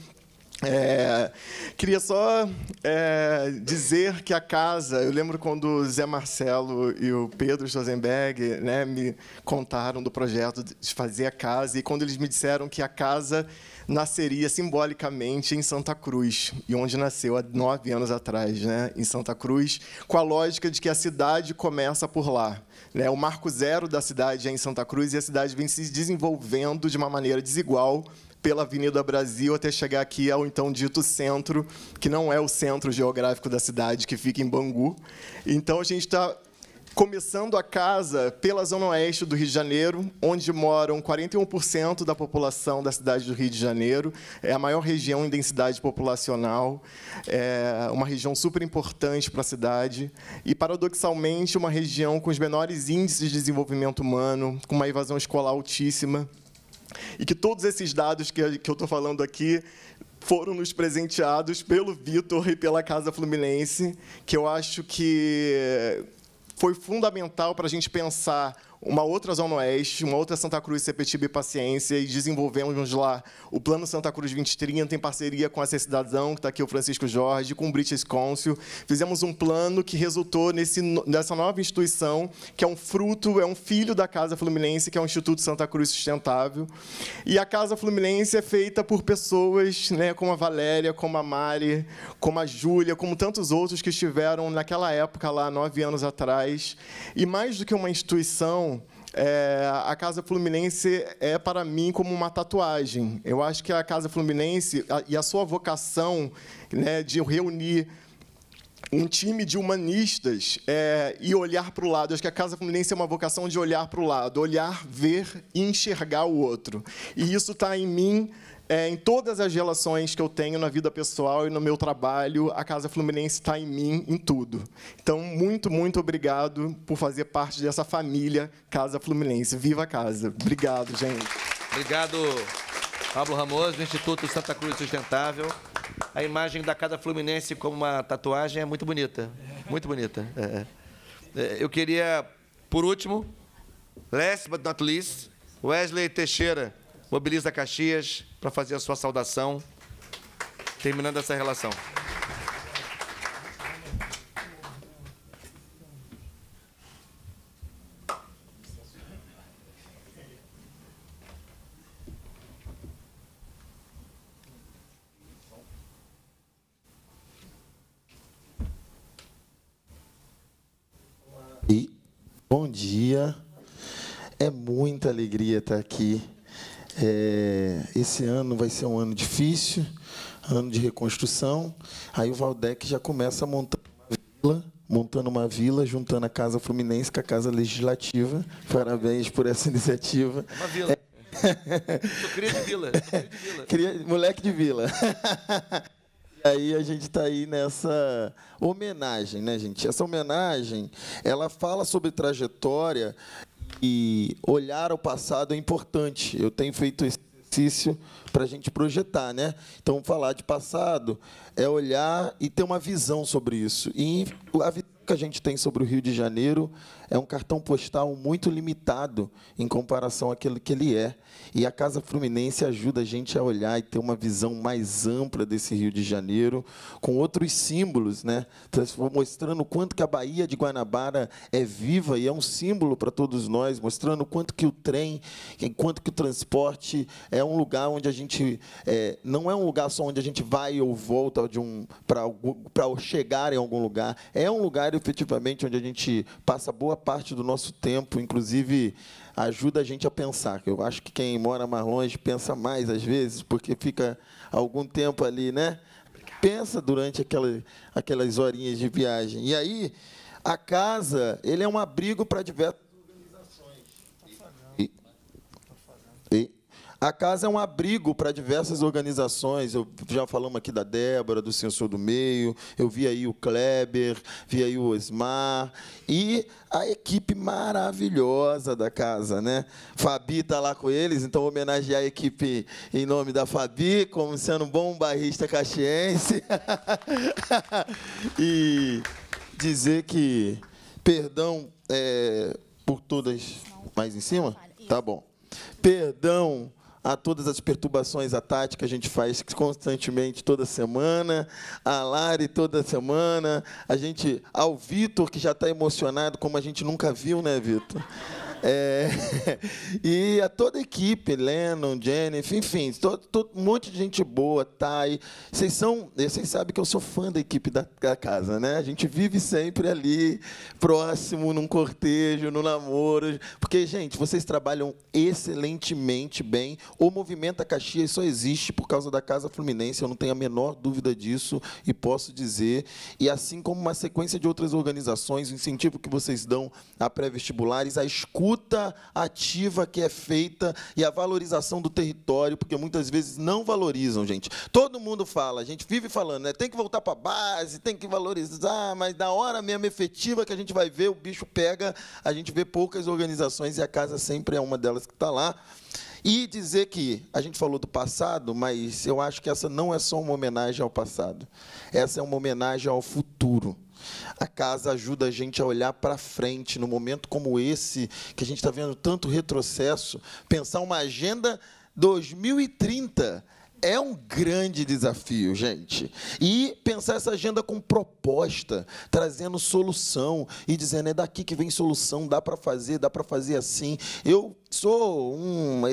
é, queria só é, dizer que a casa, eu lembro quando o Zé Marcelo e o Pedro Schosenberg né, me contaram do projeto de fazer a casa, e quando eles me disseram que a casa nasceria simbolicamente em Santa Cruz, e onde nasceu há nove anos atrás, né, em Santa Cruz, com a lógica de que a cidade começa por lá. Né? O marco zero da cidade é em Santa Cruz, e a cidade vem se desenvolvendo de uma maneira desigual pela Avenida Brasil até chegar aqui ao então dito centro, que não é o centro geográfico da cidade, que fica em Bangu. Então a gente está começando a casa pela zona oeste do Rio de Janeiro, onde moram 41% da população da cidade do Rio de Janeiro. É a maior região em densidade populacional, é uma região super importante para a cidade e, paradoxalmente, uma região com os menores índices de desenvolvimento humano, com uma evasão escolar altíssima e que todos esses dados que, que eu estou falando aqui foram nos presenteados pelo Vitor e pela Casa Fluminense, que eu acho que foi fundamental para a gente pensar uma outra Zona Oeste, uma outra Santa Cruz, CPTB e Paciência, e desenvolvemos lá o Plano Santa Cruz 2030 em parceria com a C Cidadão, que está aqui o Francisco Jorge, com o British Council. Fizemos um plano que resultou nesse, nessa nova instituição, que é um fruto, é um filho da Casa Fluminense, que é o Instituto Santa Cruz Sustentável. E a Casa Fluminense é feita por pessoas né, como a Valéria, como a Mari, como a Júlia, como tantos outros que estiveram naquela época lá, nove anos atrás. E mais do que uma instituição, é, a Casa Fluminense é para mim como uma tatuagem. Eu acho que a Casa Fluminense a, e a sua vocação né, de reunir um time de humanistas é, e olhar para o lado. Acho que a Casa Fluminense é uma vocação de olhar para o lado, olhar, ver e enxergar o outro. E isso está em mim é, em todas as relações que eu tenho na vida pessoal e no meu trabalho, a Casa Fluminense está em mim, em tudo. Então, muito, muito obrigado por fazer parte dessa família Casa Fluminense. Viva a casa! Obrigado, gente. Obrigado, Pablo Ramos, do Instituto Santa Cruz Sustentável. A imagem da Casa Fluminense como uma tatuagem é muito bonita. Muito bonita. É, é. é. Eu queria, por último, last but not least, Wesley Teixeira Mobiliza Caxias para fazer a sua saudação, terminando essa relação. Bom dia. É muita alegria estar aqui é, esse ano vai ser um ano difícil, ano de reconstrução. Aí o Valdec já começa montando uma vila, montando uma vila, juntando a Casa Fluminense com a Casa Legislativa. Parabéns por essa iniciativa. Uma vila. É. cria de vila. Cria de vila. moleque de vila. E aí a gente está aí nessa homenagem, né, gente? Essa homenagem, ela fala sobre trajetória e olhar o passado é importante. Eu tenho feito esse exercício para a gente projetar, né? Então, falar de passado é olhar e ter uma visão sobre isso. E a visão que a gente tem sobre o Rio de Janeiro é um cartão postal muito limitado em comparação àquilo que ele é. E a Casa Fluminense ajuda a gente a olhar e ter uma visão mais ampla desse Rio de Janeiro, com outros símbolos, né? mostrando o quanto que a Baía de Guanabara é viva e é um símbolo para todos nós, mostrando o quanto que o trem, quanto que o transporte é um lugar onde a gente é, não é um lugar só onde a gente vai ou volta de um para chegar em algum lugar, é um lugar efetivamente onde a gente passa boa parte do nosso tempo, inclusive ajuda a gente a pensar. Eu acho que quem mora mais longe pensa mais às vezes, porque fica algum tempo ali, né? Pensa durante aquelas, aquelas horinhas de viagem. E aí, a casa, ele é um abrigo para diversos A casa é um abrigo para diversas organizações. Eu, já falamos aqui da Débora, do Censor do Meio, eu vi aí o Kleber, vi aí o Osmar e a equipe maravilhosa da casa, né? Fabi está lá com eles, então homenagear a equipe em nome da Fabi, como sendo um bom barrista caxiense. e dizer que perdão é, por todas. Mais em cima? Tá bom. Perdão a todas as perturbações a Tati, que a gente faz constantemente toda semana, a Lari toda semana, a gente, ao Vitor, que já está emocionado como a gente nunca viu, né, Vitor? É, e a toda a equipe, Lennon, Jennifer, enfim, todo, todo, um monte de gente boa, Thay. Vocês são. Vocês sabem que eu sou fã da equipe da, da, casa, né? A gente vive sempre ali, próximo, num cortejo, no namoro. Porque, gente, vocês trabalham excelentemente bem. O Movimento Caxias só existe por causa da Casa Fluminense, eu não tenho a menor dúvida disso e posso dizer. E assim como uma sequência de outras organizações, o incentivo que vocês dão a pré-vestibulares, a escuta escuta ativa que é feita e a valorização do território, porque muitas vezes não valorizam, gente. Todo mundo fala, a gente vive falando, né? Tem que voltar para a base, tem que valorizar, mas na hora mesmo efetiva que a gente vai ver, o bicho pega, a gente vê poucas organizações e a casa sempre é uma delas que está lá. E dizer que a gente falou do passado, mas eu acho que essa não é só uma homenagem ao passado. Essa é uma homenagem ao futuro. A casa ajuda a gente a olhar para frente, no momento como esse, que a gente está vendo tanto retrocesso, pensar uma agenda 2030. É um grande desafio, gente. E pensar essa agenda com proposta, trazendo solução e dizendo é daqui que vem solução, dá para fazer, dá para fazer assim. Eu sou um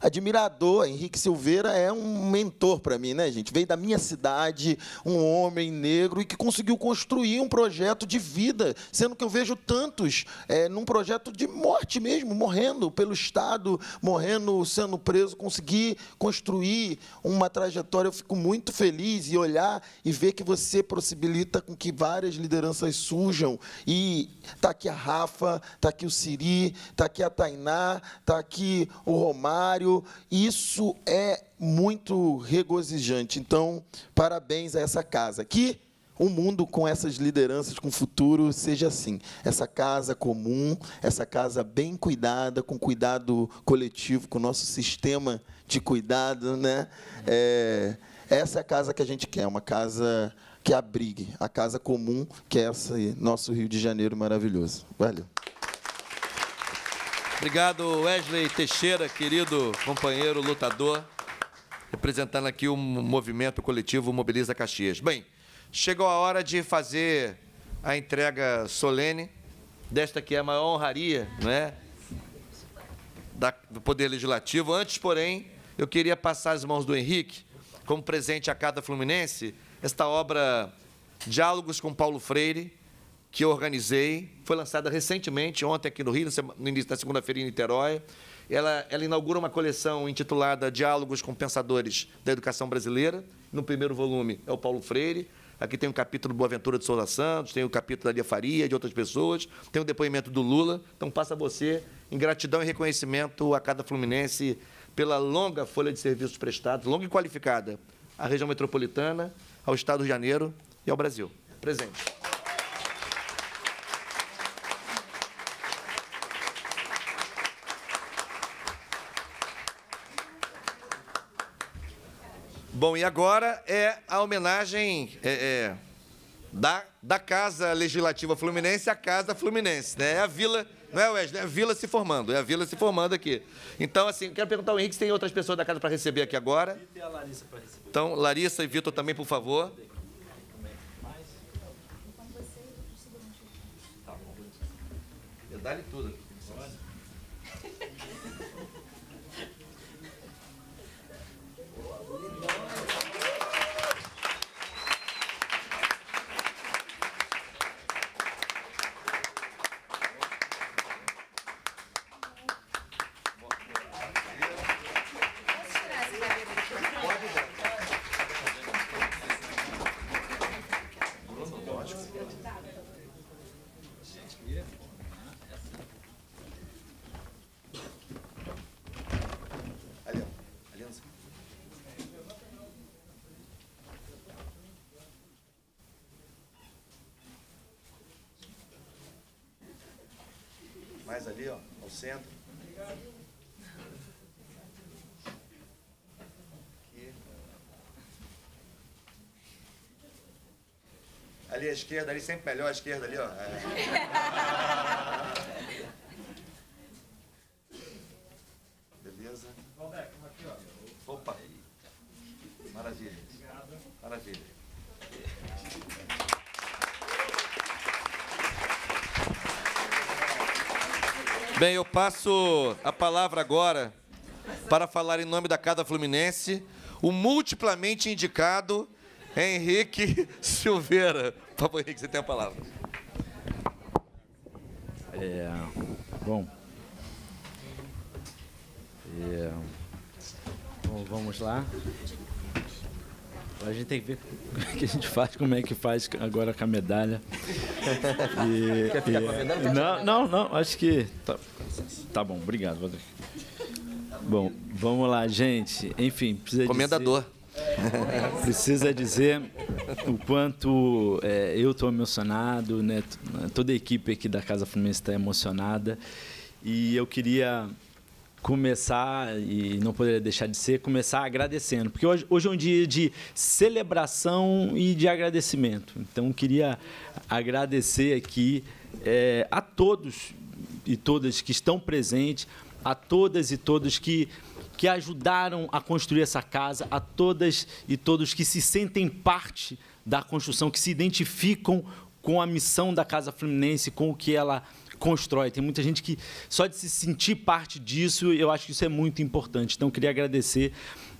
admirador. Henrique Silveira é um mentor para mim, né, gente? Veio da minha cidade, um homem negro e que conseguiu construir um projeto de vida, sendo que eu vejo tantos é, num projeto de morte mesmo, morrendo pelo Estado, morrendo sendo preso, conseguir construir uma trajetória. Eu fico muito feliz e olhar e ver que você possibilita com que várias lideranças surjam. E tá aqui a Rafa, tá aqui o Siri, tá aqui a Tainá, tá aqui o Romar cenário. Isso é muito regozijante. Então, parabéns a essa casa. Que o mundo com essas lideranças, com futuro, seja assim. Essa casa comum, essa casa bem cuidada, com cuidado coletivo, com o nosso sistema de cuidado. Né? É, essa é a casa que a gente quer, uma casa que abrigue a casa comum, que é esse nosso Rio de Janeiro maravilhoso. Valeu. Obrigado, Wesley Teixeira, querido companheiro lutador, representando aqui o movimento coletivo Mobiliza Caxias. Bem, chegou a hora de fazer a entrega solene desta que é a maior honraria né, do Poder Legislativo. Antes, porém, eu queria passar as mãos do Henrique, como presente à Carta Fluminense, esta obra Diálogos com Paulo Freire, que eu organizei, foi lançada recentemente, ontem aqui no Rio, no início da segunda-feira em Niterói. Ela, ela, inaugura uma coleção intitulada Diálogos com Pensadores da Educação Brasileira. No primeiro volume é o Paulo Freire. Aqui tem o um capítulo do Boaventura de Souza Santos, tem o um capítulo da Lia Faria, de outras pessoas, tem o um depoimento do Lula. Então, passa a você, em gratidão e reconhecimento a cada Fluminense pela longa folha de serviços prestados, longa e qualificada, à região metropolitana, ao Estado de Janeiro e ao Brasil. Presente. Bom, e agora é a homenagem é, é, da, da Casa Legislativa Fluminense à Casa Fluminense, né? É a Vila, não é, Wesley? É a Vila se formando, é a Vila se formando aqui. Então, assim, quero perguntar ao Henrique se tem outras pessoas da casa para receber aqui agora. E a Larissa para receber. Então, Larissa e Vitor também, por favor. Tá Dá-lhe tudo aqui. centro. Ali à esquerda, ali sempre melhor à esquerda ali, ó. É. Passo a palavra agora para falar em nome da Cada Fluminense, o multiplamente indicado Henrique Silveira. Papo Henrique, você tem a palavra. É, bom. É, bom, vamos lá. A gente tem que ver o que a gente faz, como é que faz agora com a medalha. E, Quer ficar e, com a medalha? É, não, não, não, acho que. Tá, Tá bom, obrigado, Rodrigo. Bom, vamos lá, gente. Enfim, precisa Comendador. Dizer, precisa dizer o quanto é, eu estou emocionado, né? toda a equipe aqui da Casa Fluminense está emocionada. E eu queria começar, e não poderia deixar de ser, começar agradecendo. Porque hoje, hoje é um dia de celebração e de agradecimento. Então, queria agradecer aqui é, a todos e todas que estão presentes, a todas e todos que, que ajudaram a construir essa casa, a todas e todos que se sentem parte da construção, que se identificam com a missão da Casa Fluminense, com o que ela constrói. Tem muita gente que só de se sentir parte disso, eu acho que isso é muito importante. Então, queria agradecer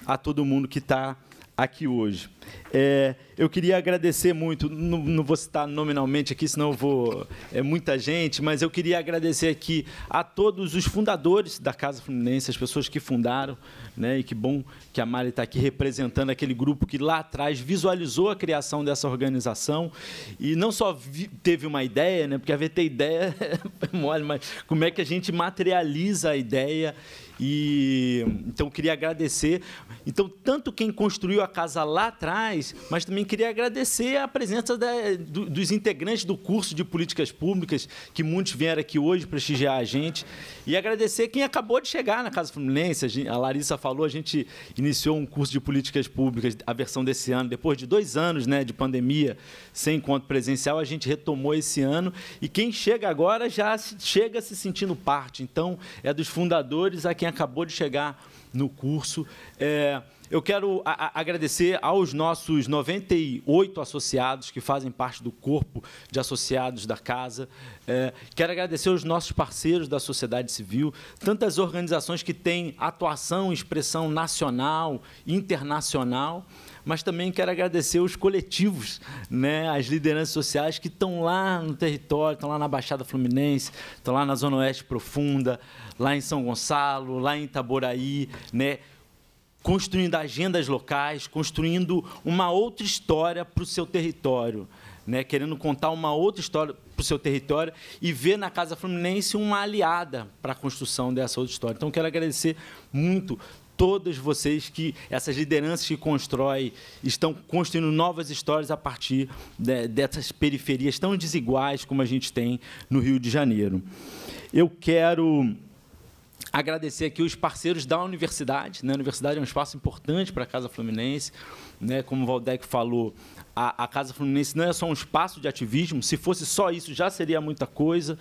a todo mundo que está aqui hoje. É, eu queria agradecer muito, não, não, vou citar nominalmente aqui, senão eu vou. É muita gente, mas eu queria agradecer aqui a todos os fundadores da Casa Fluminense, as pessoas que fundaram, né? E que bom que a Mari está aqui representando aquele grupo que lá atrás visualizou a criação dessa organização e não só vi, teve uma ideia, né? Porque a ver ter ideia é mole, mas como é que a gente materializa a ideia e então queria agradecer. Então tanto quem construiu a casa lá atrás, mas também queria agradecer a presença da, do, dos integrantes do curso de políticas públicas que muitos vieram aqui hoje prestigiar a gente e agradecer quem acabou de chegar na casa Fluminense. A, gente, a Larissa falou, a gente iniciou um curso de políticas públicas, a versão desse ano, depois de dois anos, né, de pandemia sem encontro presencial, a gente retomou esse ano e quem chega agora já chega se sentindo parte. Então é dos fundadores a quem quem acabou de chegar no curso. É, eu quero agradecer aos nossos 98 associados que fazem parte do corpo de associados da casa. É, quero agradecer aos nossos parceiros da sociedade civil, tantas organizações que têm atuação, expressão nacional, internacional mas também quero agradecer os coletivos, né, as lideranças sociais que estão lá no território, estão lá na Baixada Fluminense, estão lá na Zona Oeste Profunda, lá em São Gonçalo, lá em Itaboraí, né, construindo agendas locais, construindo uma outra história para o seu território. Né, querendo contar uma outra história para o seu território e ver na Casa Fluminense uma aliada para a construção dessa outra história. Então, quero agradecer muito todas vocês que essas lideranças que constroem estão construindo novas histórias a partir de, dessas periferias tão desiguais como a gente tem no Rio de Janeiro. Eu quero agradecer aqui os parceiros da universidade. Né? A universidade é um espaço importante para a Casa Fluminense. Né? Como o Valdec falou, a, a Casa Fluminense não é só um espaço de ativismo. Se fosse só isso, já seria muita coisa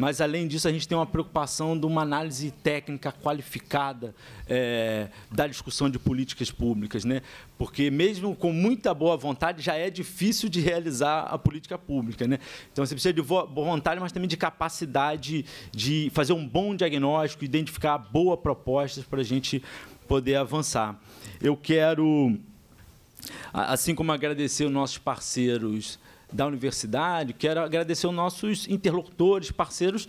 mas, além disso, a gente tem uma preocupação de uma análise técnica qualificada é, da discussão de políticas públicas, né? porque, mesmo com muita boa vontade, já é difícil de realizar a política pública. Né? Então, você precisa de boa vontade, mas também de capacidade de fazer um bom diagnóstico, identificar boas propostas para a gente poder avançar. Eu quero, assim como agradecer os nossos parceiros da universidade, quero agradecer os nossos interlocutores, parceiros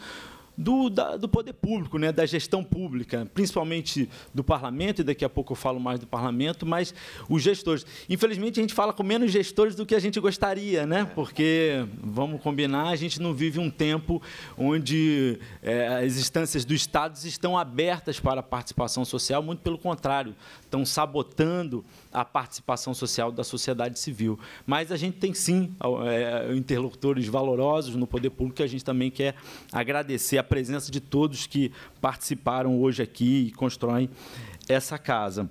do, da, do poder público, né, da gestão pública, principalmente do parlamento, e daqui a pouco eu falo mais do parlamento, mas os gestores. Infelizmente, a gente fala com menos gestores do que a gente gostaria, né? porque, vamos combinar, a gente não vive um tempo onde é, as instâncias do Estado estão abertas para a participação social, muito pelo contrário, estão sabotando a participação social da sociedade civil. Mas a gente tem sim é, interlocutores valorosos no poder público e a gente também quer agradecer a presença de todos que participaram hoje aqui e constroem essa casa.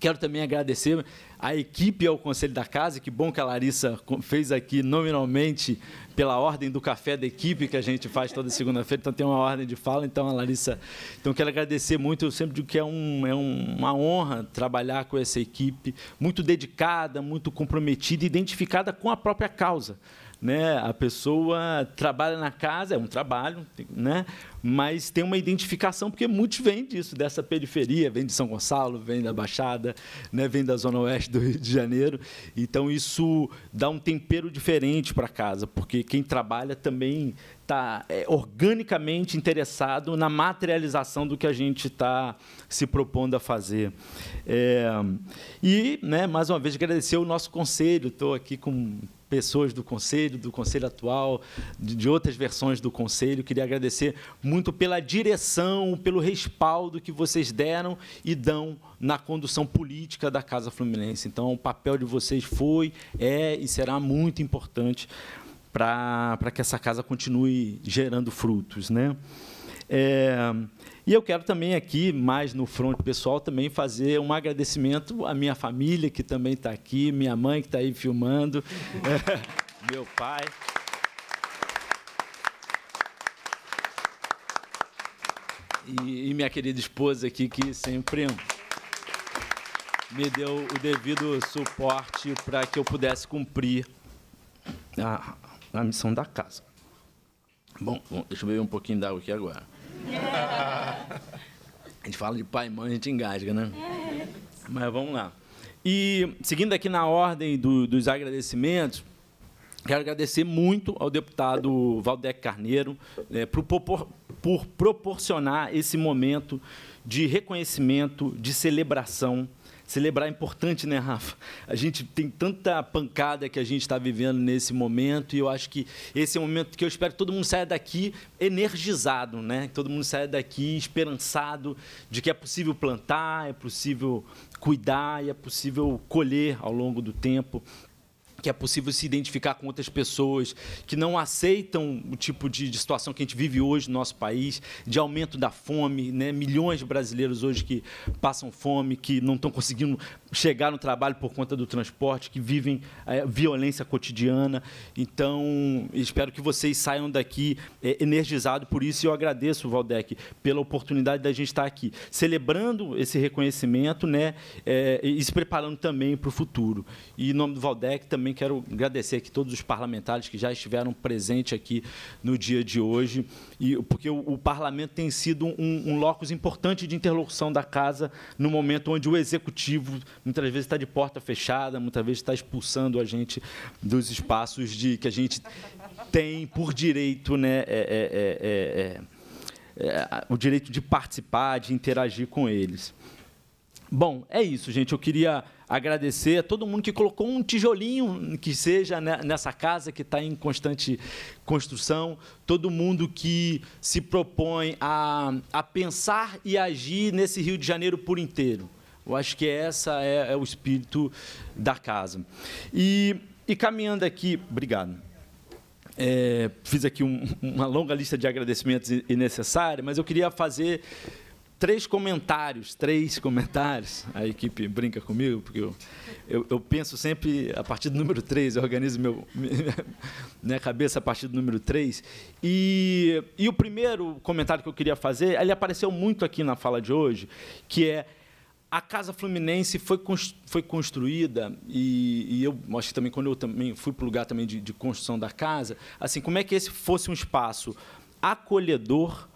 Quero também agradecer à equipe e ao Conselho da Casa, que bom que a Larissa fez aqui nominalmente pela ordem do café da equipe que a gente faz toda segunda-feira, então tem uma ordem de fala. Então, a Larissa, então quero agradecer muito. Eu sempre digo que é, um, é uma honra trabalhar com essa equipe, muito dedicada, muito comprometida, identificada com a própria causa. Né? A pessoa trabalha na casa, é um trabalho, né? mas tem uma identificação, porque muitos vêm disso, dessa periferia, vem de São Gonçalo, vem da Baixada, né? vem da Zona Oeste do Rio de Janeiro. Então, isso dá um tempero diferente para a casa, porque quem trabalha também está é, organicamente interessado na materialização do que a gente está se propondo a fazer. É, e, né, mais uma vez, agradecer o nosso conselho. Estou aqui com pessoas do conselho, do conselho atual, de, de, outras versões do conselho. Queria agradecer muito pela direção, pelo respaldo que vocês deram e dão na condução política da Casa Fluminense. Então, o papel de vocês foi, é e será muito importante para que essa casa continue gerando frutos. Né? É, e eu quero também aqui, mais no fronte pessoal, também fazer um agradecimento à minha família, que também está aqui, minha mãe, que está aí filmando, é, meu pai. E, e, minha querida esposa aqui, que sempre me deu o devido suporte para que eu pudesse cumprir a, na missão da casa. Bom, bom deixa eu beber um pouquinho d'água aqui agora. A gente fala de pai e mãe, a gente engasga, né? Mas vamos lá. E seguindo aqui na ordem do, dos agradecimentos, quero agradecer muito ao deputado Valdec Carneiro é, por, por, por proporcionar esse momento de reconhecimento, de celebração Celebrar é importante, né, Rafa? A gente tem tanta pancada que a gente está vivendo nesse momento e eu acho que esse é o momento que eu espero que todo mundo saia daqui energizado, né? Que todo mundo saia daqui esperançado de que é possível plantar, é possível cuidar e é possível colher ao longo do tempo que é possível se identificar com outras pessoas que não aceitam o tipo de, de, situação que a gente vive hoje no nosso país, de aumento da fome, né? milhões de brasileiros hoje que passam fome, que não estão conseguindo chegar no trabalho por conta do transporte, que vivem é, violência cotidiana. Então, espero que vocês saiam daqui é, energizados por isso e eu agradeço, Valdec, pela oportunidade da gente estar aqui, celebrando esse reconhecimento né? É, e se preparando também para o futuro. E em nome do Valdec também também quero agradecer aqui todos os parlamentares que já estiveram presentes aqui no dia de hoje, e, porque o, o parlamento tem sido um, um locus importante de interlocução da casa no momento onde o executivo muitas vezes está de porta fechada, muitas vezes está expulsando a gente dos espaços de que a gente tem por direito, né? É, é, é, o direito de participar, de interagir com eles. Bom, é isso, gente. Eu queria agradecer a todo mundo que colocou um tijolinho que seja né, nessa casa que está em constante construção, todo mundo que se propõe a, a pensar e agir nesse Rio de Janeiro por inteiro. Eu acho que essa é, é o espírito da casa. E, e caminhando aqui, obrigado. É, fiz aqui um, uma longa lista de agradecimentos necessários, mas eu queria fazer três comentários, três comentários. A equipe brinca comigo, porque eu, eu, eu penso sempre a partir do número três, eu organizo meu, minha, minha cabeça a partir do número três. E, e o primeiro comentário que eu queria fazer, ele apareceu muito aqui na fala de hoje, que é a Casa Fluminense foi, foi construída, e, e eu acho que também quando eu também fui para o lugar também de, de construção da casa, assim, como é que esse fosse um espaço acolhedor,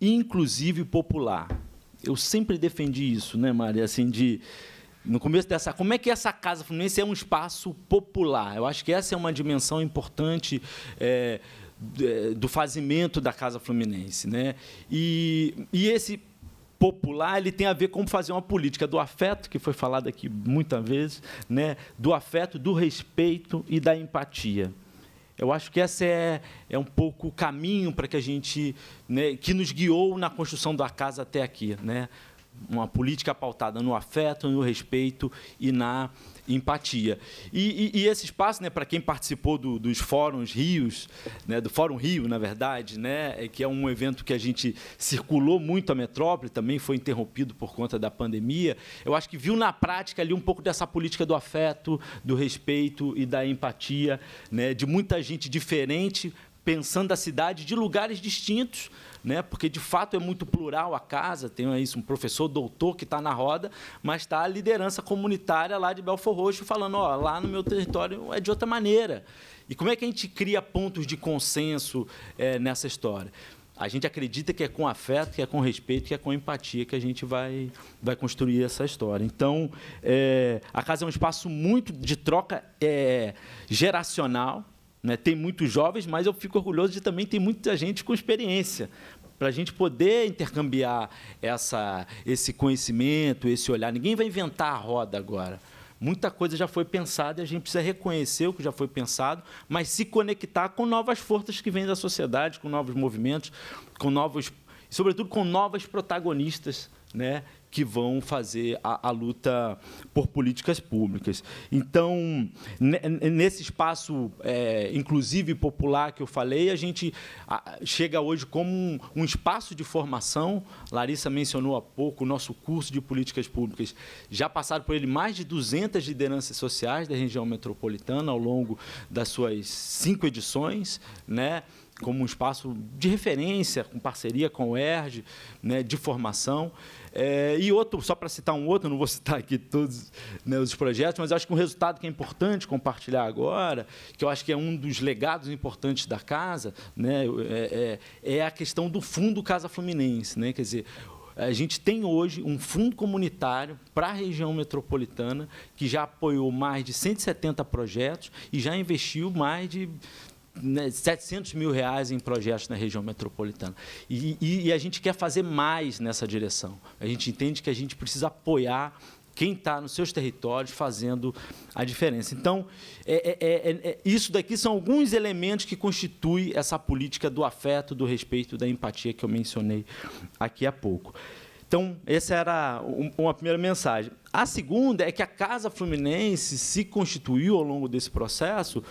inclusivo e popular eu sempre defendi isso, né, Maria? Assim, de no começo dessa, como é que essa casa fluminense é um espaço popular? Eu acho que essa é uma dimensão importante é, é, do fazimento da casa fluminense, né? E, e esse popular ele tem a ver com fazer uma política do afeto que foi falado aqui muitas vezes, né? Do afeto, do respeito e da empatia. Eu acho que esse é, é um pouco o caminho para que a gente, né, que nos guiou na construção da casa até aqui, né? Uma política pautada no afeto, no respeito e na empatia. E, e, e esse espaço, né, para quem participou do, dos fóruns Rios, né, do Fórum Rio, na verdade, né, é que é um evento que a gente circulou muito a metrópole, também foi interrompido por conta da pandemia, eu acho que viu na prática ali um pouco dessa política do afeto, do respeito e da empatia, né, de muita gente diferente pensando a cidade de lugares distintos, né? porque de fato é muito plural a casa, tem aí um professor doutor que está na roda, mas está a liderança comunitária lá de Belfor Roxo falando, ó, lá no meu território é de outra maneira. E como é que a gente cria pontos de consenso é, nessa história? A gente acredita que é com afeto, que é com respeito, que é com empatia que a gente vai, vai construir essa história. Então, é, a casa é um espaço muito de troca é, geracional, né? Tem muitos jovens, mas eu fico orgulhoso de também ter muita gente com experiência para a gente poder intercambiar essa, esse conhecimento, esse olhar. Ninguém vai inventar a roda agora. Muita coisa já foi pensada e a gente precisa reconhecer o que já foi pensado, mas se conectar com novas forças que vêm da sociedade, com novos movimentos, com novos, sobretudo com novas protagonistas, né? que vão fazer a, a luta por políticas públicas. Então, nesse espaço, é, inclusive popular que eu falei, a gente chega hoje como um, um, espaço de formação. Larissa mencionou há pouco o nosso curso de políticas públicas. Já passaram por ele mais de 200 lideranças sociais da região metropolitana ao longo das suas cinco edições, né? como um espaço de referência, com parceria com o ERJ, né, de formação. É, e outro, só para citar um outro, não vou citar aqui todos né, os projetos, mas acho que um resultado que é importante compartilhar agora, que eu acho que é um dos legados importantes da casa, né, é, é, é a questão do fundo Casa Fluminense. Né, quer dizer, a gente tem hoje um fundo comunitário para a região metropolitana que já apoiou mais de 170 projetos e já investiu mais de né, 700 mil reais em projetos na região metropolitana. E, e, e a gente quer fazer mais nessa direção. A gente entende que a gente precisa apoiar quem está nos seus territórios fazendo a diferença. Então, é, é, é, isso daqui são alguns elementos que constituem essa política do afeto, do respeito, da empatia que eu mencionei aqui há pouco. Então, essa era uma primeira mensagem. A segunda é que a Casa Fluminense se constituiu ao longo desse processo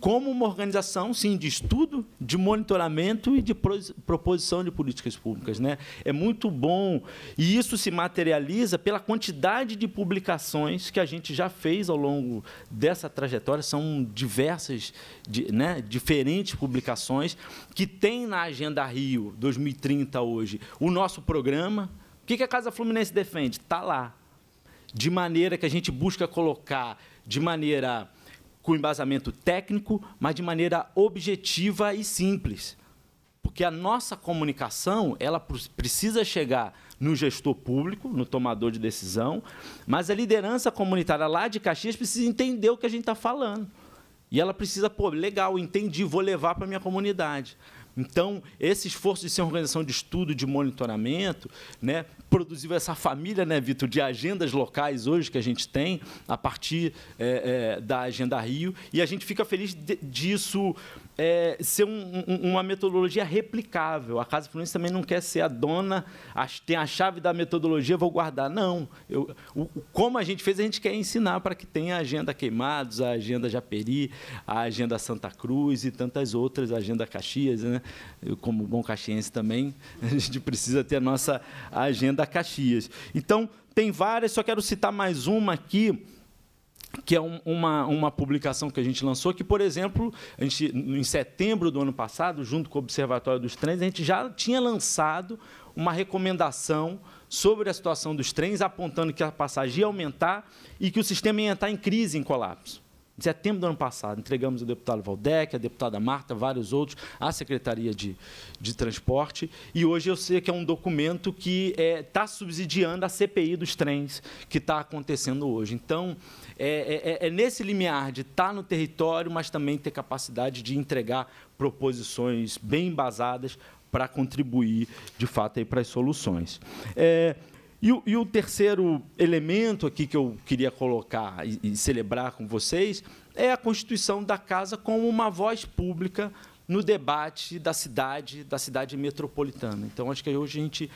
como uma organização, sim, de estudo, de monitoramento e de proposição de políticas públicas. Né? É muito bom, e isso se materializa pela quantidade de publicações que a gente já fez ao longo dessa trajetória, são diversas, de, né, diferentes publicações, que tem na Agenda Rio 2030 hoje o nosso programa. O que a Casa Fluminense defende? Está lá. De maneira que a gente busca colocar de maneira com embasamento técnico, mas de maneira objetiva e simples. Porque a nossa comunicação, ela precisa chegar no gestor público, no tomador de decisão, mas a liderança comunitária lá de Caxias precisa entender o que a gente está falando. E ela precisa, pô, legal, entendi, vou levar para a minha comunidade. Então, esse esforço de ser uma organização de estudo, de monitoramento, né, produziu essa família, né, Vitor, de agendas locais hoje que a gente tem, a partir é, é, da Agenda Rio, e a gente fica feliz de, disso é, ser um, um, uma metodologia replicável. A Casa Fluminense também não quer ser a dona, a, tem a chave da metodologia, vou guardar. Não. Eu, o, como a gente fez, a gente quer ensinar para que tenha a agenda Queimados, a agenda Japeri, a agenda Santa Cruz e tantas outras, a agenda Caxias. Né? Eu, como bom caxiense também, a gente precisa ter a nossa agenda Caxias. Então, tem várias, só quero citar mais uma aqui que é um, uma, uma publicação que a gente lançou, que, por exemplo, a gente, em setembro do ano passado, junto com o Observatório dos Trens, a gente já tinha lançado uma recomendação sobre a situação dos trens, apontando que a passagem ia aumentar e que o sistema ia entrar em crise, em colapso setembro é do ano passado, entregamos ao deputado Valdec, à deputada Marta, vários outros, à Secretaria de, de Transporte. E hoje eu sei que é um documento que está é, tá subsidiando a CPI dos trens que está acontecendo hoje. Então, é, é, é, é nesse limiar de estar tá no território, mas também ter capacidade de entregar proposições bem embasadas para contribuir, de fato, aí, para as soluções. É, e o, e o, terceiro elemento aqui que eu queria colocar e, e celebrar com vocês é a constituição da casa como uma voz pública no debate da cidade, da cidade metropolitana. Então, acho que hoje a gente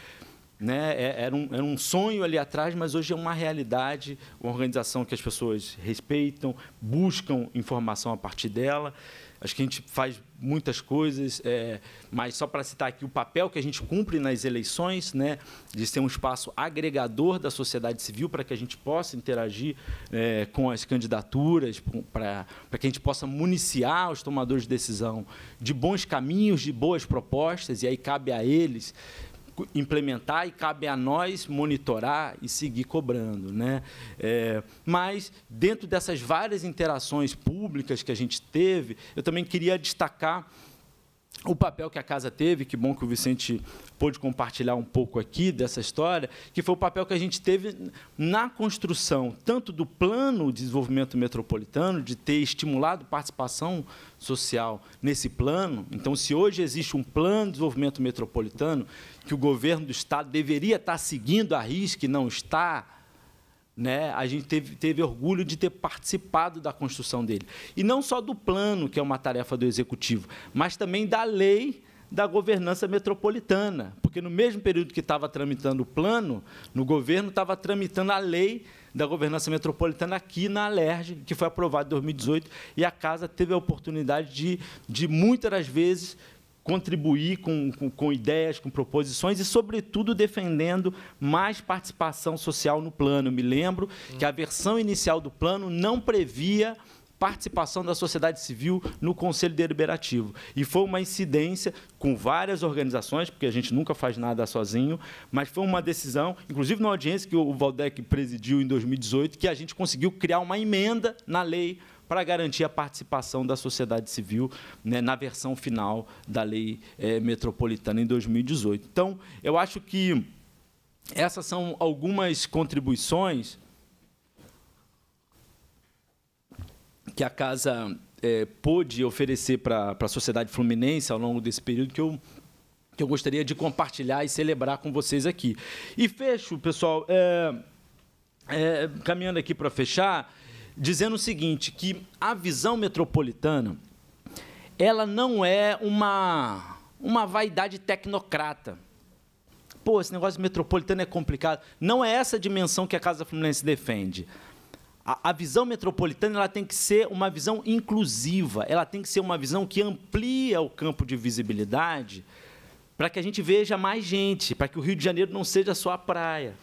né? É, era, um, era um sonho ali atrás, mas hoje é uma realidade, uma organização que as pessoas respeitam, buscam informação a partir dela. Acho que a gente faz muitas coisas, é, mas só para citar aqui o papel que a gente cumpre nas eleições, né, de ser um espaço agregador da sociedade civil para que a gente possa interagir é, com as candidaturas, para que a gente possa municiar os tomadores de decisão de bons caminhos, de boas propostas, e aí cabe a eles implementar e cabe a nós monitorar e seguir cobrando. Né? É, mas, dentro dessas várias interações públicas que a gente teve, eu também queria destacar o papel que a casa teve, que bom que o Vicente pôde compartilhar um pouco aqui dessa história, que foi o papel que a gente teve na construção tanto do plano de desenvolvimento metropolitano, de ter estimulado participação social nesse plano. Então, se hoje existe um plano de desenvolvimento metropolitano que o governo do Estado deveria estar seguindo a risca e não está, né? A gente teve, teve orgulho de ter participado da construção dele. E não só do plano, que é uma tarefa do executivo, mas também da lei da governança metropolitana, porque no mesmo período que estava tramitando o plano, no governo estava tramitando a lei da governança metropolitana aqui na Alerj, que foi aprovada em 2018, e a casa teve a oportunidade de, de muitas das vezes, contribuir com, com, com, ideias, com proposições e, sobretudo, defendendo mais participação social no plano. Eu me lembro que a versão inicial do plano não previa participação da sociedade civil no Conselho Deliberativo. E foi uma incidência com várias organizações, porque a gente nunca faz nada sozinho, mas foi uma decisão, inclusive na audiência que o Valdec presidiu em 2018, que a gente conseguiu criar uma emenda na lei para garantir a participação da sociedade civil né, na versão final da lei é, metropolitana em 2018. Então, eu acho que essas são algumas contribuições que a casa é, pôde oferecer para a sociedade fluminense ao longo desse período que eu que eu gostaria de compartilhar e celebrar com vocês aqui. E fecho, pessoal, é, é, caminhando aqui para fechar, dizendo o seguinte, que a visão metropolitana, ela não é uma, uma vaidade tecnocrata. Pô, esse negócio metropolitano é complicado. Não é essa a dimensão que a Casa Fluminense defende a, a visão metropolitana ela tem que ser uma visão inclusiva, ela tem que ser uma visão que amplia o campo de visibilidade para que a gente veja mais gente, para que o Rio de Janeiro não seja só a praia.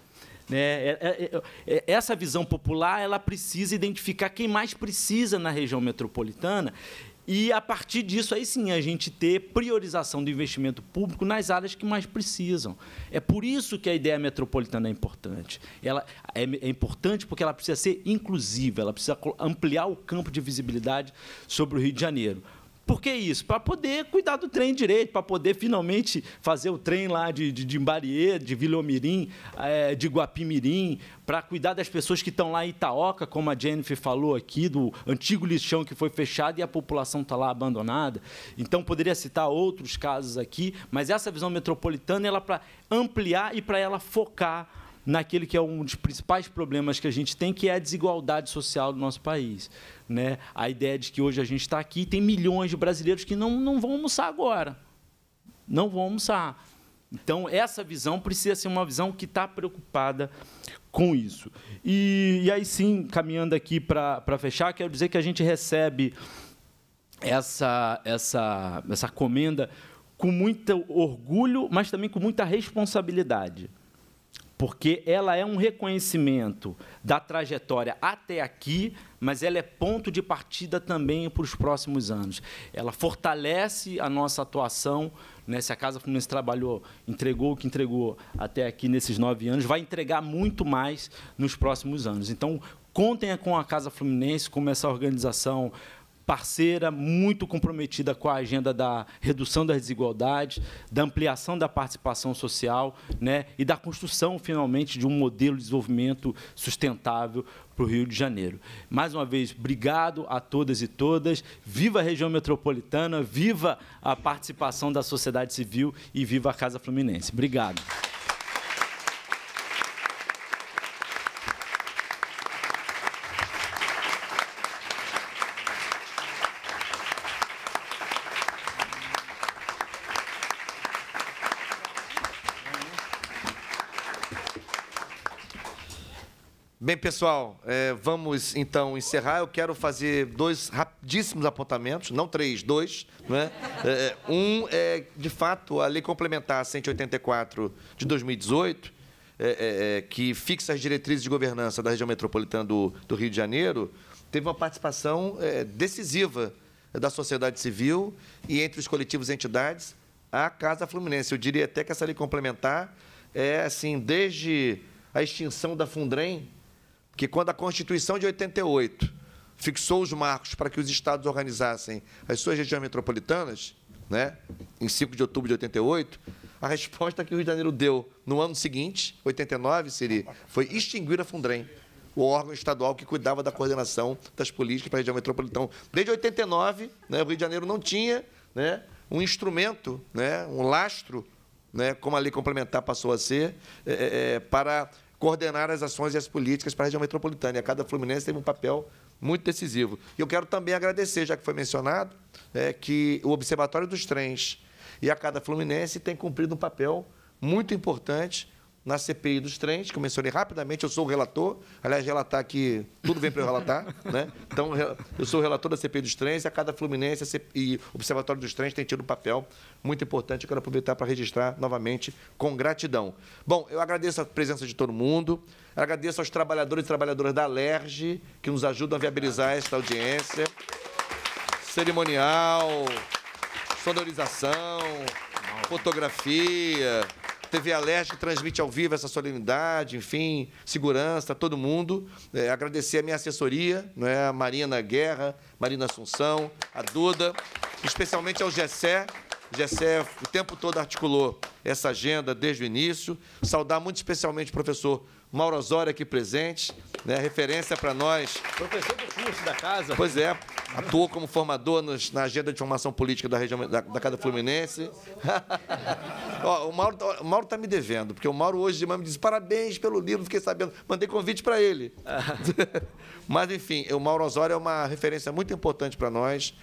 Né? É, é, é, essa visão popular ela precisa identificar quem mais precisa na região metropolitana e a partir disso, aí sim, a gente ter priorização do investimento público nas áreas que mais precisam. É por isso que a ideia metropolitana é importante. Ela é, é importante porque ela precisa ser inclusiva, ela precisa ampliar o campo de visibilidade sobre o Rio de Janeiro. Por que isso? Para poder cuidar do trem direito, para poder finalmente fazer o trem lá de, de, de de Vilomirim, é, de Guapimirim, para cuidar das pessoas que estão lá em Itaoca, como a Jennifer falou aqui, do antigo lixão que foi fechado e a população está lá abandonada. Então, poderia citar outros casos aqui, mas essa visão metropolitana ela para ampliar e para ela focar naquele que é um dos principais problemas que a gente tem, que é a desigualdade social do nosso país. Né? A ideia de que hoje a gente está aqui tem milhões de brasileiros que não, não vão almoçar agora. Não vão almoçar. Então, essa visão precisa ser uma visão que está preocupada com isso. E, e aí sim, caminhando aqui para fechar, quero dizer que a gente recebe essa, essa, essa comenda com muito orgulho, mas também com muita responsabilidade porque ela é um reconhecimento da trajetória até aqui, mas ela é ponto de partida também para os próximos anos. Ela fortalece a nossa atuação. Né? Se a Casa Fluminense trabalhou, entregou o que entregou até aqui nesses nove anos, vai entregar muito mais nos próximos anos. Então, contem com a Casa Fluminense, como essa organização parceira, muito comprometida com a agenda da redução das desigualdades, da ampliação da participação social né, e da construção, finalmente, de um modelo de desenvolvimento sustentável para o Rio de Janeiro. Mais uma vez, obrigado a todas e todas. Viva a região metropolitana, viva a participação da sociedade civil e viva a Casa Fluminense. Obrigado. pessoal, é, vamos então encerrar. Eu quero fazer dois rapidíssimos apontamentos, não três, dois. Né? É, um é, de fato, a Lei Complementar 184 de 2018, é, é, é, que fixa as diretrizes de governança da região metropolitana do, do Rio de Janeiro, teve uma participação decisiva da sociedade civil e entre os coletivos e entidades a Casa Fluminense. Eu diria até que essa lei complementar é assim, desde a extinção da Fundrem, que quando a Constituição de 88 fixou os marcos para que os estados organizassem as suas regiões metropolitanas, né, em 5 de outubro de 88, a resposta que o Rio de Janeiro deu no ano seguinte, 89, Siri, foi extinguir a Fundrem, o órgão estadual que cuidava da coordenação das políticas para a região metropolitana. Desde 89, né, o Rio de Janeiro não tinha né, um instrumento, né, um lastro, né, como a lei complementar passou a ser, é, é, é para coordenar as ações e as políticas para a região metropolitana. E a cada Fluminense teve um papel muito decisivo. E eu quero também agradecer, já que foi mencionado, é, que o Observatório dos Trens e a cada Fluminense tem cumprido um papel muito importante na CPI dos trens, que eu mencionei rapidamente, eu sou o relator, aliás, relatar aqui, tudo vem para eu relatar, né? Então, eu sou o relator da CPI dos trens, e a Cada Fluminense a e o Observatório dos Trens tem tido um papel muito importante, eu quero aproveitar para registrar novamente com gratidão. Bom, eu agradeço a presença de todo mundo, agradeço aos trabalhadores e trabalhadoras da LERJ, que nos ajudam a viabilizar esta audiência, cerimonial, sonorização, fotografia... TV Alerj, que transmite ao vivo essa solenidade, enfim, segurança, todo mundo. É, agradecer a minha assessoria, né, a Marina Guerra, Marina Assunção, a Duda, especialmente ao Gessé, Gessé o tempo todo articulou essa agenda desde o início. Saudar muito especialmente o professor Mauro Osório aqui presente, né, referência para nós. Professor do curso da casa. Pois é, atuou como formador nos, na agenda de formação política da região da, da Casa Fluminense. Ó, o Mauro, está Mauro tá me devendo, porque o Mauro hoje de manhã me disse parabéns pelo livro, fiquei sabendo, mandei convite para ele. Mas enfim, o Mauro Osório é uma referência muito importante para nós.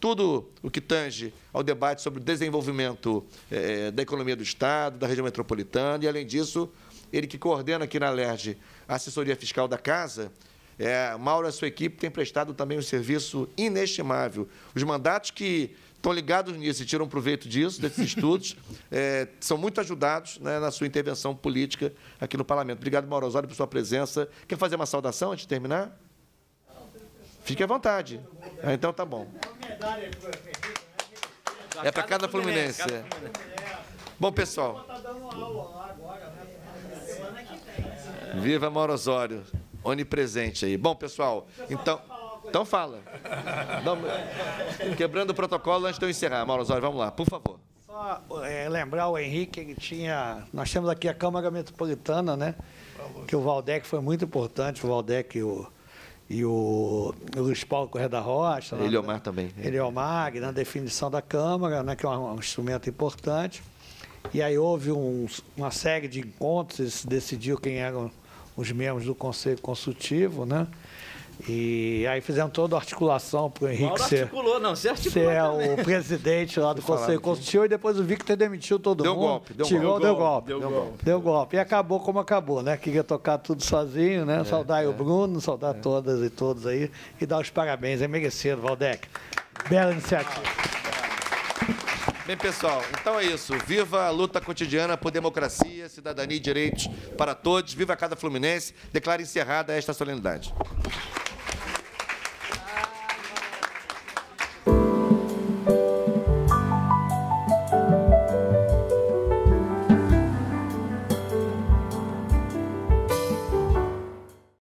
Tudo o que tange ao debate sobre o desenvolvimento é, da economia do Estado, da região metropolitana, e além disso, ele que coordena aqui na LERJ a assessoria fiscal da casa, é, Mauro e a sua equipe têm prestado também um serviço inestimável. Os mandatos que estão ligados nisso e tiram proveito disso, desses estudos, é, são muito ajudados né, na sua intervenção política aqui no Parlamento. Obrigado, Mauro Osório, por sua presença. Quer fazer uma saudação antes de terminar? Fique à vontade. Ah, então tá bom. É para cada Fluminense. É. Bom, pessoal. Viva Morosório, onipresente aí. Bom, pessoal, então. Então fala. Não, quebrando o protocolo antes de eu encerrar. Osório, vamos lá, por favor. Só é, lembrar o Henrique, que tinha. Nós temos aqui a Câmara Metropolitana, né? Que o Valdec foi muito importante, o Valdec e o, e o, o Luiz Paulo Correia da Rocha. Né? Eliomar também. Eliomar, na definição da Câmara, né, que é um, um instrumento importante. E aí houve um, uma série de encontros, se decidiu quem eram os membros do Conselho Consultivo, né? E aí fizemos toda a articulação para o Henrique Mauro ser, articulou, não, você articulou ser também. o presidente lá do Vou Conselho Constitucional e depois o Victor demitiu todo deu mundo. Golpe, deu, tirou, golpe, deu golpe, deu golpe. Deu golpe. Deu golpe. E acabou como acabou, né? Queria tocar tudo sozinho, né? É, saudar é, o Bruno, saudar é. todas e todos aí e dar os parabéns. É merecido, Valdec. Bela iniciativa. Ah, Bem, pessoal, então é isso. Viva a luta cotidiana por democracia, cidadania e direitos para todos. Viva a Casa Fluminense. Declaro encerrada esta solenidade.